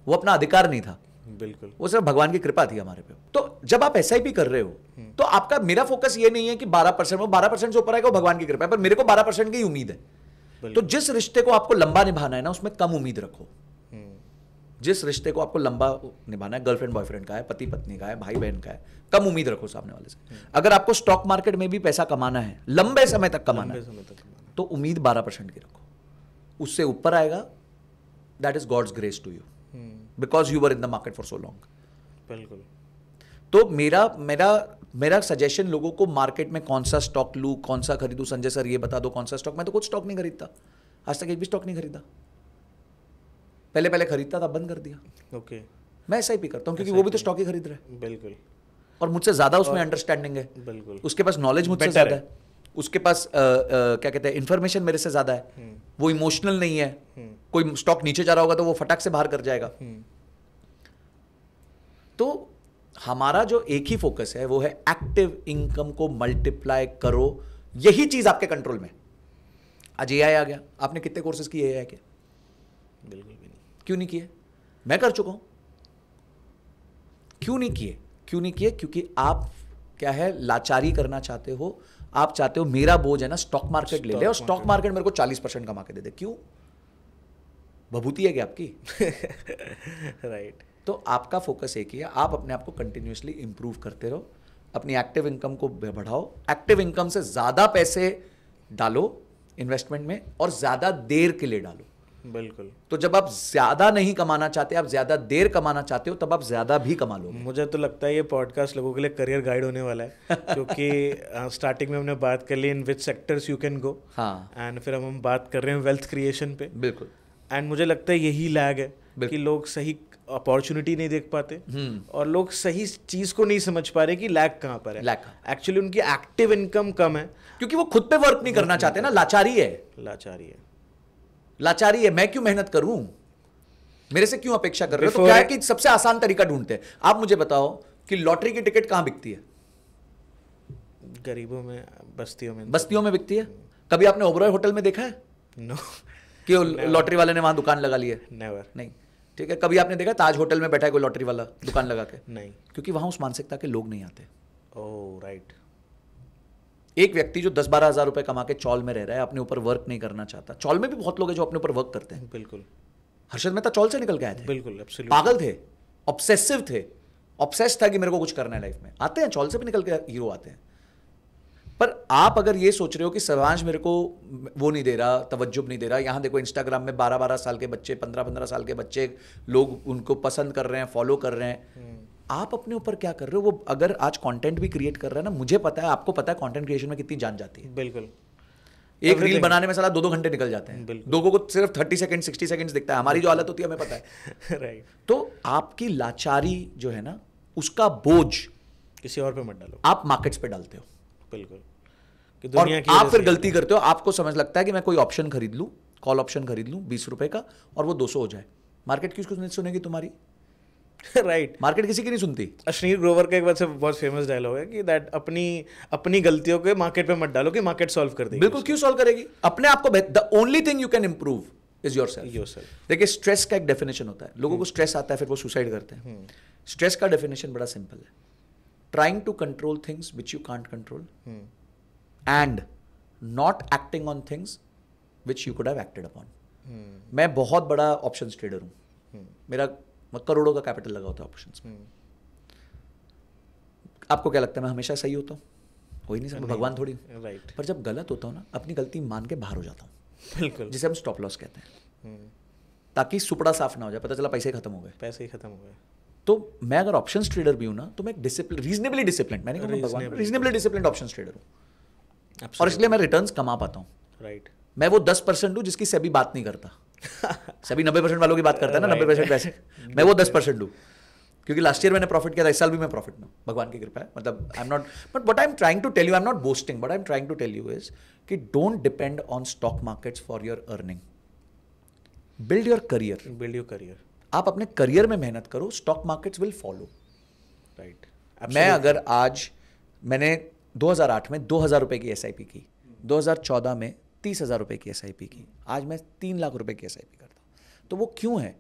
वो अपना अधिकार नहीं था बिल्कुल वो सिर्फ भगवान की कृपा थी हमारे पे तो जब आप एस कर रहे हो हम्म। तो आपका मेरा फोकस ये नहीं है कि 12 परसेंट वो 12 परसेंट से ऊपर आएगा वो भगवान की कृपा है पर मेरे को 12 परसेंट की उम्मीद है तो जिस रिश्ते को आपको लंबा निभाना है ना उसमें कम उम्मीद रखो हम्म। जिस रिश्ते को आपको लंबा निभाना है गर्लफ्रेंड बॉयफ्रेंड का है पति पत्नी का है भाई बहन का है कम उम्मीद रखो सामने वाले से हम्म। अगर आपको स्टॉक मार्केट में भी पैसा कमाना है लंबे समय तक कमाना है तो उम्मीद बारह परसेंट की रखो उससे ऊपर आएगा that is God's grace to you because you were in the market for so long बिल्कुल तो मेरा मेरा मेरा सजेशन लोगों को मार्केट में कौन सा स्टॉक लू कौन सा खरीदू संजय सर ये बता दो कौन सा स्टॉक मैं तो कुछ स्टॉक नहीं खरीदता आज तक एक भी स्टॉक नहीं खरीदा पहले पहले खरीदता था बंद कर दिया ओके okay. मैं ही पी करता हूँ क्योंकि वो भी तो स्टॉक ही खरीद रहा है बिल्कुल और मुझसे ज़्यादा उसमें अंडरस्टैंडिंग है बिल्कुल उसके पास नॉलेज मुझसे ज़्यादा है उसके पास क्या कहते हैं इन्फॉर्मेशन मेरे से ज़्यादा है हम्म। वो इमोशनल नहीं है हम्म। कोई स्टॉक नीचे जा रहा होगा तो वो फटाक से बाहर कर जाएगा हम्म। तो हमारा जो एक ही फोकस है वो है एक्टिव इनकम को मल्टीप्लाई करो यही चीज आपके कंट्रोल में आज ए आ गया आपने कितने कोर्सेज किए ए के बिल्कुल भी नहीं क्यों नहीं किए मैं कर चुका हूं क्यों नहीं किए क्यों नहीं किए क्योंकि आप क्या है लाचारी करना चाहते हो आप चाहते हो मेरा बोझ है ना स्टॉक मार्केट ले ले और स्टॉक मार्केट मेरे को चालीस परसेंट कमा के दे दे क्यों भभूति है क्या आपकी राइट तो आपका फोकस एक ही है आप अपने आप को कंटिन्यूसली इम्प्रूव करते रहो अपनी एक्टिव इनकम को बढ़ाओ एक्टिव इनकम से ज़्यादा पैसे डालो इन्वेस्टमेंट में और ज़्यादा देर के लिए डालो बिल्कुल तो जब आप ज़्यादा नहीं कमाना चाहते आप ज़्यादा देर कमाना चाहते हो तब आप ज़्यादा भी कमा लो मुझे तो लगता है ये पॉडकास्ट लोगों के लिए करियर गाइड होने वाला है क्योंकि स्टार्टिंग में हमने बात कर ली in which sectors you can go हाँ एंड फिर हम हम बात कर रहे हैं वेल्थ क्रिएशन पे बिल्कुल एंड मुझे लगता है यही लैग है कि लोग सही अपॉर्चुनिटी नहीं देख पाते हम्म। और लोग सही चीज को नहीं समझ पा रहे कि लैग कहाँ पर है एक्चुअली उनकी एक्टिव इनकम कम है क्योंकि वो खुद पे वर्क नहीं करना चाहते ना लाचारी है लाचारी है लाचारी है मैं क्यों मेहनत करूं मेरे से क्यों अपेक्षा कर रहे हो तो क्या है कि सबसे आसान तरीका ढूंढते हैं आप मुझे बताओ कि लॉटरी की टिकट कहाँ बिकती है गरीबों में बस्तियों में बस्तियों में बिकती है कभी आपने ओबरॉय होटल में देखा है नो कि लॉटरी वाले ने वहाँ दुकान लगा ली है नेवर नहीं ठीक है कभी आपने देखा ताज होटल में बैठा है कोई लॉटरी वाला दुकान लगा के नहीं क्योंकि वहाँ उस मानसिकता के लोग नहीं आते राइट oh, एक व्यक्ति जो दस बारह हज़ार रुपए कमा के चौल में रह रहा है अपने ऊपर वर्क नहीं करना चाहता चौल में भी बहुत लोग हैं जो अपने ऊपर वर्क करते हैं बिल्कुल हर्षद मेहता चौल से निकल के आए थे बिल्कुल पागल थे ऑब्सेसिव थे ऑब्सेस था कि मेरे को कुछ करना है लाइफ में आते हैं चौल से भी निकल के हीरो आते हैं पर आप अगर ये सोच रहे हो कि सर्वांश मेरे को वो नहीं दे रहा तवज्जुब नहीं दे रहा यहाँ देखो इंस्टाग्राम में बारह बारह साल के बच्चे पंद्रह पंद्रह साल के बच्चे लोग उनको पसंद कर रहे हैं फॉलो कर रहे हैं हम्म। आप अपने ऊपर क्या कर रहे हो वो अगर आज कंटेंट भी क्रिएट कर रहा है ना मुझे पता है आपको पता है कंटेंट क्रिएशन में कितनी जान जाती है बिल्कुल एक रील बनाने में साला दो दो घंटे निकल जाते हैं लोगों को सिर्फ थर्टी सेकेंड सिक्सटी सेकेंड दिखता है हमारी जो हालत होती है हमें पता है राइट तो आपकी लाचारी जो है ना उसका बोझ किसी और पे मत डालो आप मार्केट्स पे डालते हो बिल्कुल कि दुनिया की आप फिर गलती करते हो आपको समझ लगता है कि मैं कोई ऑप्शन खरीद लूँ कॉल ऑप्शन खरीद लूँ बीस रुपये का और वो दो सौ हो जाए मार्केट किसको नहीं सुनेगी तुम्हारी राइट right. मार्केट किसी की नहीं सुनती अश्नीर ग्रोवर का एक बार से बहुत फेमस डायलॉग है कि दैट अपनी अपनी गलतियों के मार्केट पे मत डालो कि मार्केट सॉल्व कर देगी बिल्कुल क्यों सॉल्व करेगी अपने आप को the only thing you can improve is yourself yourself देखिए स्ट्रेस का एक डेफिनेशन होता है लोगों को स्ट्रेस हम्म। आता है फिर वो सुसाइड करते हैं स्ट्रेस हम्म। का डेफिनेशन बड़ा सिंपल है trying to control things which you can't control and not acting on things which you could have acted upon मैं बहुत बड़ा ऑप्शन ट्रेडर हूँ hmm. मेरा करोड़ों का कैपिटल लगा होता है ऑप्शन hmm. आपको क्या लगता है मैं हमेशा सही होता हूँ हो ही नहीं सकता भगवान थोड़ी राइट right. पर जब गलत होता हूँ ना अपनी गलती मान के बाहर हो जाता हूँ बिल्कुल जिसे हम स्टॉप लॉस कहते हैं hmm. ताकि सुपड़ा साफ ना हो जाए पता चला पैसे खत्म हो गए पैसे ही खत्म हो गए तो मैं अगर ऑप्शन ट्रेडर भी हूँ ना तो मैं एक डिसिप्लिन रीजनेबली डिसिप्लिन मैंने रीजनेबली डिसिप्लिन ऑप्शन ट्रेडर हूँ Absolutely. और इसलिए मैं रिटर्न कमा पाता हूँ राइट right. मैं वो दस परसेंट हूँ जिसकी सभी बात नहीं करता सभी नब्बे परसेंट वालों की बात करता है ना नब्बे परसेंट पैसे मैं वो दस परसेंट हूँ क्योंकि लास्ट ईयर मैंने प्रॉफिट किया था इस साल भी मैं प्रॉफिट में भगवान की कृपा है मतलब I am not but what I am trying to tell you I am not boasting but I am trying to tell you is कि don't depend on stock markets for your earning build your career build your career आप अपने career में मेहनत करो stock markets will follow right मैं अगर आज मैंने 2008 में दो हज़ार रुपये की एस की 2014 में तीस हज़ार रुपये की एस की आज मैं तीन लाख रुपये की एस करता हूँ तो वो क्यों है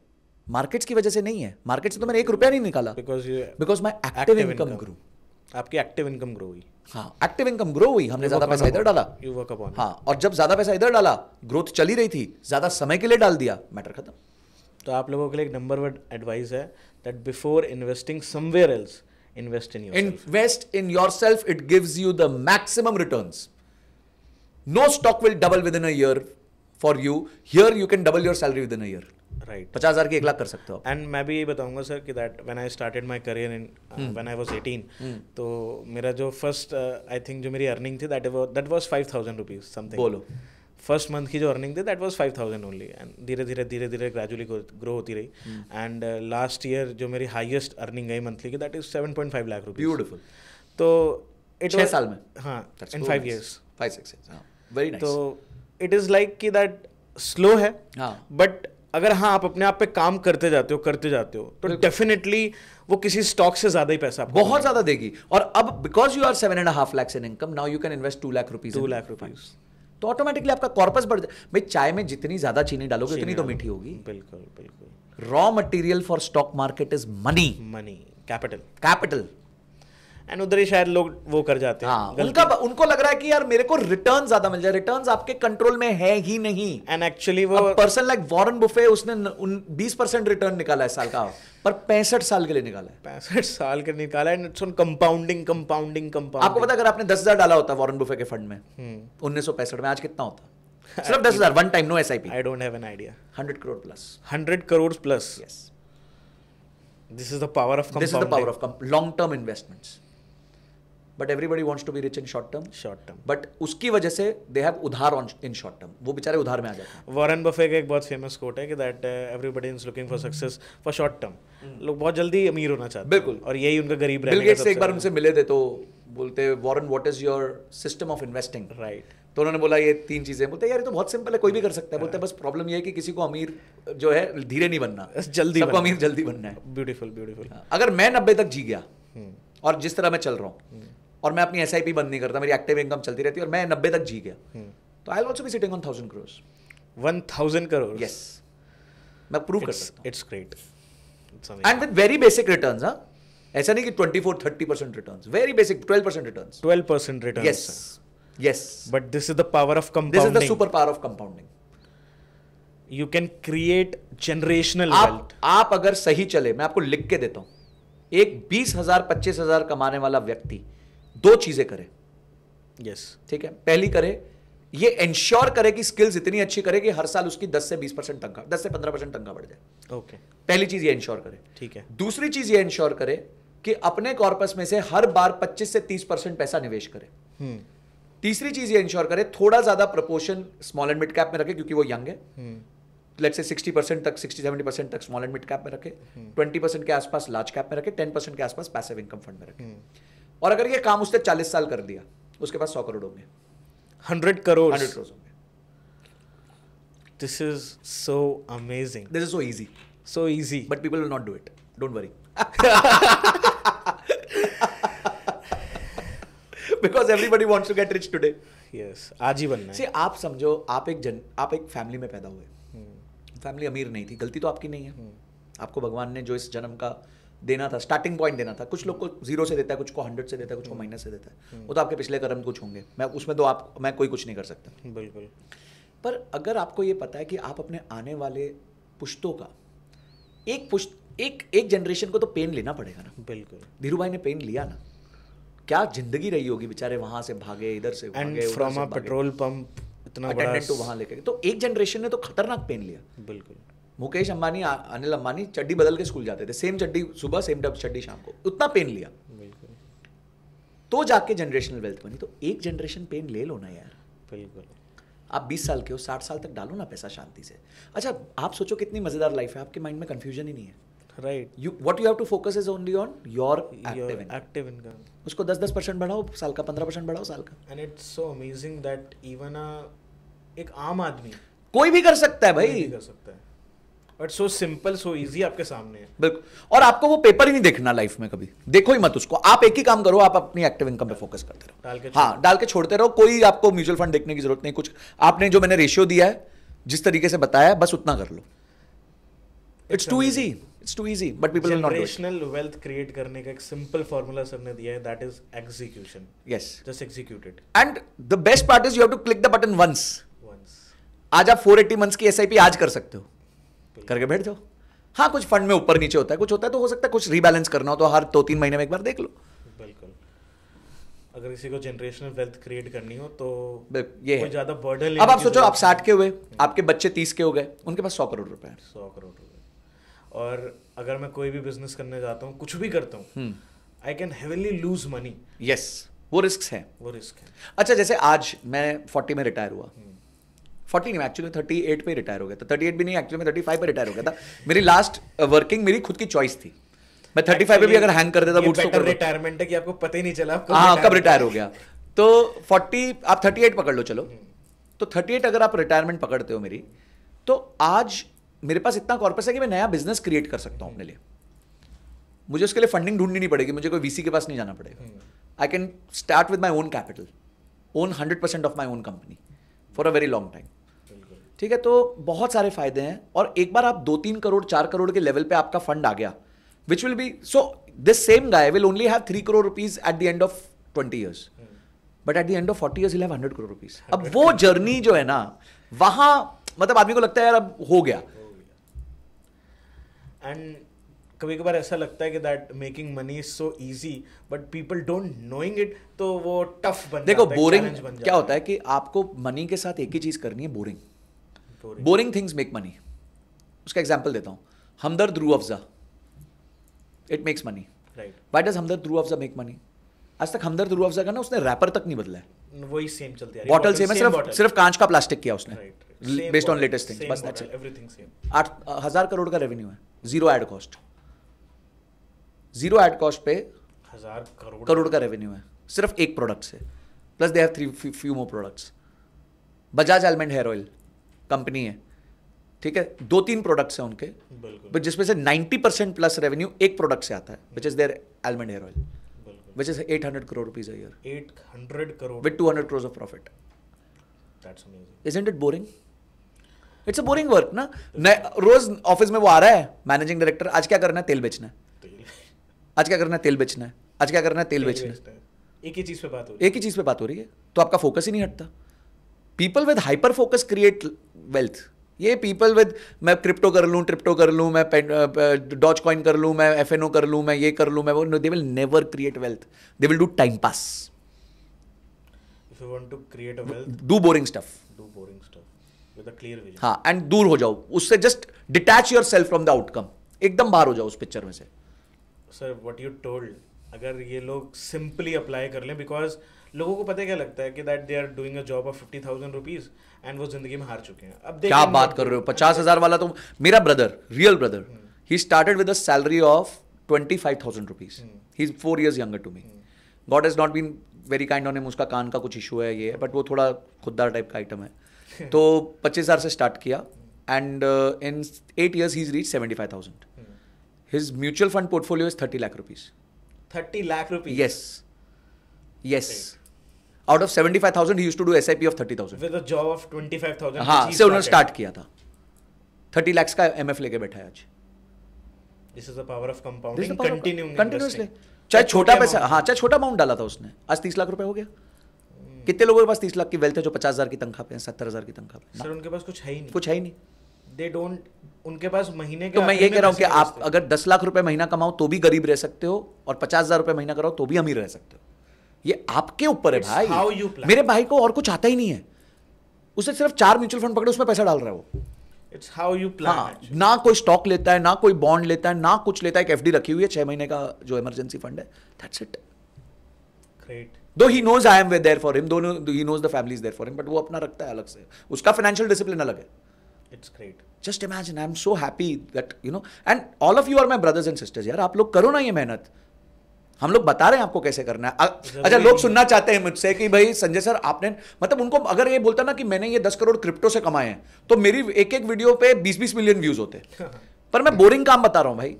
मार्केट्स की वजह से नहीं है मार्केट से तो मैंने एक रुपया नहीं निकाला because my active income grew आपकी एक्टिव इनकम ग्रो हुई हाँ एक्टिव इनकम ग्रो हुई हमने ज्यादा पैसा इधर डाला यू वर्क हाँ और जब ज्यादा पैसा इधर डाला ग्रोथ चली रही थी ज्यादा समय के लिए डाल दिया मैटर खत्म तो आप लोगों के लिए एक नंबर वन एडवाइस है that before investing somewhere else invest in yourself invest in yourself it gives you the maximum returns no stock will double within a year for you here you can double your salary within year right पचास हज़ार की एक लाख कर सकते हो and मैं भी यही बताऊंगा सर कि that when I started my career in when I was eighteen तो मेरा जो फर्स्ट आई थिंक जो मेरी अर्निंग थी that that was five thousand rupees something बोलो फर्स्ट मंथ की जो अर्निंग थी that was five thousand only and धीरे धीरे धीरे धीरे ग्रेजुअली ग्रो होती रही एंड लास्ट ईयर जो मेरी हाईएस्ट अर्निंग गई मंथली की that is seven point five lakh rupees beautiful तो इट छः साल में हाँ in five years five six very तो इट इज़ लाइक कि दैट स्लो है बट हाँ. अगर हाँ आप अपने आप पे काम करते जाते हो करते जाते हो तो डेफिनेटली वो किसी स्टॉक से ज्यादा ही पैसा बहुत ज्यादा देगी और अब because you are seven and half lakhs in income now you can invest two lakh rupees two lakh rupees तो ऑटोमेटिकली आपका कॉर्पस बढ़ जाए भाई चाय में जितनी ज्यादा चीनी डालोगे उतनी तो मीठी होगी बिल्कुल बिल्कुल raw material for stock market is money money capital capital and उधर ही शायद लोग वो कर जाते हैं हाँ, उनका उनको लग रहा है कि यार मेरे को रिटर्न ज्यादा मिल जाए रिटर्न आपके कंट्रोल में है ही नहीं एंड एक्चुअली वो पर्सन लाइक वॉरन बुफे उसने बीस परसेंट रिटर्न निकाला है साल का पर पैंसठ साल के लिए निकाला है पैंसठ साल के निकाला है इट्स कंपाउंडिंग कंपाउंडिंग कंपाउंड आपको पता अगर आपने दस हजार डाला होता वॉरन बुफे के फंड में हम्म। उन्नीस सौ पैंसठ में आज कितना होता सिर्फ दस हजार one time no S I P I don't have an idea hundred crore plus hundred crore plus yes this is the power of this is the power of long term investments but everybody wants to be rich in short term short term but उसकी वजह से they have उधार on in short term वो बेचारे उधार में आ जाते हैं वॉरेन बफे का एक बहुत फेमस कोट है कि that everybody is looking for success for short term लोग बहुत जल्दी अमीर होना चाहते हैं बिल्कुल और यही उनका गरीब रहने का एक बार उनसे मिले थे तो बोलते Warren what is your system of investing right तो उन्होंने बोला ये तीन चीजें बोलते यार ये तो बहुत सिंपल है कोई भी कर सकता है बोलते हाँ। बस प्रॉब्लम ये है कि किसी को अमीर जो है धीरे नहीं बनना जल्दी सबको अमीर जल्दी बनना है ब्यूटीफुल ब्यूटीफुल हाँ। अगर मैं नब्बे तक जी गया hmm. और जिस तरह मैं चल रहा हूँ hmm. और मैं अपनी एस बंद नहीं करता मेरी एक्टिव इनकम चलती रहती और मैं नब्बे तक जी गया हम्म। तो आई ऑल्सो भी sitting on thousand crores one thousand crore yes मैं प्रूव कर सकता it's great and with very basic return हाँ ऐसा नहीं कि twenty four thirty percent return very basic twelve percent return twelve percent return yes yes but this is the power of compounding this is the super power of compounding you can create generational wealth आप अगर सही चले मैं आपको लिख के देता हूं एक बीस हजार पच्चीस हजार कमाने वाला व्यक्ति दो चीजें करे यस yes. ठीक है पहली करे ये इंश्योर करे कि स्किल्स इतनी अच्छी करे कि हर साल उसकी 10 से 20 परसेंट तनखा दस से 15 परसेंट तनखा बढ़ जाए ओके okay. पहली चीज ये इंश्योर करे ठीक है दूसरी चीज ये इंश्योर करे कि अपने कॉर्पस में से हर बार 25 से 30 परसेंट पैसा निवेश करे hmm. तीसरी चीज ये इंश्योर करे थोड़ा ज्यादा proportion small and mid cap में रखे क्योंकि वो यंग है लेट से 60 परसेंट तक 60 70 परसेंट तक स्मॉल एंड मिड कैप में रखे 20 परसेंट के आसपास लार्ज कैप में रखे 10 परसेंट के आसपास पैसिव इनकम फंड में रखे hmm. और अगर ये काम उसने चालीस साल कर दिया उसके पास सौ करोड़ होंगे हंड्रेड करोड़ हंड्रेड करोड़ होंगे this is so amazing this is so easy so easy but people will not do it don't worry because everybody wants to get rich today yes आज ही आप समझो आप एक जन आप एक फैमिली में पैदा हुए फैमिली हम्म। अमीर नहीं थी गलती तो आपकी नहीं है हम्म। आपको भगवान ने जो इस जन्म का देना था स्टार्टिंग पॉइंट देना था कुछ लोग को जीरो से देता है कुछ को हंड्रेड से देता है कुछ को माइनस हम्म। से देता है हम्म। वो तो आपके पिछले कर्म कुछ होंगे मैं उसमें तो आप मैं कोई कुछ नहीं कर सकता बिल्कुल पर अगर आपको ये पता है कि आप अपने आने वाले पुश्तों का एक पुश्त एक एक जनरेशन को तो पेन लेना पड़ेगा ना बिल्कुल धीरू भाई ने पेन लिया ना क्या जिंदगी रही होगी बेचारे वहां से भागे इधर से भागे फ्रॉम पेट्रोल पंप इतना बड़ा तो वहां लेके तो एक जनरेशन ने तो खतरनाक पेन लिया बिल्कुल मुकेश अंबानी अनिल अंबानी चड्डी बदल के स्कूल जाते थे सेम चड्डी सुबह सेम टब चड्डी शाम को उतना पेन लिया तो जाके जनरेशनल वेल्थ बनी तो एक जनरेशन पेन ले लो ना यार बिल्कुल आप 20 साल के हो 60 साल तक डालो ना पैसा शांति से अच्छा आप सोचो कितनी मजेदार लाइफ है आपके माइंड में कंफ्यूजन ही नहीं है right you what you have to focus is only on your active income उसको 10 10 परसेंट बढ़ाओ साल का 15 परसेंट बढ़ाओ साल का and it's so amazing that even a एक आम आदमी कोई भी कर सकता है भाई कर सकता है but so simple so easy आपके सामने है बिल्कुल और आपको वो पेपर ही नहीं देखना लाइफ में कभी देखो ही मत उसको आप एक ही काम करो आप अपनी एक्टिव इनकम पे फोकस करते रहो डाल के हाँ डाल के छोड़ते रहो कोई आपको म्यूचुअल फंड देखने की जरूरत नहीं कुछ आपने जो मैंने रेशियो दिया है जिस तरीके से बताया बस उतना कर लो it's too easy it's too easy but people will not wealth create करने का एक सिंपल फॉर्मूला सर ने दिया है that is execution yes just executed and the best part is you have to click the button once once आज आप 480 months की SIP आज कर सकते हो करके बैठ जाओ हाँ कुछ फंड में ऊपर नीचे होता है कुछ होता है तो हो सकता है कुछ रीबैलेंस करना हो तो हर दो तीन महीने में एक बार देख लो बिल्कुल अगर किसी को जनरेशनल वेल्थ क्रिएट करनी हो तो ये है ज्यादा बर्डन अब आप सोचो आप साठ के हुए आपके बच्चे तीस के हो गए उनके पास सौ करोड़ रुपए हैं सौ करोड़ रुपए और अगर मैं कोई भी बिजनेस करने जाता हूँ कुछ भी करता हूँ I can heavily lose money yes वो रिस्क है वो रिस्क है अच्छा जैसे आज मैं फोर्टी में रिटायर हुआ hmm. फोर्टी नहीं एक्चुअली थर्टी एट पर रिटायर हो गया था थर्टी एट भी नहीं एक्चुअली मैं थर्टी फाइव पर रिटायर हो गया था मेरी लास्ट वर्किंग uh, मेरी खुद की चॉइस थी मैं थर्टी फाइव पर भी अगर हैंग कर देता बूट्स तो रिटायरमेंट है कि आपको पता ही नहीं चला हाँ कब रिटायर हो गया तो फोर्टी आप थर्टी एट पकड़ लो चलो तो थर्टी एट अगर आप रिटायरमेंट पकड़ते हो मेरी तो आज मेरे पास इतना कॉर्पस है कि मैं नया बिजनेस क्रिएट कर सकता हूँ अपने लिए मुझे उसके लिए फंडिंग ढूंढनी नहीं पड़ेगी मुझे कोई वीसी के पास नहीं जाना पड़ेगा I can start with my own capital own hundred percent of my own company for a very long time ठीक है तो बहुत सारे फायदे हैं और एक बार आप दो तीन करोड़ चार करोड़ के लेवल पे आपका फंड आ गया which will be so this same guy will only have three crore rupees at the end of twenty years but at the end of forty years have hundred crore rupees अब वो जर्नी जो है ना वहां मतलब आदमी को लगता है यार अब हो गया एंड कभी कभार ऐसा लगता है कि that making money is so easy but people don't knowing it तो वो टफ बन देखो बोरिंग क्या होता है कि आपको मनी के साथ एक ही चीज करनी है boring boring things make money उसका एग्जाम्पल देता हूँ Hamdard Rooh Afza it makes money right why does Hamdard Rooh Afza make money आज तक हमदर्द रू अफजा का ना उसने रैपर तक नहीं बदला है वही सेम चलती है बॉटल सेम है सिर्फ सिर्फ कांच का प्लास्टिक किया उसने बेस्ड ऑन लेटेस्ट थिंग्स बस दैट्स एवरीथिंग सेम आठ हजार करोड़ का रेवेन्यू है zero ad cost zero ad cost पे हजार करोड़ करोड़ का रेवेन्यू है सिर्फ एक प्रोडक्ट से plus they have three few more products Bajaj almond hair oil company है ठीक है दो तीन प्रोडक्ट्स हैं उनके बट जिसमें से 90 परसेंट प्लस रेवेन्यू एक प्रोडक्ट से आता है which is there almond hair oil which is 800 crore rupees year hundred crore with two hundred of profit is isn't it boring it's a boring work ना रोज ऑफिस में वो आ रहा है मैनेजिंग डायरेक्टर आज क्या करना है तेल बेचना है आज क्या करना है तेल बेचना है आज क्या करना है तेल बेचना है एक ही चीज पे बात हो रही है एक ही चीज पे बात हो रही है तो आपका फोकस ही नहीं हटता people with hyper focus create wealth ये पीपल विद मैं क्रिप्टो कर लूँ ट्रिप्टो कर लूँ मैं डॉच कॉइन कर लूँ मैं एफ कर लूँ मैं ये कर लूँ मैं वो they will never create wealth they will do time pass do boring stuff do boring stuff with हाँ एंड दूर हो जाओ उससे just detach yourself from the outcome एकदम बाहर हो जाओ उस पिक्चर में से सर वट यू टोल्ड अगर ये लोग सिंपली अप्लाई कर लें बिकॉज लोगों को पता क्या लगता है कि that they are doing a job of fifty thousand rupees and वो जिंदगी में हार चुके हैं अब क्या आप बात कर रहे हो पचास हजार वाला तो मेरा brother real brother he started with a salary of twenty five thousand rupees he is four years younger to me God is not been very kind on him उसका कान का कुछ इशू है ये बट वो थोड़ा खुददार टाइप का item है तो पच्चीस हज़ार से स्टार्ट किया and in eight years he is reach seventy five thousand his mutual fund portfolio is thirty lakh rupees thirty lakh rupees yes yes out of seventy five thousand use to do S I P of thirty thousand job of twenty five thousand हाँ से उन्होंने start किया था thirty lakhs का M F लेके बैठा है आज this is the power of compounding continuously चाहे छोटा पैसा हाँ चाहे छोटा अमाउंट डाला था उसने आज तीस लाख रुपए हो गया कितने लोगों के पास तीस लाख की वेल्थ है जो पचास हजार की तंखा पे सत्तर हजार की तंखा पे सर उनके पास कुछ है ही नहीं कुछ है ही नहीं दे डोंट उनके पास महीने के तो मैं ये कह रहा हूँ कि आप अगर दस लाख रुपए महीना कमाओ तो भी गरीब रह सकते हो और पचास हजार रुपये महीना कराओ तो भी अमीर रह सकते हो ये आपके ऊपर है भाई मेरे भाई को और कुछ आता ही नहीं है उसे सिर्फ चार म्यूचुअल फंड पकड़े उसमें पैसा डाल रहा है वो इट्स हाउ यू प्लान ना कोई स्टॉक लेता है ना कोई बॉन्ड लेता है ना कुछ लेता है एक एफडी रखी हुई है छह महीने का जो इमरजेंसी फंड है दैट्स इट ग्रेट दो he knows I am way there for him दोनों ही knows the family is there for him but वो अपना रखता है अलग से उसका फाइनेंशियल डिसिप्लिन अलग है it's great just imagine I am so happy that you know and all of you are my brothers and sisters यार आप लोग करो ना ये मेहनत हम लोग बता रहे हैं आपको कैसे करना है अच्छा लोग सुनना चाहते हैं मुझसे कि भाई संजय सर आपने मतलब उनको अगर ये बोलता ना कि मैंने ये दस करोड़ क्रिप्टो से कमाए हैं तो मेरी एक एक वीडियो पे बीस बीस मिलियन व्यूज होते पर मैं बोरिंग काम बता रहा हूँ भाई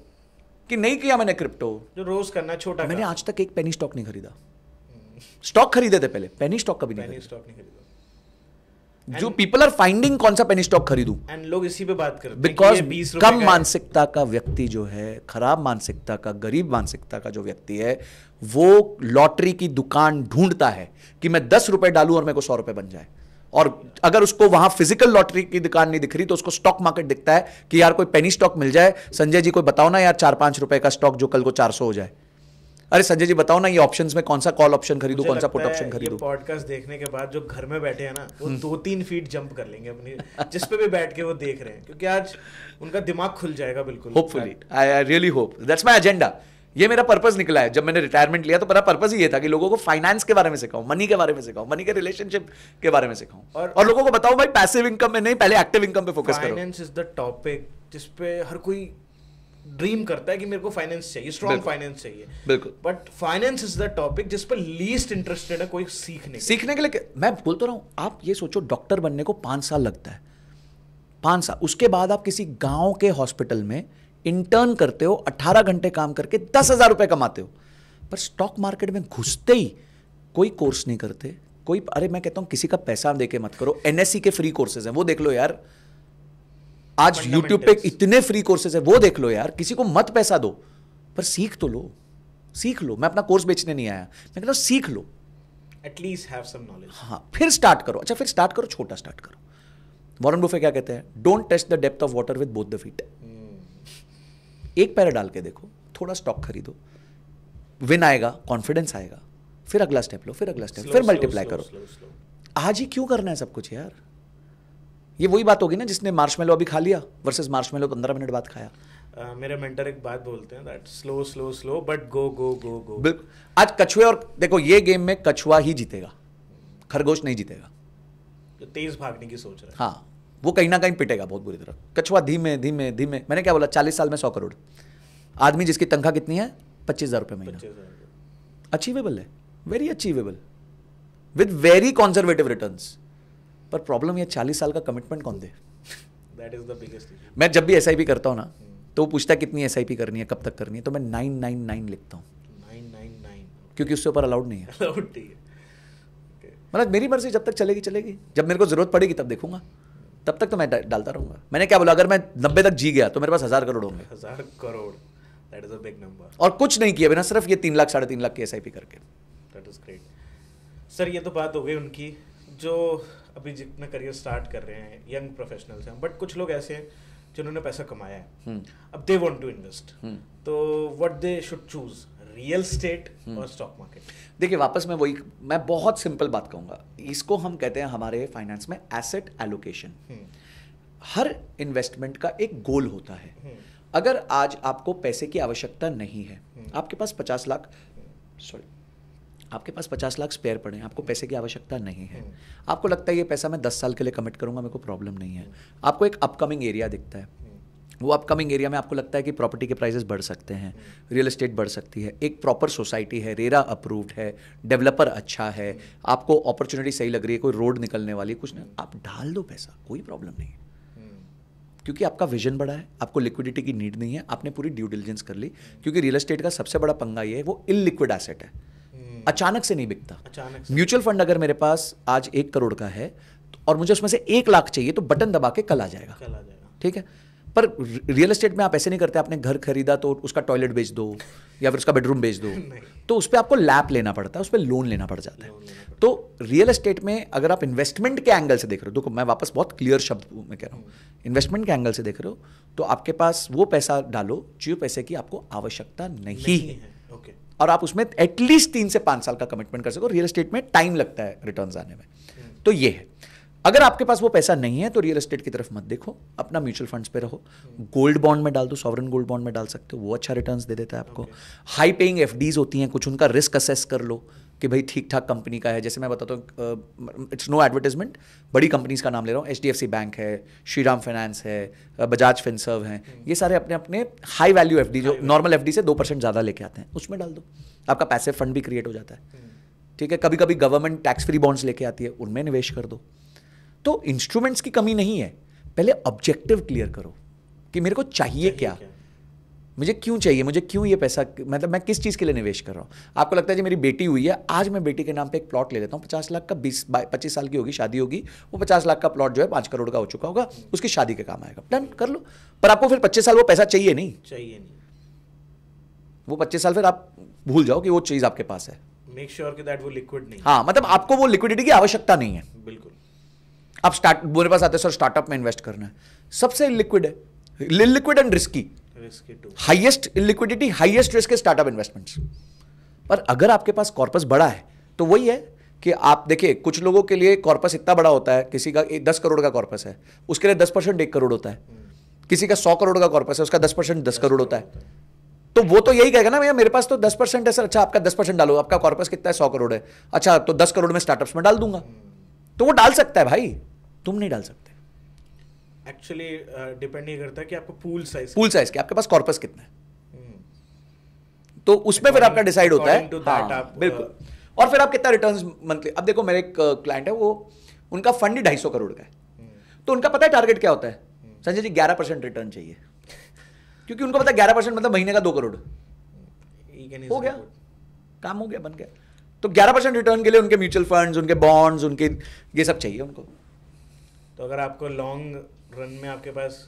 कि नहीं किया मैंने क्रिप्टो जो रोज करना छोटा मैंने आज तक एक पेनी स्टॉक नहीं खरीदा स्टॉक खरीदे थे पहले पेनी स्टॉक कभी नहीं नहीं खरीदा जो पीपल आर फाइंडिंग कौन सा पेनी स्टॉक खरीदू एंड लोग इसी पे बात करते बिकॉज कम मानसिकता का व्यक्ति जो है खराब मानसिकता का गरीब मानसिकता का जो व्यक्ति है वो लॉटरी की दुकान ढूंढता है कि मैं दस रुपए डालू और मेरे को सौ रुपए बन जाए और अगर उसको वहां फिजिकल लॉटरी की दुकान नहीं दिख रही तो उसको स्टॉक मार्केट दिखता है कि यार कोई पेनी स्टॉक मिल जाए संजय जी कोई बताओ ना यार चार पांच रुपए का स्टॉक जो कल को चार सौ हो जाए अरे संजय जी बताओ ना ये ऑप्शंस में कौन सा कॉल ऑप्शन खरीदू कौन सा पुट ऑप्शन खरीदू पॉडकास्ट देखने के बाद जो घर में बैठे हैं ना वो दो तीन फीट जंप कर लेंगे अपनी जिस पे भी बैठ के वो देख रहे हैं क्योंकि आज उनका दिमाग खुल जाएगा बिल्कुल hopefully I I really hope that's my agenda ये मेरा पर्पज निकला है जब मैंने रिटायरमेंट लिया तो मेरा पर्पज ये था कि लोगों को फाइनेंस के बारे में सिखाऊं मनी के बारे में सिखाऊं मनी के रिलेशनशिप के बारे में सिखाऊं और, और लोगों को बताओ भाई पैसिव इनकम में नहीं पहले एक्टिव इनकम पे फोकस करो फाइनेंस इज द टॉपिक जिसपे हर कोई ड्रीम करता है कि मेरे को फाइनेंस चाहिए स्ट्रॉन्ग फाइनेंस चाहिए बिल्कुल but finance is the topic जिस पर लीस्ट इंटरेस्टेड है कोई सीखने सीखने के लिए मैं बोलता रहा हूँ आप ये सोचो डॉक्टर बनने को पाँच साल लगता है पाँच साल उसके बाद आप किसी गाँव के हॉस्पिटल में इंटर्न करते हो अट्ठारह घंटे काम करके दस हज़ार रुपये कमाते हो पर स्टॉक मार्केट में घुसते ही कोई कोर्स नहीं करते कोई अरे मैं कहता हूँ किसी का पैसा देके मत करो एनएससी e के फ्री कोर्सेज हैं वो देख लो यार आज YouTube पे इतने फ्री कोर्सेज है वो देख लो यार किसी को मत पैसा दो पर सीख तो लो सीख लो मैं अपना कोर्स बेचने नहीं आया मैं कहता सीख लो एटलीस्ट हैव सम नॉलेज हाँ फिर स्टार्ट करो अच्छा फिर स्टार्ट करो छोटा स्टार्ट करो वॉरन बुफे क्या कहते हैं don't test the depth of water with both the feet एक पैर डाल के देखो थोड़ा स्टॉक खरीदो विन आएगा कॉन्फिडेंस आएगा फिर अगला स्टेप लो फिर अगला स्टेप फिर मल्टीप्लाई करो slow, slow, slow. आज ही क्यों करना है सब कुछ यार ये वही बात होगी ना जिसने मार्शमेलो अभी खा लिया वर्सेस मार्शमेलो पंद्रह मिनट बाद खाया Uh, मेरे मेंटर एक बात बोलते हैं that slow slow slow but go go go go आज कछुए और देखो ये गेम में कछुआ ही जीतेगा खरगोश नहीं जीतेगा जो तो तेज भागने की सोच रहा है हाँ वो कहीं ना कहीं पिटेगा बहुत बुरी तरह कछुआ धीमे धीमे धीमे मैंने क्या बोला चालीस साल में सौ करोड़ आदमी जिसकी तनख्वाह कितनी है पच्चीस हज़ार रुपये महीना अचीवेबल है very achievable with very conservative returns पर प्रॉब्लम यह चालीस साल का कमिटमेंट कौन दे दैट इज द बिगेस्ट मैं जब भी एस करता हूँ ना तो वो पूछता है कितनी एस करनी है कब तक करनी है तो मैं नाइन नाइन नाइन लिखता हूँ क्योंकि उससे ऊपर अलाउड नहीं है अलाउड नहीं है मतलब मेरी मर्जी जब तक चलेगी चलेगी जब मेरे को जरूरत पड़ेगी तब देखूंगा तब तक तो मैं डालता रहूंगा मैंने क्या बोला अगर मैं नब्बे तक जी गया तो मेरे पास हजार करोड़ होंगे हजार crore that is a big number और कुछ नहीं किया बिना सिर्फ ये तीन लाख साढ़े तीन लाख की एस करके दैट इज ग्रेट सर ये तो बात हो गई उनकी जो अभी जितना करियर स्टार्ट कर रहे हैं यंग प्रोफेशनल्स हैं बट कुछ लोग ऐसे हैं जिन्होंने पैसा कमाया है हम्म। अब दे वांट टू इन्वेस्ट तो what they should choose real estate और स्टॉक मार्केट देखिए वापस मैं वही मैं बहुत सिंपल बात कहूंगा इसको हम कहते हैं हमारे फाइनेंस में एसेट एलोकेशन हम्म। हर इन्वेस्टमेंट का एक गोल होता है हम्म। अगर आज आपको पैसे की आवश्यकता नहीं है आपके पास पचास लाख सॉरी आपके पास पचास लाख स्पेयर पड़े हैं आपको पैसे की आवश्यकता नहीं है हम्म। आपको लगता है ये पैसा मैं दस साल के लिए कमिट करूंगा मेरे को प्रॉब्लम नहीं है आपको एक अपकमिंग एरिया दिखता है हम्म। वो अपकमिंग एरिया में आपको लगता है कि प्रॉपर्टी के प्राइसेस बढ़ सकते हैं रियल हम्म। एस्टेट बढ़ सकती है एक प्रॉपर सोसाइटी है रेरा अप्रूव्ड है डेवलपर अच्छा है आपको अपॉर्चुनिटी सही लग रही है कोई रोड निकलने वाली कुछ नहीं आप ढाल दो पैसा कोई प्रॉब्लम नहीं है क्योंकि आपका विजन बड़ा है आपको लिक्विडिटी की नीड नहीं है आपने पूरी ड्यू डिलीजेंस कर ली क्योंकि रियल एस्टेट का सबसे बड़ा पंगा ये है वो इलिक्विड एसेट है अचानक से नहीं बिकता म्यूचुअल फंड अगर मेरे पास आज एक करोड़ का है और मुझे उसमें से एक लाख चाहिए तो बटन दबा के कल आ जाएगा कल आ जाएगा ठीक है पर रियल एस्टेट में आप ऐसे नहीं करते आपने घर खरीदा तो उसका टॉयलेट बेच दो या फिर उसका बेडरूम बेच दो तो उस पर आपको लैप लेना पड़ता है उस पर लोन लेना पड़ जाता है तो रियल एस्टेट में अगर आप इन्वेस्टमेंट के एंगल से देख रहे हो देखो मैं वापस बहुत क्लियर शब्द में कह रहा हूँ इन्वेस्टमेंट के एंगल से देख रहे हो तो आपके पास वो पैसा डालो जो पैसे की आपको आवश्यकता नहीं, नहीं है ओके और आप उसमें एटलीस्ट तीन से पांच साल का कमिटमेंट कर सको रियल एस्टेट में टाइम लगता है रिटर्न आने में तो ये है अगर आपके पास वो पैसा नहीं है तो रियल एस्टेट की तरफ मत देखो अपना म्यूचुअल फंड्स पे रहो गोल्ड बॉन्ड में डाल दो सॉवरन गोल्ड बॉन्ड में डाल सकते हो वो अच्छा रिटर्न्स दे देता है आपको हाई पेइंग एफ होती हैं कुछ उनका रिस्क असेस कर लो कि भाई ठीक ठाक कंपनी का है जैसे मैं बताता हूँ इट्स नो एडवर्टाइजमेंट बड़ी कंपनीज का नाम ले रहा हूँ एच बैंक है श्री राम फाइनेंस है बजाज फिनसर्व हैं ये सारे अपने अपने हाई वैल्यू एफ जो नॉर्मल एफ से दो परसेंट ज़्यादा लेके आते हैं उसमें डाल दो आपका पैसे फंड भी क्रिएट हो जाता है हम्म। ठीक है कभी कभी गवर्नमेंट टैक्स फ्री बॉन्ड्स लेके आती है उनमें निवेश कर दो तो इंस्ट्रूमेंट्स की कमी नहीं है पहले ऑब्जेक्टिव क्लियर करो कि मेरे को चाहिए, क्या? मुझे क्यों चाहिए मुझे क्यों ये पैसा मतलब मैं किस चीज़ के लिए निवेश कर रहा हूँ आपको लगता है जी मेरी बेटी हुई है आज मैं बेटी के नाम पे एक प्लॉट ले लेता हूँ पचास लाख का बीस पच्चीस साल की होगी शादी होगी वो पचास लाख का प्लॉट जो है पाँच करोड़ का हो चुका होगा उसकी शादी के काम आएगा डन कर लो पर आपको फिर पच्चीस साल वो पैसा चाहिए नहीं चाहिए नहीं वो पच्चीस साल फिर आप भूल जाओ कि वो चीज़ आपके पास है मेक श्योर कि दैट वो लिक्विड नहीं हाँ मतलब आपको वो लिक्विडिटी की आवश्यकता नहीं है बिल्कुल आप स्टार्ट मेरे पास आते सर स्टार्टअप में इन्वेस्ट करना है सबसे लिक्विड है liquid and risky highest liquidity highest risk है स्टार्टअप इन्वेस्टमेंट्स पर अगर आपके पास कॉर्पस बड़ा है तो वही है कि आप देखिए कुछ लोगों के लिए कॉर्पस इतना बड़ा होता है किसी का दस करोड़ का कॉर्पस है उसके लिए दस परसेंट एक करोड़ होता है हम्म। किसी का सौ करोड़ का कॉर्पस है उसका दस परसेंट दस करोड़ होता है तो वो तो यही कहेगा ना भैया मेरे पास तो दस परसेंट है सर अच्छा आपका दस परसेंट डालो आपका कॉर्पस कितना है सौ करोड़ है अच्छा तो दस करोड़ में स्टार्टअप्स में डाल दूंगा हम्म। तो वो डाल सकता है भाई तुम नहीं डाल सकते एक्चुअली डिपेंड uh, नहीं करता कि आपको पूल साइज पूल साइज के आपके पास कॉर्पस कितना है hmm. तो उसमें फिर आपका डिसाइड होता है हाँ, uh, बिल्कुल और फिर आप कितना रिटर्न्स मंथली अब देखो मेरे एक क्लाइंट uh, है वो उनका फंड ही ढाई सौ करोड़ का है hmm. तो उनका पता है टारगेट क्या होता है hmm. संजय जी ग्यारह परसेंट रिटर्न चाहिए क्योंकि उनको पता है ग्यारह परसेंट मतलब महीने का दो करोड़ हो गया काम हो गया बन गया तो ग्यारह परसेंट रिटर्न के लिए उनके म्यूचुअल फंड्स उनके बॉन्ड्स उनके ये सब चाहिए उनको तो अगर आपको लॉन्ग रन में आपके पास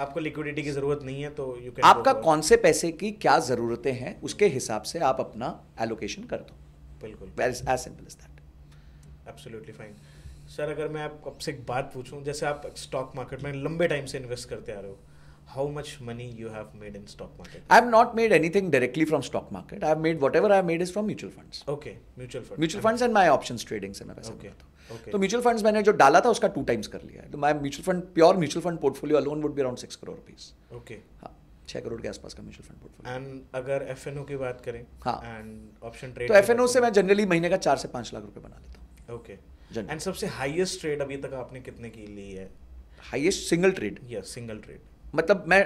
आपको लिक्विडिटी की जरूरत नहीं है तो यू कैन आपका कौन से पैसे की क्या जरूरतें हैं उसके हिसाब से आप अपना एलोकेशन कर दो बिल्कुल एब्सोल्युटली फाइन सर अगर मैं आपसे एक बात पूछूं जैसे आप स्टॉक मार्केट में लंबे टाइम से इन्वेस्ट करते आ रहे हो how much money you have made in stock market I have not made anything directly from stock market I have made whatever I have made is from mutual funds okay mutual fund mutual funds and my options trading से मैं पैसा okay okay. तो mutual funds मैंने जो डाला था उसका two times कर लिया है तो मैं mutual fund pure mutual fund portfolio alone would be around six crore rupees okay छह करोड़ के आसपास का म्यूचुअल फंड पोर्टफोलियो एंड अगर एफ की बात करें हाँ एंड ऑप्शन ट्रेड तो एफ से मैं जनरली महीने का चार से पांच लाख रुपए बना लेता हूँ ओके एंड सबसे हाईएस्ट ट्रेड अभी तक आपने कितने की ली है highest single trade yes single trade मतलब मैं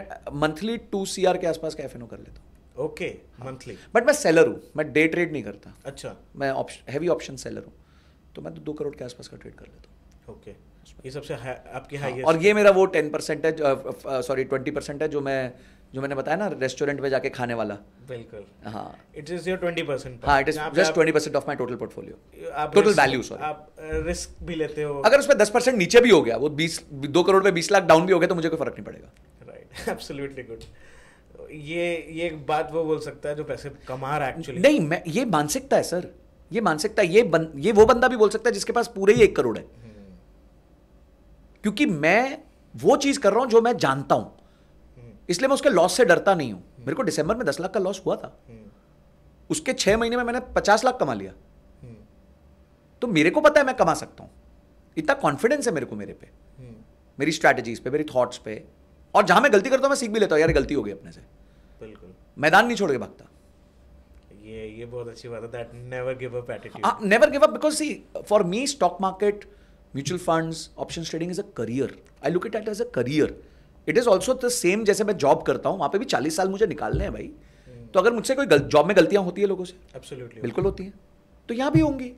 मंथली टू सी के आसपास का एफ कर लेता हूँ ओके मंथली बट मैं सेलर हूँ मैं डे ट्रेड नहीं करता अच्छा मैं हैवी ऑप्शन सेलर हूँ तो मैं तो दो करोड़ के आसपास का ट्रेड कर लेता हूँ ओके ये सबसे हा, आपकी हाई हाँ, और ये मेरा वो टेन परसेंट है सॉरी ट्वेंटी परसेंट है जो मैं जो मैंने बताया ना रेस्टोरेंट में जाके खाने वाला बिल्कुल हाँ it is your twenty percent हाँ it is just twenty percent of my total portfolio total value sorry आप रिस्क भी लेते हो अगर उसमें दस परसेंट नीचे भी हो गया वो बीस दो करोड़ में बीस लाख डाउन भी हो गया तो मुझे कोई फर्क नहीं पड़ेगा राइट एब्सोल्युटली गुड ये ये बात वो बोल सकता है जो पैसे कमा रहा है एक्चुअली नहीं मैं ये मानसिकता है सर ये मानसिकता ये बन, ये वो बंदा भी बोल सकता है जिसके पास पूरे ही एक करोड़ है क्योंकि मैं वो चीज कर रहा हूं जो मैं जानता हूं इसलिए मैं उसके लॉस से डरता नहीं हूं मेरे को दिसंबर में दस लाख का लॉस हुआ था उसके छह महीने में मैंने पचास लाख कमा लिया तो मेरे को पता है मैं कमा सकता हूं इतना कॉन्फिडेंस है मेरे को मेरे पे मेरी स्ट्रैटेजीज पे मेरी थॉट्स पे और जहां मैं गलती करता हूं मैं सीख भी लेता हूं यार गलती हो गई अपने से बिल्कुल मैदान नहीं छोड़ के भागता ये ये बहुत अच्छी बात है that never give up attitude never give up because see for me stock market mutual funds option trading is a career I look it at as a career it is also the same जैसे मैं job करता हूं वहां पे भी 40 साल मुझे निकालने हैं भाई तो अगर मुझसे कोई जॉब में गलतियां होती है लोगों से एब्सोल्युटली बिल्कुल होती है तो यहां भी होंगी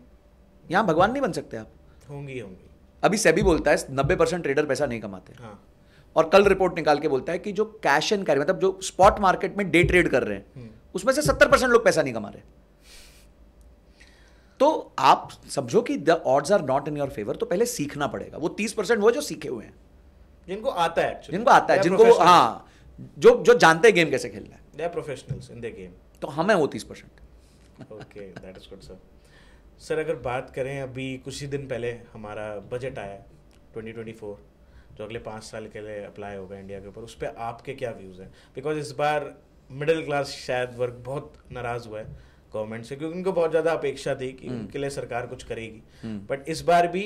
यहां भगवान नहीं बन सकते आप होंगी होंगी अभी सेबी बोलता है नब्बे परसेंट ट्रेडर पैसा नहीं कमाते हाँ. और कल रिपोर्ट निकाल के बोलता है कि जो कैश एंड कैरी मतलब जो स्पॉट मार्केट में डे ट्रेड कर रहे हैं हम्म। उसमें से सत्तर परसेंट लोग पैसा नहीं कमा रहे तो आप समझो कि the odds are not in your favour तो पहले सीखना पड़ेगा वो तीस परसेंट वो जो सीखे हुए हैं जिनको आता है जिनको आता है जिनको हाँ जो जो जानते हैं गेम कैसे खेलना है they professionals in the game तो हमें वो तीस percent okay that is good sir sir अगर बात करें अभी कुछ ही दिन पहले हमारा बजट आया ट्वेंटी ट्वेंटी फोर जो अगले पाँच साल के लिए अप्लाई होगा इंडिया के ऊपर उस पर आपके क्या व्यूज़ हैं बिकॉज इस बार मिडिल क्लास शायद वर्ग बहुत नाराज हुआ है गवर्नमेंट से क्योंकि उनको बहुत ज़्यादा अपेक्षा थी कि हम्म। उनके लिए सरकार कुछ करेगी बट हम्म। इस बार भी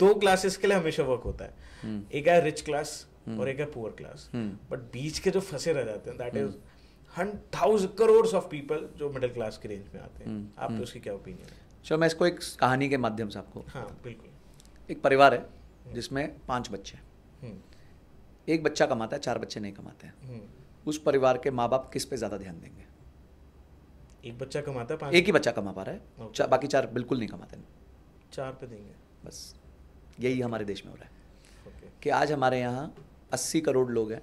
दो क्लासेस के लिए हमेशा वर्क होता है हम्म। एक है रिच क्लास और एक है पुअर क्लास बट बीच के जो फंसे रह जाते हैं that is crore of people जो मिडिल क्लास के रेंज में आते हैं आप तो उसकी क्या ओपिनियन है मैं इसको एक कहानी के माध्यम से आपको हाँ बिल्कुल एक परिवार है जिसमें पांच बच्चे हैं एक बच्चा कमाता है चार बच्चे नहीं कमाते हैं उस परिवार के माँ बाप किस पे ज़्यादा ध्यान देंगे एक बच्चा कमाता है एक ही बच्चा कमा पा रहा है okay. बाकी चार बिल्कुल नहीं कमाते चार पे देंगे बस यही हमारे देश में हो रहा है okay. कि आज हमारे यहाँ अस्सी करोड़ लोग हैं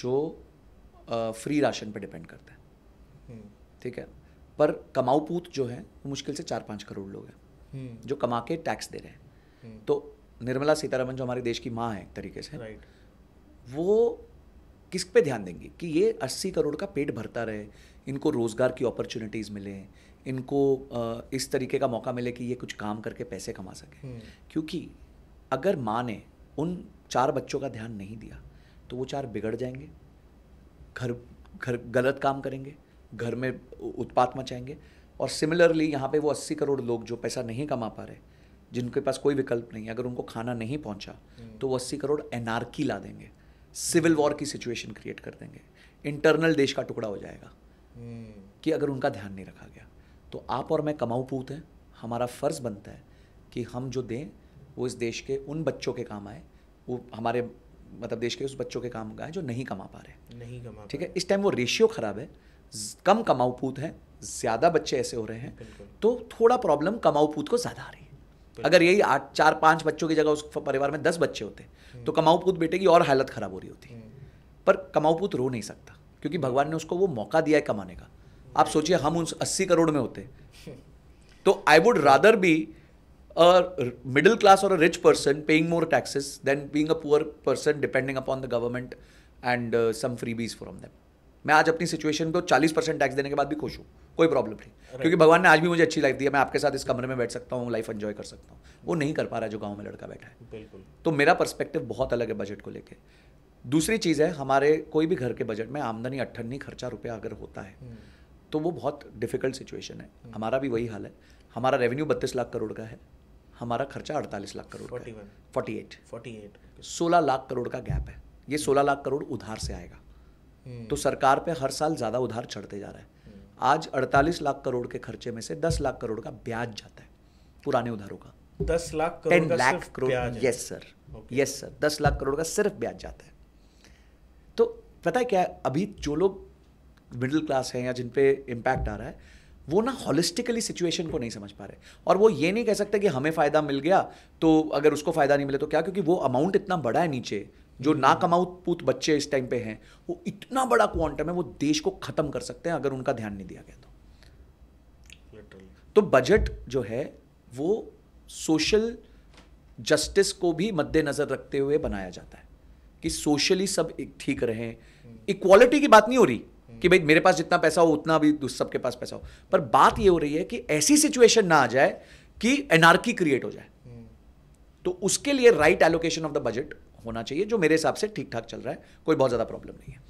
जो आ, फ्री राशन पे डिपेंड करते हैं हम्म। ठीक है पर कमाऊपूत जो है वो मुश्किल से चार पाँच करोड़ लोग हैं हम्म। जो कमा के टैक्स दे रहे हैं हम्म। तो निर्मला सीतारमन जो हमारे देश की माँ है एक तरीके से वो किस पे ध्यान देंगे कि ये 80 करोड़ का पेट भरता रहे इनको रोज़गार की अपॉर्चुनिटीज़ मिले इनको इस तरीके का मौका मिले कि ये कुछ काम करके पैसे कमा सके हम्म। क्योंकि अगर माँ ने उन चार बच्चों का ध्यान नहीं दिया तो वो चार बिगड़ जाएंगे घर घर गलत काम करेंगे घर में उत्पात मचाएंगे और सिमिलरली यहाँ पे वो 80 करोड़ लोग जो पैसा नहीं कमा पा रहे जिनके पास कोई विकल्प नहीं अगर उनको खाना नहीं पहुँचा हम्म। तो वो अस्सी करोड़ एनआरकी ला देंगे सिविल वॉर की सिचुएशन क्रिएट कर देंगे इंटरनल देश का टुकड़ा हो जाएगा हम्म। कि अगर उनका ध्यान नहीं रखा गया तो आप और मैं कमाऊ पूत हैं हमारा फ़र्ज़ बनता है कि हम जो दें वो इस देश के उन बच्चों के काम आए वो हमारे मतलब देश के उस बच्चों के काम आए जो नहीं कमा पा रहे नहीं कमा ठीक है इस टाइम वो रेशियो ख़राब है कम कमाऊपूत हैं ज़्यादा बच्चे ऐसे हो रहे हैं तो थोड़ा प्रॉब्लम कमाऊपूत को ज़्यादा आ रही है अगर यही आठ चार पांच बच्चों की जगह उस परिवार में दस बच्चे होते हम्म। तो कमाऊपूत बेटे की और हालत खराब हो रही होती हम्म। पर कमाऊपूत रो नहीं सकता क्योंकि भगवान ने उसको वो मौका दिया है कमाने का आप हम्म। सोचिए हम उस अस्सी करोड़ में होते तो I would rather be a middle class और a rich person paying more taxes than being a poor person depending upon the government and some free from them मैं आज अपनी सिचुएशन को चालीस परसेंट टैक्स देने के बाद भी खुश हूँ कोई प्रॉब्लम नहीं क्योंकि भगवान ने आज भी मुझे अच्छी लाइफ दी है मैं आपके साथ इस कमरे में बैठ सकता हूँ लाइफ एंजॉय कर सकता हूँ वो नहीं कर पा रहा है जो गाँव में लड़का बैठा है बिल्कुल तो मेरा परस्पेक्टिव बहुत अलग है बजट को लेकर दूसरी चीज़ है हमारे कोई भी घर के बजट में आमदनी अट्ठन्नी खर्चा रुपया अगर होता है हम्म। तो वो बहुत डिफिकल्ट सिचुएशन है हम्म। हमारा भी वही हाल है हमारा रेवेन्यू बत्तीस लाख करोड़ का है हमारा खर्चा अड़तालीस lakh crore forty eight forty eight सोलह लाख करोड़ का गैप है ये सोलह लाख करोड़ उधार से आएगा तो सरकार पे हर साल ज़्यादा उधार चढ़ते जा रहा है आज 48 लाख करोड़ के खर्चे में से 10 लाख करोड़ का ब्याज जाता है पुराने उधारों का दस lakh ten lakh crore yes sir yes sir दस लाख करोड़ का सिर्फ ब्याज जाता है तो पता है क्या अभी जो लोग मिडिल क्लास हैं या जिनपे इम्पैक्ट आ रहा है वो ना हॉलिस्टिकली सिचुएशन को नहीं समझ पा रहे और वो ये नहीं कह सकते कि हमें फ़ायदा मिल गया तो अगर उसको फ़ायदा नहीं मिले तो क्या क्योंकि वो अमाउंट इतना बड़ा है नीचे जो ना कमाऊपूत बच्चे इस टाइम पे हैं वो इतना बड़ा क्वांटम है वो देश को ख़त्म कर सकते हैं अगर उनका ध्यान नहीं दिया गया तो तो बजट जो है वो सोशल जस्टिस को भी मद्देनज़र रखते हुए बनाया जाता है कि सोशली सब ठीक रहें इक्वालिटी हम्म। की बात नहीं हो रही हम्म। कि भाई मेरे पास जितना पैसा हो उतना भी सबके पास पैसा हो पर बात ये हो रही है कि ऐसी सिचुएशन ना आ जाए कि एनआरकी क्रिएट हो जाए हम्म। तो उसके लिए right allocation of the budget होना चाहिए जो मेरे हिसाब से ठीक ठाक चल रहा है कोई बहुत ज़्यादा प्रॉब्लम नहीं है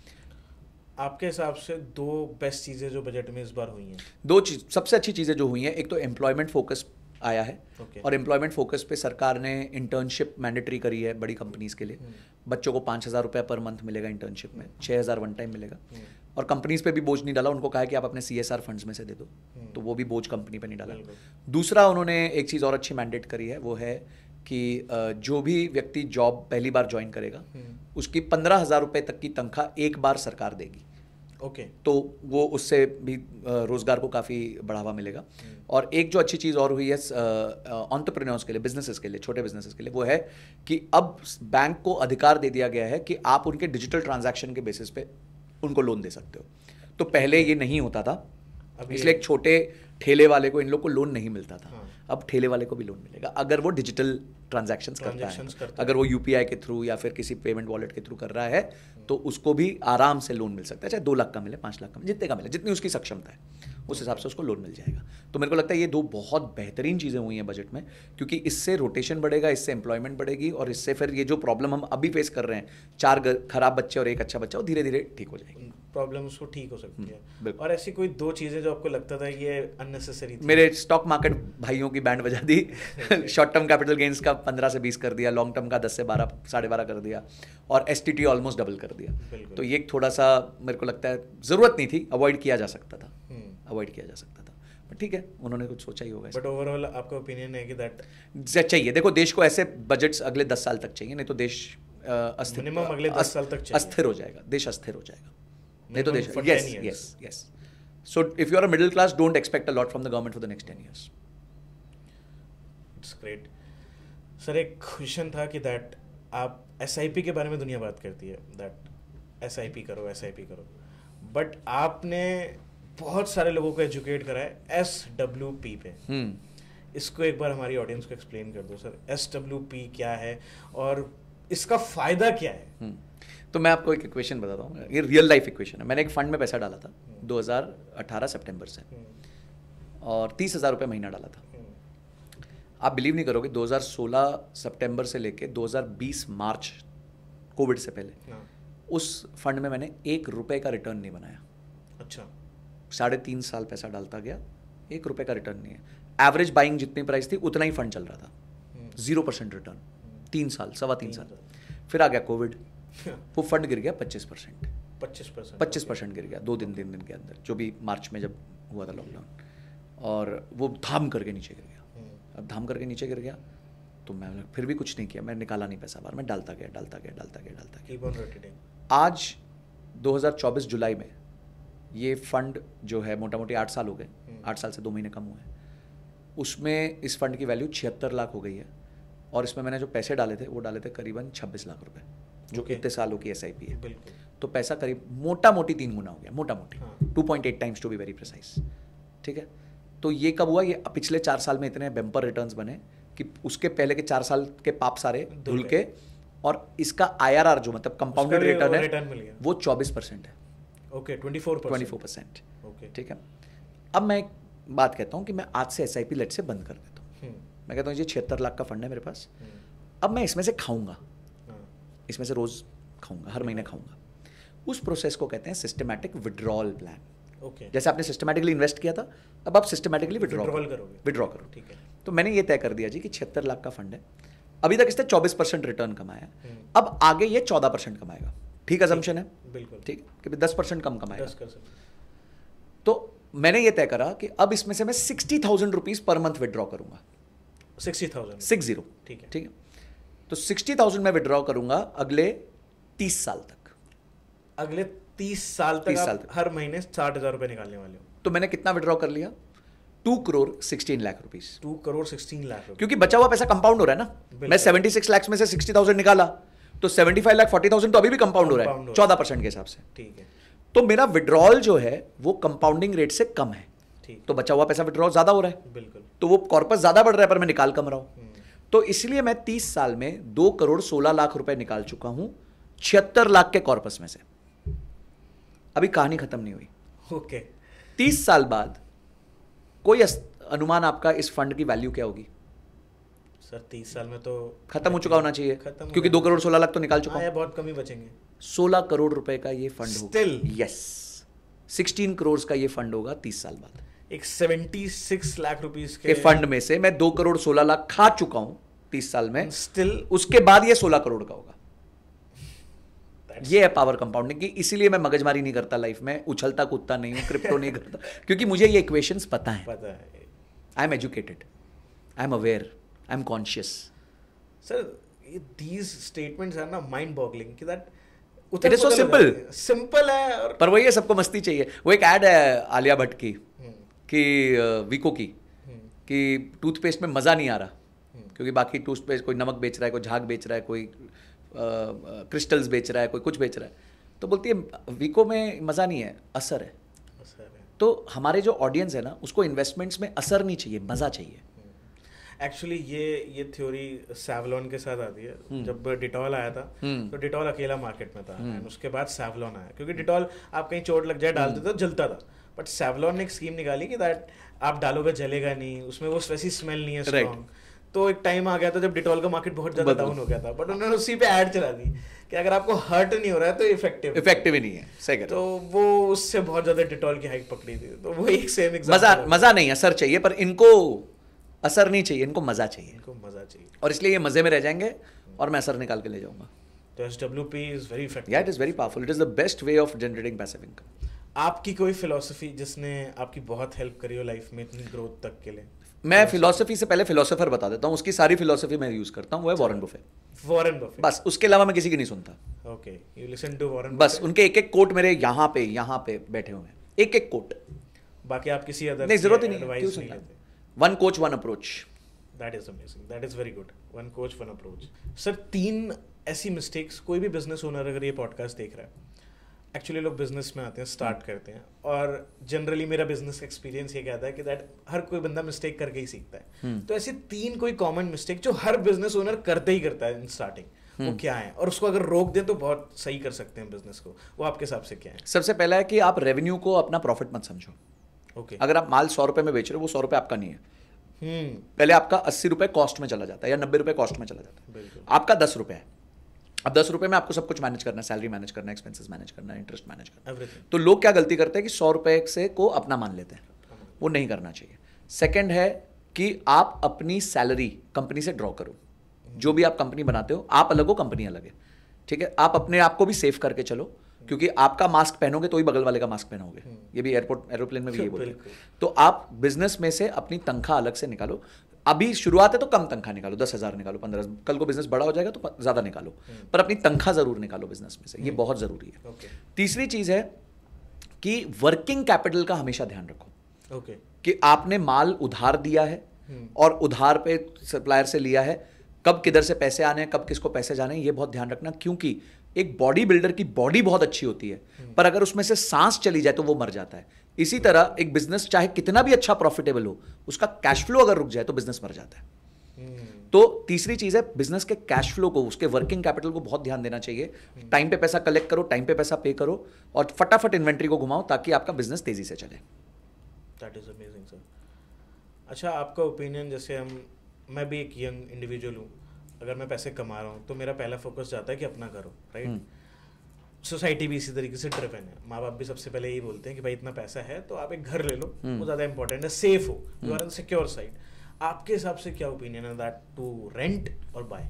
आपके हिसाब से दो बेस्ट चीज़ें जो बजट में इस बार हुई हैं दो चीज़ सबसे अच्छी चीज़ें जो हुई हैं एक तो एम्प्लॉयमेंट फोकस आया है okay. और एम्प्लॉयमेंट फोकस पे सरकार ने इंटर्नशिप मैंडेटरी करी है बड़ी कंपनीज़ के लिए hmm. बच्चों को पाँच हज़ार रुपये पर मंथ मिलेगा इंटर्नशिप में hmm. छः हज़ार वन टाइम मिलेगा hmm. और कंपनीज़ पे भी बोझ नहीं डाला उनको कहा कि आप अपने सी एस आर फंड्स में से दे दो तो वो भी बोझ कंपनी पे नहीं डाला दूसरा उन्होंने एक चीज़ और अच्छी मैंडेट करी है वो है कि जो भी व्यक्ति जॉब पहली बार ज्वाइन करेगा हम्म। उसकी पंद्रह हज़ार रुपये तक की तनख्वाह एक बार सरकार देगी ओके okay. तो वो उससे भी रोज़गार को काफ़ी बढ़ावा मिलेगा हम्म। और एक जो अच्छी चीज़ और हुई है ऑन्टरप्रेन्योर्स के लिए बिजनेसेस के लिए छोटे बिजनेसेस के लिए वो है कि अब बैंक को अधिकार दे दिया गया है कि आप उनके डिजिटल ट्रांजैक्शन के बेसिस पे उनको लोन दे सकते हो तो पहले ये नहीं होता था इसलिए एक छोटे ठेले वाले को इन लोग को लोन नहीं मिलता था हाँ। अब ठेले वाले को भी लोन मिलेगा अगर वो डिजिटल ट्रांजैक्शंस करता है अगर वो यू के थ्रू या फिर किसी पेमेंट वॉलेट के थ्रू कर रहा है तो उसको भी आराम से लोन मिल सकता है चाहे दो लाख का मिले पाँच लाख का मिले जितने का मिले जितनी उसकी सक्षमता है उस हिसाब से उसको लोन मिल जाएगा तो मेरे को लगता है ये दो बहुत बेहतरीन चीज़ें हुई हैं बजट में क्योंकि इससे रोटेशन बढ़ेगा इससे एम्प्लॉयमेंट बढ़ेगी और इससे फिर ये जो प्रॉब्लम हम अभी फेस कर रहे हैं चार खराब बच्चे और एक अच्छा बच्चा वो धीरे धीरे ठीक हो जाएगी प्रॉब्लम उसको ठीक हो सकती हम्म, है और ऐसी कोई दो चीज़ें जो आपको लगता था ये अननेसेसरी मेरे स्टॉक मार्केट भाइयों की बैंड बजा दी शॉर्ट टर्म कैपिटल गेंस का पंद्रह से बीस कर दिया लॉन्ग टर्म का दस से बारह साढ़े बारह कर दिया और S T T almost double कर दिया तो ये थोड़ा सा मेरे को लगता है ज़रूरत नहीं थी अवॉइड किया जा सकता था अवॉइड हम्म। किया जा सकता था ठीक है उन्होंने कुछ सोचा ही होगा बट ओवरऑल आपका ओपिनियन है कि दैट चाहिए देखो देश को ऐसे बजट्स अगले दस साल तक चाहिए नहीं तो देश अस्थिर अस्थिर हो जाएगा देश अस्थिर हो जाएगा नहीं तो देश yes yes yes so if you are middle class don't expect a lot from the government for the next ten years it's great sir एक क्वेश्चन था कि दैट आप एस के बारे में दुनिया बात करती है दैट एस करो एस करो बट आपने बहुत सारे लोगों को एजुकेट करा है एस डब्ल्यू पी पे hmm. इसको एक बार हमारी ऑडियंस को एक्सप्लेन कर दो सर एस डब्ल्यू पी क्या है और इसका फायदा क्या है hmm. तो मैं आपको एक इक्वेशन बताता हूँ ये रियल लाइफ इक्वेशन है मैंने एक फंड में पैसा डाला था 2018 सितंबर से और तीस हज़ार रुपये महीना डाला था आप बिलीव नहीं करोगे 2016 सितंबर से लेके 2020 मार्च कोविड से पहले हाँ। उस फंड में मैंने एक रुपये का रिटर्न नहीं बनाया अच्छा साढ़े तीन साल पैसा डालता गया एक रुपये का रिटर्न नहीं है एवरेज बाइंग जितनी प्राइस थी उतना ही फंड चल रहा था जीरो परसेंट रिटर्न तीन साल सवा तीन साल फिर आ गया कोविड वो फंड गिर गया पच्चीस परसेंट पच्चीस परसेंट पच्चीस परसेंट गिर गया दो दिन तीन दिन के अंदर जो भी मार्च में जब हुआ था लॉकडाउन और वो धाम करके नीचे गिर गया हम्म। अब धाम करके नीचे गिर गया तो मैं फिर भी कुछ नहीं किया मैं निकाला नहीं पैसा बार मैं डालता गया डालता गया डालता गया डालता गया आज 2024 जुलाई में ये फंड जो है मोटा मोटी आठ साल हो गए हम्म। आठ साल से दो महीने कम हुए उसमें इस फंड की वैल्यू छिहत्तर लाख हो गई है और इसमें मैंने जो पैसे डाले थे वो डाले थे करीबन छब्बीस लाख रुपये जो कितने इतने सालों की एस है तो पैसा करीब मोटा मोटी तीन गुना हो गया मोटा मोटी two point eight times to be very precise ठीक है तो ये कब हुआ ये पिछले चार साल में इतने बेम्पर रिटर्न्स बने कि उसके पहले के चार साल के पाप सारे धुल के और इसका आईआरआर जो मतलब कंपाउंडेड रिटर्न है वो चौबीस परसेंट है okay twenty four twenty four percent okay ठीक है अब मैं एक बात कहता हूँ कि मैं आज से एस आई पी लेट से बंद कर देता हूँ हम्म। मैं कहता हूँ ये छिहत्तर लाख का फंड है मेरे पास हम्म। अब मैं इसमें से खाऊंगा इसमें से रोज़ खाऊंगा हर महीने खाऊंगा उस प्रोसेस को कहते हैं सिस्टमैटिक विड्रॉल प्लान ओके जैसे आपने सिस्टमैटिकली इन्वेस्ट किया था अब आप सिस्टमैटिकली विड्रॉल करोगे विड्रॉ करो ठीक है तो मैंने ये तय कर दिया जी कि छिहत्तर लाख का फंड है अभी तक इसने चौबीस परसेंट रिटर्न कमाया हम्म। अब आगे ये चौदह परसेंट कमाएगा ठीक असम्पशन है बिल्कुल ठीक कि दस परसेंट कम कमाएगा तो मैंने ये तय करा कि अब इसमें से मैं sixty thousand rupees per month withdraw करूंगा सिक्सटी थाउजेंड सिक्स जीरो ठीक है ठीक है तो सिक्सटी थाउजेंड में विड्रॉ करूंगा अगले तीस साल तक अगले तीस साल तक, तीस साल तक। हर महीने साठ हजार रुपए निकालने वाले हो तो मैंने कितना विड्रॉ कर लिया two crore sixteen lakh rupees two crore sixteen lakh क्योंकि बचा हुआ पैसा कंपाउंड हो रहा है ना मैं सेवेंटी सिक्स लाख में से सिक्सटी थाउजेंड निकाला तो seventy five lakh forty thousand तो अभी भी कंपाउंड हो रहा है चौदह परसेंट के हिसाब से ठीक है तो मेरा विड्रॉल जो है वो कंपाउंडिंग रेट से कम है तो बचा हुआ पैसा विड्रॉल ज्यादा हो रहा है बिल्कुल तो वो कॉर्पस ज्यादा बढ़ रहा है पर मैं निकाल कम रहा हूँ हम्म। तो इसलिए मैं तीस साल में दो करोड़ सोलह लाख रुपए निकाल चुका हूं छिहत्तर लाख के कॉर्पस में से अभी कहानी खत्म नहीं हुई ओके तीस साल बाद कोई अनुमान आपका इस फंड की वैल्यू क्या होगी सर तीस साल में तो खत्म हो चुका होना चाहिए क्योंकि दो करोड़ सोलह लाख तो निकाल चुका है हाँ, बहुत कम ही बचेंगे सोलह करोड़ रुपए का ये फंड होगा यस सिक्सटीन करोड़ का ये फंड होगा तीस साल बाद एक सिक्स लाख रुपीज के, फंड में से मैं दो करोड़ सोलह लाख खा चुका हूं तीस साल में स्टिल उसके बाद यह सोलह करोड़ का होगा ये है पावर कंपाउंडिंग की इसीलिए मैं मगजमारी नहीं करता लाइफ में उछलता कूदता नहीं हूं क्रिप्टो नहीं करता क्योंकि मुझे ये इक्वेशंस पता है पता है I am educated I am aware I am conscious sir these statements are ना माइंड बॉगलिंग कि that it is so simple simple है और पर वही है सबको मस्ती चाहिए वो एक ऐड है आलिया भट्ट की कि विको की हम्म। कि टूथपेस्ट में मज़ा नहीं आ रहा हम्म। क्योंकि बाकी टूथपेस्ट कोई नमक बेच रहा है कोई झाग बेच रहा है कोई क्रिस्टल्स बेच रहा है कोई कुछ बेच रहा है तो बोलती है विको में मज़ा नहीं है असर है तो हमारे जो ऑडियंस है ना उसको इन्वेस्टमेंट्स में असर नहीं चाहिए मज़ा चाहिए एक्चुअली हम्म। ये ये थ्योरी सैवलॉन के साथ आती है hmm. जब डिटॉल आया था hmm. तो डिटॉल अकेला मार्केट में था hmm. उसके बाद सेवलॉन आया क्योंकि डिटॉल आप कहीं चोट लग जाए डालते तो जलता था बट सेवलॉन ने एक स्कीम निकाली कि दैट आप डालोगे जलेगा नहीं उसमें वो वैसी स्मेल नहीं है स्ट्रॉन्ग right. तो एक टाइम आ गया था जब डिटॉल का मार्केट बहुत ज्यादा डाउन हो गया था बट हाँ। उन्होंने उसी पे ऐड चला दी कि अगर आपको हर्ट नहीं हो रहा है तो इफेक्टिव इफेक्टिव ही नहीं है सही तो वो उससे बहुत ज्यादा डिटॉल की हाइक पकड़ी थी तो वो एक सेम मजा मजा नहीं असर चाहिए पर इनको असर नहीं चाहिए इनको मजा चाहिए इनको मजा चाहिए और इसलिए ये मजे में रह जाएंगे और मैं असर निकाल के ले जाऊंगा तो S W P is very effective it is very powerful it is the best way of generating passive income आपकी कोई फिलोसफी जिसने आपकी बहुत हेल्प करी हो लाइफ में इतनी ग्रोथ तक के लिए मैं फिलोसफी से पहले फिलोसफर बता देता हूँ उसकी सारी फिलोसफी मैं यूज करता हूँ वो है वॉरेन बुफे वॉरेन बुफे बस उसके अलावा मैं किसी की नहीं सुनता okay you listen to Warren बस उनके एक एक कोट मेरे यहाँ पे यहाँ पे बैठे हुए हैं एक एक कोट बाकी आप किसी अदर नहीं जरूरत ही नहीं क्यों सुनना one coach one approach that is amazing that is very good one coach one approach sir तीन ऐसी मिस्टेक्स कोई भी बिजनेस ओनर अगर ये पॉडकास्ट देख रहा है एक्चुअली लोग बिजनेस में आते हैं स्टार्ट करते हैं और जनरली मेरा बिजनेस एक्सपीरियंस ये कहता है कि दैट हर कोई बंदा मिस्टेक करके ही सीखता है हम्म। तो ऐसे तीन कोई कॉमन मिस्टेक जो हर बिजनेस ओनर करते ही करता है इन स्टार्टिंग वो हम्म। क्या है और उसको अगर रोक दें तो बहुत सही कर सकते हैं बिजनेस को वो आपके हिसाब से क्या है सबसे पहला है कि आप रेवेन्यू को अपना प्रॉफिट मत समझो ओके okay. अगर आप माल सौ रुपये में बेच रहे हो वो सौ रुपये आपका नहीं है हम्म। पहले आपका अस्सी रुपए कॉस्ट में चला जाता है या नब्बे रुपए कॉस्ट में चला जाता है आपका दस रुपए है अब दस रुपये में आपको सब कुछ मैनेज करना है सैलरी मैनेज करना है एक्सपेंसेस मैनेज करना है इंटरेस्ट मैनेज करना तो लोग क्या गलती करते हैं कि सौ रुपये से को अपना मान लेते हैं वो नहीं करना चाहिए सेकेंड है कि आप अपनी सैलरी कंपनी से ड्रॉ करो जो भी आप कंपनी बनाते हो आप अलग हो कंपनी अलग है ठीक है आप अपने आप को भी सेफ करके चलो क्योंकि आपका मास्क पहनोगे तो ही बगल वाले का मास्क पहनोगे हम्म। ये भी एयरपोर्ट एरोप्लेन में भी ये बोलते हैं तो आप बिजनेस में से अपनी तनख्वाह अलग से निकालो अभी शुरुआत है तो कम तनख्वाह निकालो दस हज़ार निकालो पंद्रह कल को बिजनेस बड़ा हो जाएगा तो ज़्यादा निकालो हम्म। पर अपनी तनख्वाह ज़रूर निकालो बिजनेस में से ये हम्म। बहुत ज़रूरी है तीसरी चीज़ है कि वर्किंग कैपिटल का हमेशा ध्यान रखो ओके कि आपने माल उधार दिया है हम्म। और उधार पे सप्लायर से लिया है कब किधर से पैसे आने हैं कब किसको पैसे जाने हैं ये बहुत ध्यान रखना क्योंकि एक बॉडी बिल्डर की बॉडी बहुत अच्छी होती है पर अगर उसमें से सांस चली जाए तो वो मर जाता है इसी तरह एक बिजनेस चाहे कितना भी अच्छा प्रॉफिटेबल हो उसका कैश फ्लो अगर रुक जाए तो बिजनेस मर जाता है हम्म। तो तीसरी चीज है बिजनेस के कैश फ्लो को उसके वर्किंग कैपिटल को बहुत ध्यान देना चाहिए टाइम हम्म। पे पैसा कलेक्ट करो टाइम पे पैसा पे करो और फटाफट इन्वेंट्री को घुमाओ ताकि आपका बिजनेस तेजी से चले दैट इज अमेजिंग सर अच्छा आपका ओपिनियन जैसे हम मैं भी एक यंग इंडिविजुअल हूँ अगर मैं पैसे कमा रहा हूँ तो मेरा पहला फोकस जाता है कि अपना करो राइट right? हम्म। सोसाइटी भी इसी तरीके से ड्रिवन है माँ बाप भी सबसे पहले यही बोलते हैं कि भाई इतना पैसा है तो आप एक घर ले लो वो हम्म। ज़्यादा इंपॉर्टेंट है सेफ हो you are on secure side आपके हिसाब से क्या ओपिनियन है दैट टू रेंट और बाय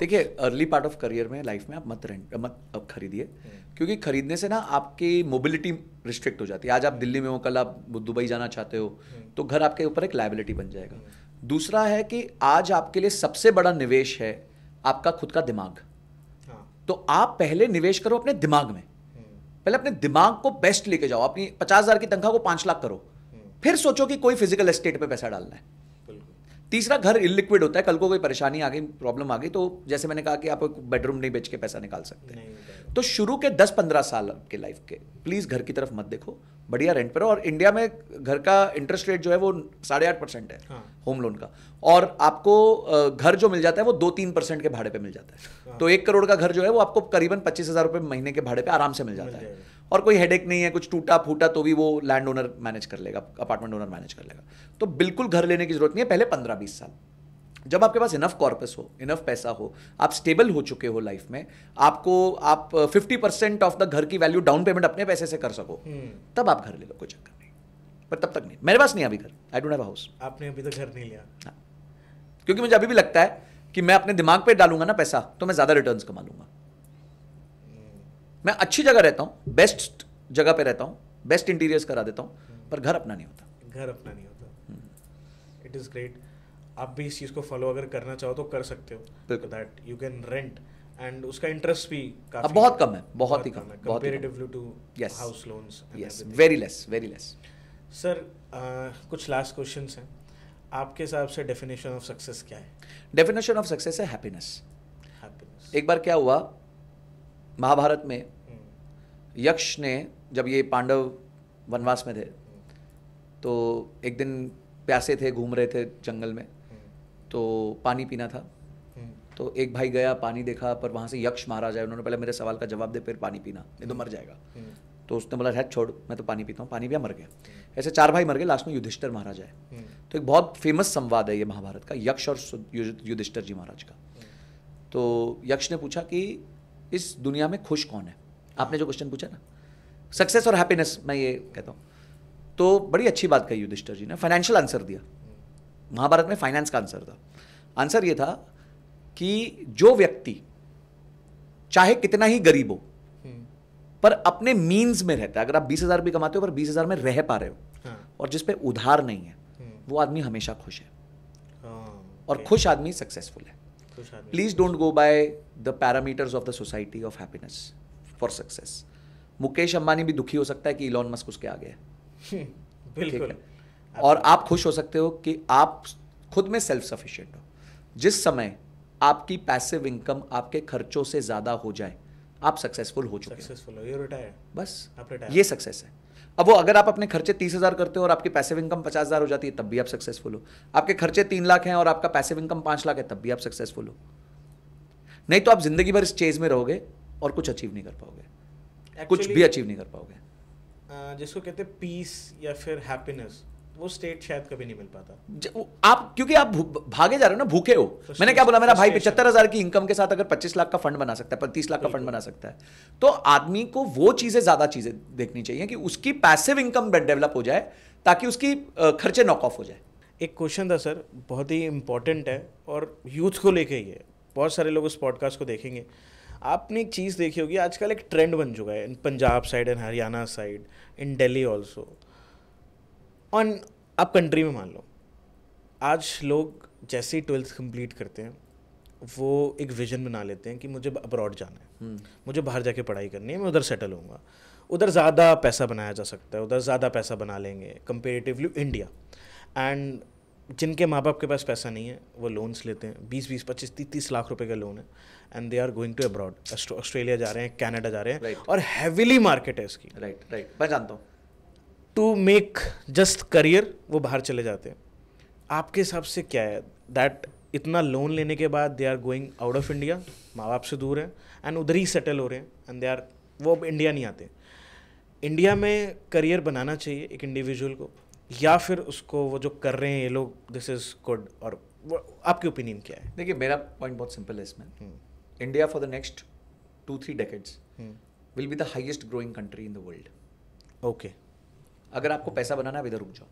देखिए अर्ली पार्ट ऑफ करियर में लाइफ में आप मत रेंट मत अब खरीदिए हम्म। क्योंकि खरीदने से ना आपकी मोबिलिटी रिस्ट्रिक्ट हो जाती है आज आप दिल्ली में हो कल आप दुबई जाना चाहते हो हम्म। तो घर आपके ऊपर एक लाइबिलिटी बन जाएगा दूसरा है कि आज आपके लिए सबसे बड़ा निवेश है आपका खुद का दिमाग तो आप पहले निवेश करो अपने दिमाग में पहले अपने दिमाग को बेस्ट लेके जाओ अपनी पचास हजार की तनख्वाह को पांच लाख करो हम्म। फिर सोचो कि कोई फिजिकल एस्टेट पे पैसा डालना है तीसरा घर इलिक्विड होता है कल को कोई परेशानी आ गई प्रॉब्लम आ गई तो जैसे मैंने कहा कि आप बेडरूम नहीं बेच के पैसा निकाल सकते तो शुरू के दस पंद्रह साल के लाइफ के प्लीज़ घर की तरफ मत देखो बढ़िया रेंट पर और इंडिया में घर का इंटरेस्ट रेट जो है वो साढ़े आठ परसेंट है हाँ। होम लोन का और आपको घर जो मिल जाता है वो दो तीन परसेंट के भाड़े पे मिल जाता है हाँ। तो एक करोड़ का घर जो है वो आपको करीबन पच्चीस हज़ार रुपये महीने के भाड़े पे आराम से मिल जाता है और कोई हेडेक नहीं है कुछ टूटा फूटा तो भी वो लैंड ओनर मैनेज कर लेगा अपार्टमेंट ओनर मैनेज कर लेगा तो बिल्कुल घर लेने की जरूरत नहीं है पहले पंद्रह बीस साल जब आपके पास इनफ कॉर्पस हो इनफ पैसा हो आप स्टेबल हो चुके हो लाइफ में आपको आप फिफ्टी परसेंट ऑफ द घर की वैल्यू डाउन पेमेंट अपने पैसे से कर सको हम्म। तब आप घर ले लो कोई चक्कर नहीं पर तब तक नहीं मेरे पास नहीं अभी घर आई डोंट हैव हाउस आपने अभी तो घर नहीं लिया हाँ। क्योंकि मुझे अभी भी लगता है कि मैं अपने दिमाग पे डालूंगा ना पैसा तो मैं ज़्यादा रिटर्न्स कमा लूंगा मैं अच्छी जगह रहता हूँ बेस्ट जगह पे रहता हूँ बेस्ट इंटीरियर्स करा देता हूँ पर घर अपना नहीं होता घर अपना नहीं होता इट इज़ ग्रेट आप भी इस चीज़ को फॉलो अगर करना चाहो तो कर सकते हो that you can rent and उसका इंटरेस्ट भी काफी बहुत कम है बहुत ही कम है to house loans very less very less sir कुछ लास्ट क्वेश्चन हैं आपके हिसाब से डेफिनेशन ऑफ सक्सेस क्या है डेफिनेशन ऑफ सक्सेस है हैप्पीनेस एक बार क्या हुआ महाभारत में हम्म। यक्ष ने जब ये पांडव वनवास में थे हम्म। तो एक दिन प्यासे थे घूम रहे थे जंगल में हम्म। तो पानी पीना था तो एक भाई गया पानी देखा पर वहाँ से यक्ष महाराज आए उन्होंने पहले मेरे सवाल का जवाब दे फिर पानी पीना नहीं तो मर जाएगा तो उसने बोला है छोड़ मैं तो पानी पीता हूँ पानी पिया मर गया ऐसे चार भाई मर गए लास्ट में युधिष्ठर महाराज आए तो एक बहुत फेमस संवाद है ये महाभारत का यक्ष और युधिष्ठर जी महाराज का तो यक्ष ने पूछा कि इस दुनिया में खुश कौन है आपने जो क्वेश्चन पूछा ना सक्सेस और हैप्पीनेस मैं ये कहता हूँ तो बड़ी अच्छी बात कही युधिष्ठर जी ने फाइनेंशियल आंसर दिया महाभारत में फाइनेंस का आंसर था आंसर ये था कि जो व्यक्ति चाहे कितना ही गरीब हो हम्म। पर अपने मीन्स में रहता है अगर आप बीस हजार भी कमाते हो पर बीस हजार में रह पा रहे हो हाँ। और जिसपे उधार नहीं है हम्म। वो आदमी हमेशा खुश है हाँ, और खुश आदमी सक्सेसफुल है please don't go by the parameters of the society of happiness for success Mukesh Ambani भी दुखी हो सकता है कि इलॉन मस्क उसके आगे है बिल्कुल और आप खुश हो सकते हो कि आप खुद में सेल्फ सफिशियंट हो जिस समय आपकी पैसिव इनकम आपके खर्चों से ज़्यादा हो जाए आप सक्सेसफुल हो चुके सक्सेसफुल हो रिटायर बस आप रिटायर ये सक्सेस है अब वो अगर आप अपने खर्चे तीस हज़ार करते हो और आपकी पैसिव इनकम पचास हज़ार हो जाती है तब भी आप सक्सेसफुल हो आपके खर्चे तीन लाख हैं और आपका पैसिव इनकम पाँच लाख है तब भी आप सक्सेसफुल हो नहीं तो आप जिंदगी भर इस चेज में रहोगे और कुछ अचीव नहीं कर पाओगे कुछ भी अचीव नहीं कर पाओगे जिसको कहते हैं पीस या फिर हैप्पीनेस वो स्टेट शायद कभी नहीं मिल पाता आप क्योंकि आप भागे जा रहे हो ना भूखे हो तो मैंने क्या बोला मेरा भाई पचहत्तर हजार की इनकम के साथ अगर पच्चीस लाख का फंड बना सकता है तीस लाख का फंड बना सकता है तो आदमी को वो चीजें ज्यादा चीजें देखनी चाहिए कि उसकी पैसिव इनकम डेवलप हो जाए ताकि उसकी खर्चे नॉक ऑफ हो जाए एक क्वेश्चन था सर बहुत ही इंपॉर्टेंट है और यूथ को लेके ही है बहुत सारे लोग उस पॉडकास्ट को देखेंगे आपने एक चीज़ देखी होगी आजकल एक ट्रेंड बन चुका है Punjab side and Haryana side in Delhi also on आप कंट्री में मान लो आज लोग जैसे ही ट्वेल्थ कंप्लीट करते हैं वो एक विजन बना लेते हैं कि मुझे अब्रॉड जाना है हम्म। मुझे बाहर जाके पढ़ाई करनी है मैं उधर सेटल होऊंगा उधर ज़्यादा पैसा बनाया जा सकता है उधर ज़्यादा पैसा बना लेंगे कंपेरेटिवली इंडिया एंड जिनके माँ बाप के पास पैसा नहीं है वो लोन्स लेते हैं बीस बीस पच्चीस तीस तीस लाख रुपए का लोन है and they are going to abroad Australia जा रहे हैं कनाडा जा रहे हैं right. और हैविली मार्केट है इसकी राइट राइट मैं जानता हूँ टू मेक जस्ट करियर वो बाहर चले जाते हैं आपके हिसाब से क्या है दैट इतना लोन लेने के बाद they are going out of India माँ बाप से दूर हैं एंड उधर ही सेटल हो रहे हैं एंड दे आर वो अब इंडिया नहीं आते इंडिया में करियर बनाना चाहिए एक इंडिविजुअल को या फिर उसको वो जो कर रहे हैं ये लोग दिस इज़ गुड और आपकी ओपिनियन क्या है देखिए मेरा पॉइंट बहुत सिंपल है इसमें India for the next two three decades will be the highest growing country in the world okay अगर आपको पैसा बनाना है आप इधर रुक जाओ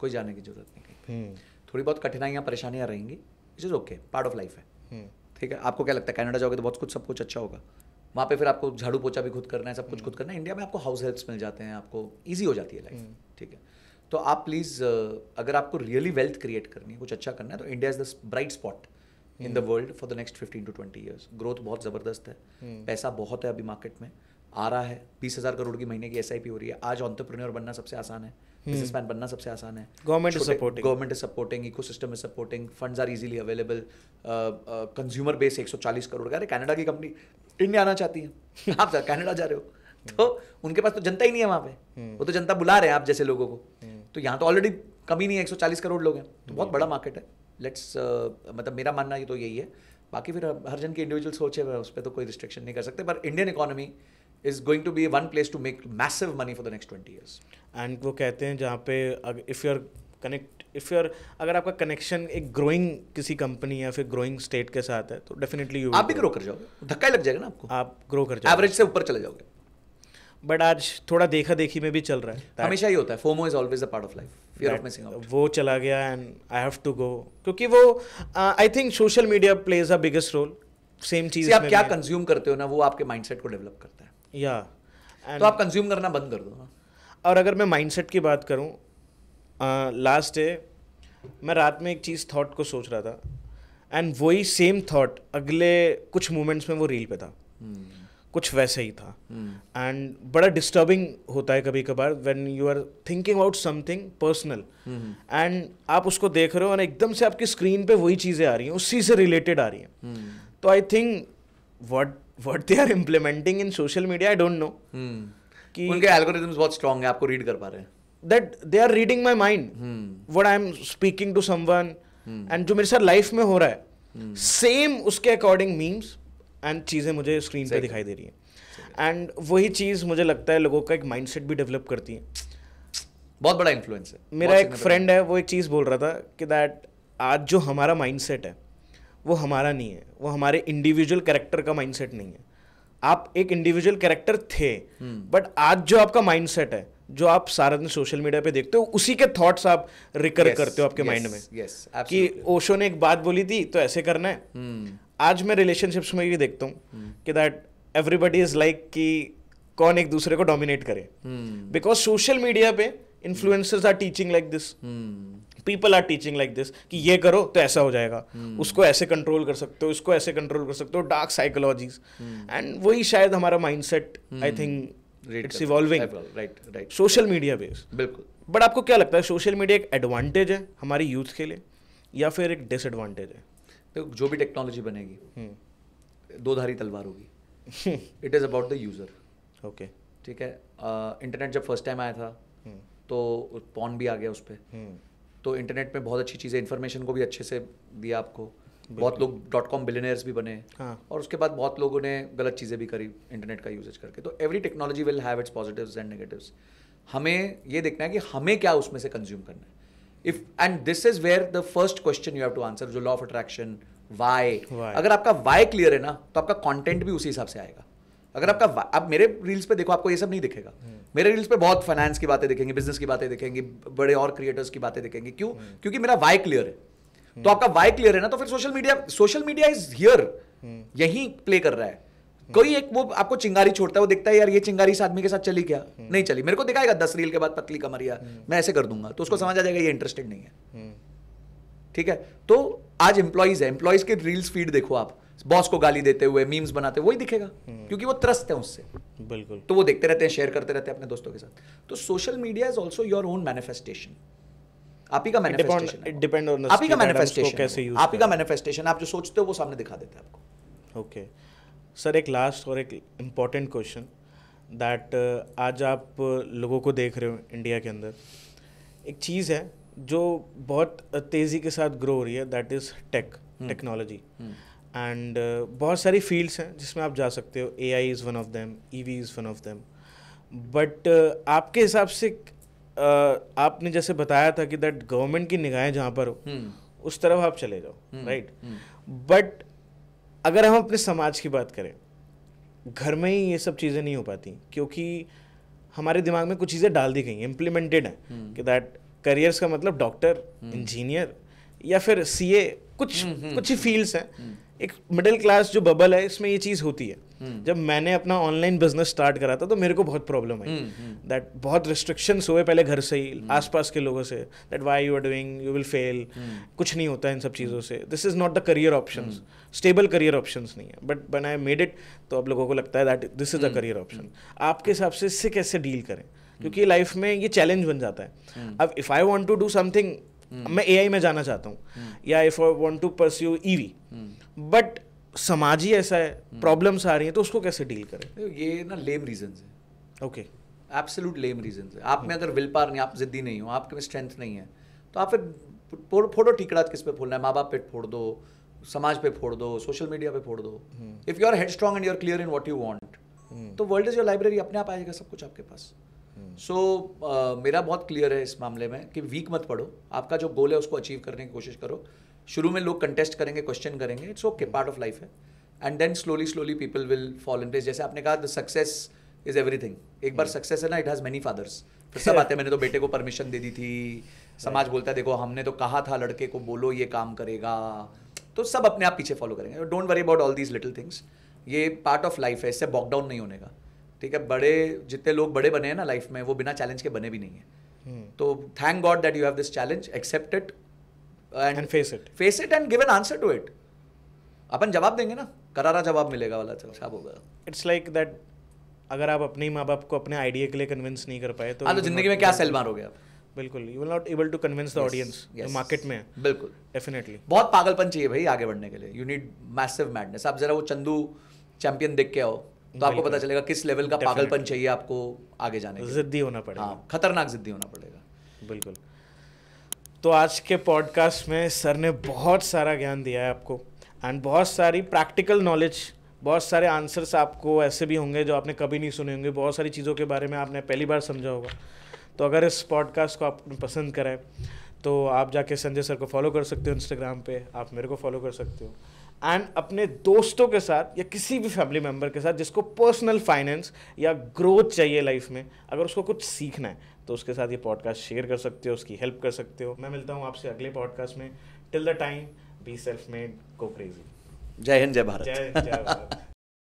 कोई जाने की जरूरत नहीं कहीं हम्म। थोड़ी बहुत कठिनाइयाँ परेशानियाँ रहेंगी it is okay part of life है हम्म। ठीक है आपको क्या लगता है कनाडा जाओगे तो बहुत कुछ सब कुछ अच्छा होगा वहाँ पे फिर आपको झाड़ू पोछा भी खुद करना है सब कुछ हम्म। खुद करना है इंडिया में आपको हाउस हेल्प्स मिल जाते हैं आपको ईजी हो जाती है लाइफ ठीक है तो आप प्लीज़ अगर आपको रियली वेल्थ क्रिएट करनी है कुछ अच्छा करना है तो India is the bright spot in the world for the next fifteen to twenty years growth बहुत ज़बरदस्त है पैसा बहुत है अभी मार्केट में आ रहा है बीस हज़ार करोड़ की महीने की एस हो रही है आज ऑन्टरप्रेन्योर बनना सबसे आसान है बिजनेसमैन हम्म। बनना सबसे आसान है government is supporting government is supporting ecosystem is supporting fund are easily available consumer base एक सौ चालीस करोड़ का अरे कैनेडा की कंपनी इंडिया आना चाहती है आप कैनेडा जा रहे हो हम्म। तो उनके पास तो जनता ही नहीं है वहाँ पे हम्म। वो तो जनता बुला रहे हैं आप जैसे लोगों को तो यहाँ तो ऑलरेडी कमी नहीं है एक सौ चालीस करोड़ लोग हैं तो बहुत बड़ा मार्केट है लेट्स uh, मतलब मेरा मानना ये तो यही है बाकी फिर हर जन की इंडिविजुअल सोच है उस पर तो कोई रिस्ट्रिक्शन नहीं कर सकते पर Indian economy is going to be one place to make massive money for the next twenty years and वो कहते हैं जहाँ पे if you are connect if you are अगर आपका कनेक्शन एक ग्रोइंग किसी कंपनी या फिर ग्रोइंग स्टेट के साथ है तो डेफिनेटली यू आप भी ग्रो कर जाओगे धक्का लग जाएगा ना आपको आप ग्रो कर जाओगे एवरेज से ऊपर चले जाओगे बट आज थोड़ा देखा देखी में भी चल रहा है हमेशा ही होता है FOMO is always a part of life fear of missing out वो चला गया and I have to go क्योंकि वो I think social media plays a biggest role same चीज आप क्या कंज्यूम करते हो ना वो आपके माइंडसेट को डेवलप करता है या तो आप कंज्यूम करना बंद कर दो और अगर मैं माइंडसेट की बात करूँ लास्ट डे मैं रात में एक चीज़ थॉट को सोच रहा था एंड वही सेम थॉट अगले कुछ मोमेंट्स में वो रील पे था hmm. कुछ वैसे ही था एंड हम्म। hmm. बड़ा डिस्टर्बिंग होता है कभी कभार when you are thinking about something personal and आप उसको देख रहे हो और एकदम से आपकी स्क्रीन पे वही चीज़ें आ रही हैं उसी से रिलेटेड आ रही हैं हम्म। तो I think what what they are implementing in social media I don't know कि उनके एल्गोरिथम्स बहुत स्ट्रांग है आपको रीड कर पा रहे हैं that they are reading my mind what I am speaking to someone and जो मेरे साथ लाइफ में हो रहा है सेम hmm. उसके अकॉर्डिंग मीम्स एंड चीज़ें मुझे स्क्रीन पर दिखाई दे रही हैं एंड वही चीज़ मुझे लगता है लोगों का एक माइंडसेट भी डेवलप करती है बहुत बड़ा इन्फ्लुएंस है मेरा एक फ्रेंड है वो एक चीज़ बोल रहा था कि दैट आज जो हमारा माइंडसेट है hmm. वो हमारा नहीं है वो हमारे इंडिविजुअल कैरेक्टर का माइंडसेट नहीं है आप एक इंडिविजुअल कैरेक्टर थे बट हम्म। आज जो आपका माइंडसेट है जो आप सारा दिन सोशल मीडिया पे देखते हो उसी के थॉट्स आप रिकर yes, करते हो आपके yes, माइंड में yes, कि ओशो ने एक बात बोली थी तो ऐसे करना है hmm. आज मैं रिलेशनशिप्स में ये देखता हूँ hmm. कि दैट एवरीबडी इज लाइक कि कौन एक दूसरे को डोमिनेट करे बिकॉज सोशल मीडिया पे influencers are teaching like this people are teaching like this कि ये करो तो ऐसा हो जाएगा hmm. उसको ऐसे कंट्रोल कर सकते हो उसको ऐसे कंट्रोल कर सकते हो डार्क साइकोलॉजीज एंड वही शायद हमारा mindset I think it's evolving right right social media base बिल्कुल बट आपको क्या लगता है सोशल मीडिया एक एडवांटेज है हमारी यूथ के लिए या फिर एक डिसएडवांटेज है तो जो भी टेक्नोलॉजी बनेगी हम्म। दो धारी तलवार होगी it is about the user okay ठीक है इंटरनेट uh, जब फर्स्ट टाइम आया था hmm. तो पॉन भी आ गया उस पर hmm. तो इंटरनेट में बहुत अच्छी चीज़ें इन्फॉर्मेशन को भी अच्छे से दिया आपको बहुत लोग डॉट कॉम बिलेनियर्स भी बने हाँ. और उसके बाद बहुत लोगों ने गलत चीज़ें भी करी इंटरनेट का यूजेज करके तो every technology will have its positives and negatives हमें ये देखना है कि हमें क्या उसमें से कंज्यूम करना है if and this is where the first question you have to answer जो लॉ ऑफ अट्रैक्शन वाई अगर आपका वाई क्लियर है ना तो आपका कॉन्टेंट भी उसी हिसाब से आएगा अगर आपका अब मेरे रील्स पे देखो आपको ये सब नहीं दिखेगा मेरे रील्स पे बहुत फाइनेंस की बातें दिखेंगी बिजनेस की बातें दिखेंगी बड़े और क्रिएटर्स की बातें दिखेंगी क्यों क्योंकि मेरा वाई क्लियर है तो आपका वाई क्लियर है ना तो फिर social media social media is here यही प्ले कर रहा है कोई एक वो आपको चिंगारी छोड़ता है वो देखता है यार ये चिंगारी इस आदमी के साथ चली क्या नहीं चली मेरे को दिखाएगा दस रील के बाद पतली कमरिया मैं ऐसे कर दूंगा तो उसको समझ आ जाएगा ये इंटरेस्टेड नहीं है ठीक है तो आज एम्प्लॉयज है एम्प्लॉयज के रील्स फीड देखो आप बॉस को गाली देते हुए मीम्स बनाते वही दिखेगा हम्म। क्योंकि वो त्रस्त है उससे बिल्कुल तो वो देखते रहते हैं शेयर करते रहते हैं अपने दोस्तों के साथ तो social media is also your own manifestation आप ही का मैनिफेस्टेशन आप ही का मैनिफेस्टेशन आप ही का मैनिफेस्टेशन आप जो सोचते हो वो सामने दिखा देते हैं आपको ओके सर एक लास्ट और एक इम्पॉर्टेंट क्वेश्चन दैट आज आप uh, लोगों को देख रहे हो इंडिया के अंदर एक चीज़ है जो बहुत तेज़ी के साथ ग्रो हो रही है that is tech technology and uh, बहुत सारी फील्ड्स हैं जिसमें आप जा सकते हो A I is one of them E V is one of them but आपके हिसाब से uh, आपने जैसे बताया था कि दैट गवर्नमेंट की निगाहें जहाँ पर हो hmm. उस तरफ आप चले जाओ राइट हम्म, बट हम्म। अगर हम अपने समाज की बात करें घर में ही ये सब चीज़ें नहीं हो पाती क्योंकि हमारे दिमाग में कुछ चीज़ें डाल दी गई हैं इम्प्लीमेंटेड हैं hmm. कि दैट करियर्स का मतलब डॉक्टर इंजीनियर hmm. या फिर ए कुछ कुछ ही फील्ड्स हैं एक मिडिल क्लास जो बबल है इसमें ये चीज़ होती है hmm. जब मैंने अपना ऑनलाइन बिजनेस स्टार्ट करा था तो मेरे को बहुत प्रॉब्लम आई दैट हम्म, हम्म। बहुत रिस्ट्रिक्शंस हुए पहले घर से ही hmm. आसपास के लोगों से that why you are doing you will fail कुछ नहीं होता है इन सब चीज़ों से this is not the career option stable career option नहीं है बट बन आई मेड इट तो अब लोगों को लगता है that this is a career option आपके हिसाब से इससे कैसे डील करें क्योंकि लाइफ में ये चैलेंज बन जाता है अब if I want to do something मैं ए में जाना चाहता हूँ या if I want to pursue E V but समाज ही ऐसा है प्रॉब्लम्स हम्म। आ रही है तो उसको कैसे डील करें ये ना लेम रीजन है ओके एब्सोल्यूट लेम रीजन है आप में hmm. अगर विल पार नहीं आप जिद्दी नहीं हो आपके में स्ट्रेंथ नहीं है तो आप फिर फोड़ो टीकड़ा किस पे फोड़ना है माँ बाप पे फोड़ दो समाज पे फोड़ दो सोशल मीडिया पे फोड़ दो if you are head strong and you are clear in what you want तो वर्ल्ड इज़ योर लाइब्रेरी अपने आप आएगा सब कुछ आपके पास सो hmm. so, uh, मेरा बहुत क्लियर है इस मामले में कि वीक मत पढ़ो आपका जो गोल है उसको अचीव करने की कोशिश करो शुरू में लोग कंटेस्ट करेंगे क्वेश्चन करेंगे it's okay part of life है and then slowly slowly people will follow in place जैसे आपने कहा द सक्सेस इज एवरीथिंग एक बार सक्सेस hmm. है ना इट हैज़ मेनी फादर्स फिर सब आते हैं मैंने तो बेटे को परमिशन दे दी थी समाज बोलता है देखो हमने तो कहा था लड़के को बोलो ये काम करेगा तो सब अपने आप पीछे फॉलो करेंगे don't worry about all these little things ये पार्ट ऑफ लाइफ है इससे बॉकडाउन नहीं होने का ठीक है बड़े जितने लोग बड़े बने हैं ना लाइफ में वो बिना चैलेंज के बने भी नहीं है hmm. तो thank God that you have this challenge accept it and face it face it and give an answer to it अपन जवाब देंगे ना करारा जवाब मिलेगा वाला साहब होगा इट्स लाइक दैट अगर आप अपने माँ बाप को अपने आइडिया के लिए कन्विंस नहीं कर पाए तो, हाँ, तो जिंदगी में क्या सेल मारोगे आप बिल्कुल you will not able to convince the audience market में बिल्कुल डेफिनेटली बहुत पागलपन चाहिए भाई आगे बढ़ने के लिए यू नीड मैसिव मैडनेस आप जरा वो चंदू चैंपियन देख के आओ तो आपको पता चलेगा किस लेवल का पागलपन चाहिए आपको आगे जाने जिद्दी होना पड़ेगा हाँ, खतरनाक जिद्दी होना पड़ेगा बिल्कुल तो आज के पॉडकास्ट में सर ने बहुत सारा ज्ञान दिया है आपको एंड बहुत सारी प्रैक्टिकल नॉलेज बहुत सारे आंसर्स आपको ऐसे भी होंगे जो आपने कभी नहीं सुने होंगे बहुत सारी चीज़ों के बारे में आपने पहली बार समझा होगा तो अगर इस पॉडकास्ट को आप पसंद कराएं तो आप जाके संजय सर को फॉलो कर सकते हो इंस्टाग्राम पे आप मेरे को फॉलो कर सकते हो एंड अपने दोस्तों के साथ या किसी भी फैमिली मेम्बर के साथ जिसको पर्सनल फाइनेंस या ग्रोथ चाहिए लाइफ में अगर उसको कुछ सीखना है तो उसके साथ ये पॉडकास्ट शेयर कर सकते हो उसकी हेल्प कर सकते हो मैं मिलता हूँ आपसे अगले पॉडकास्ट में till the time be self made को क्रेजी जय हिंद जय भारत जय जय भारत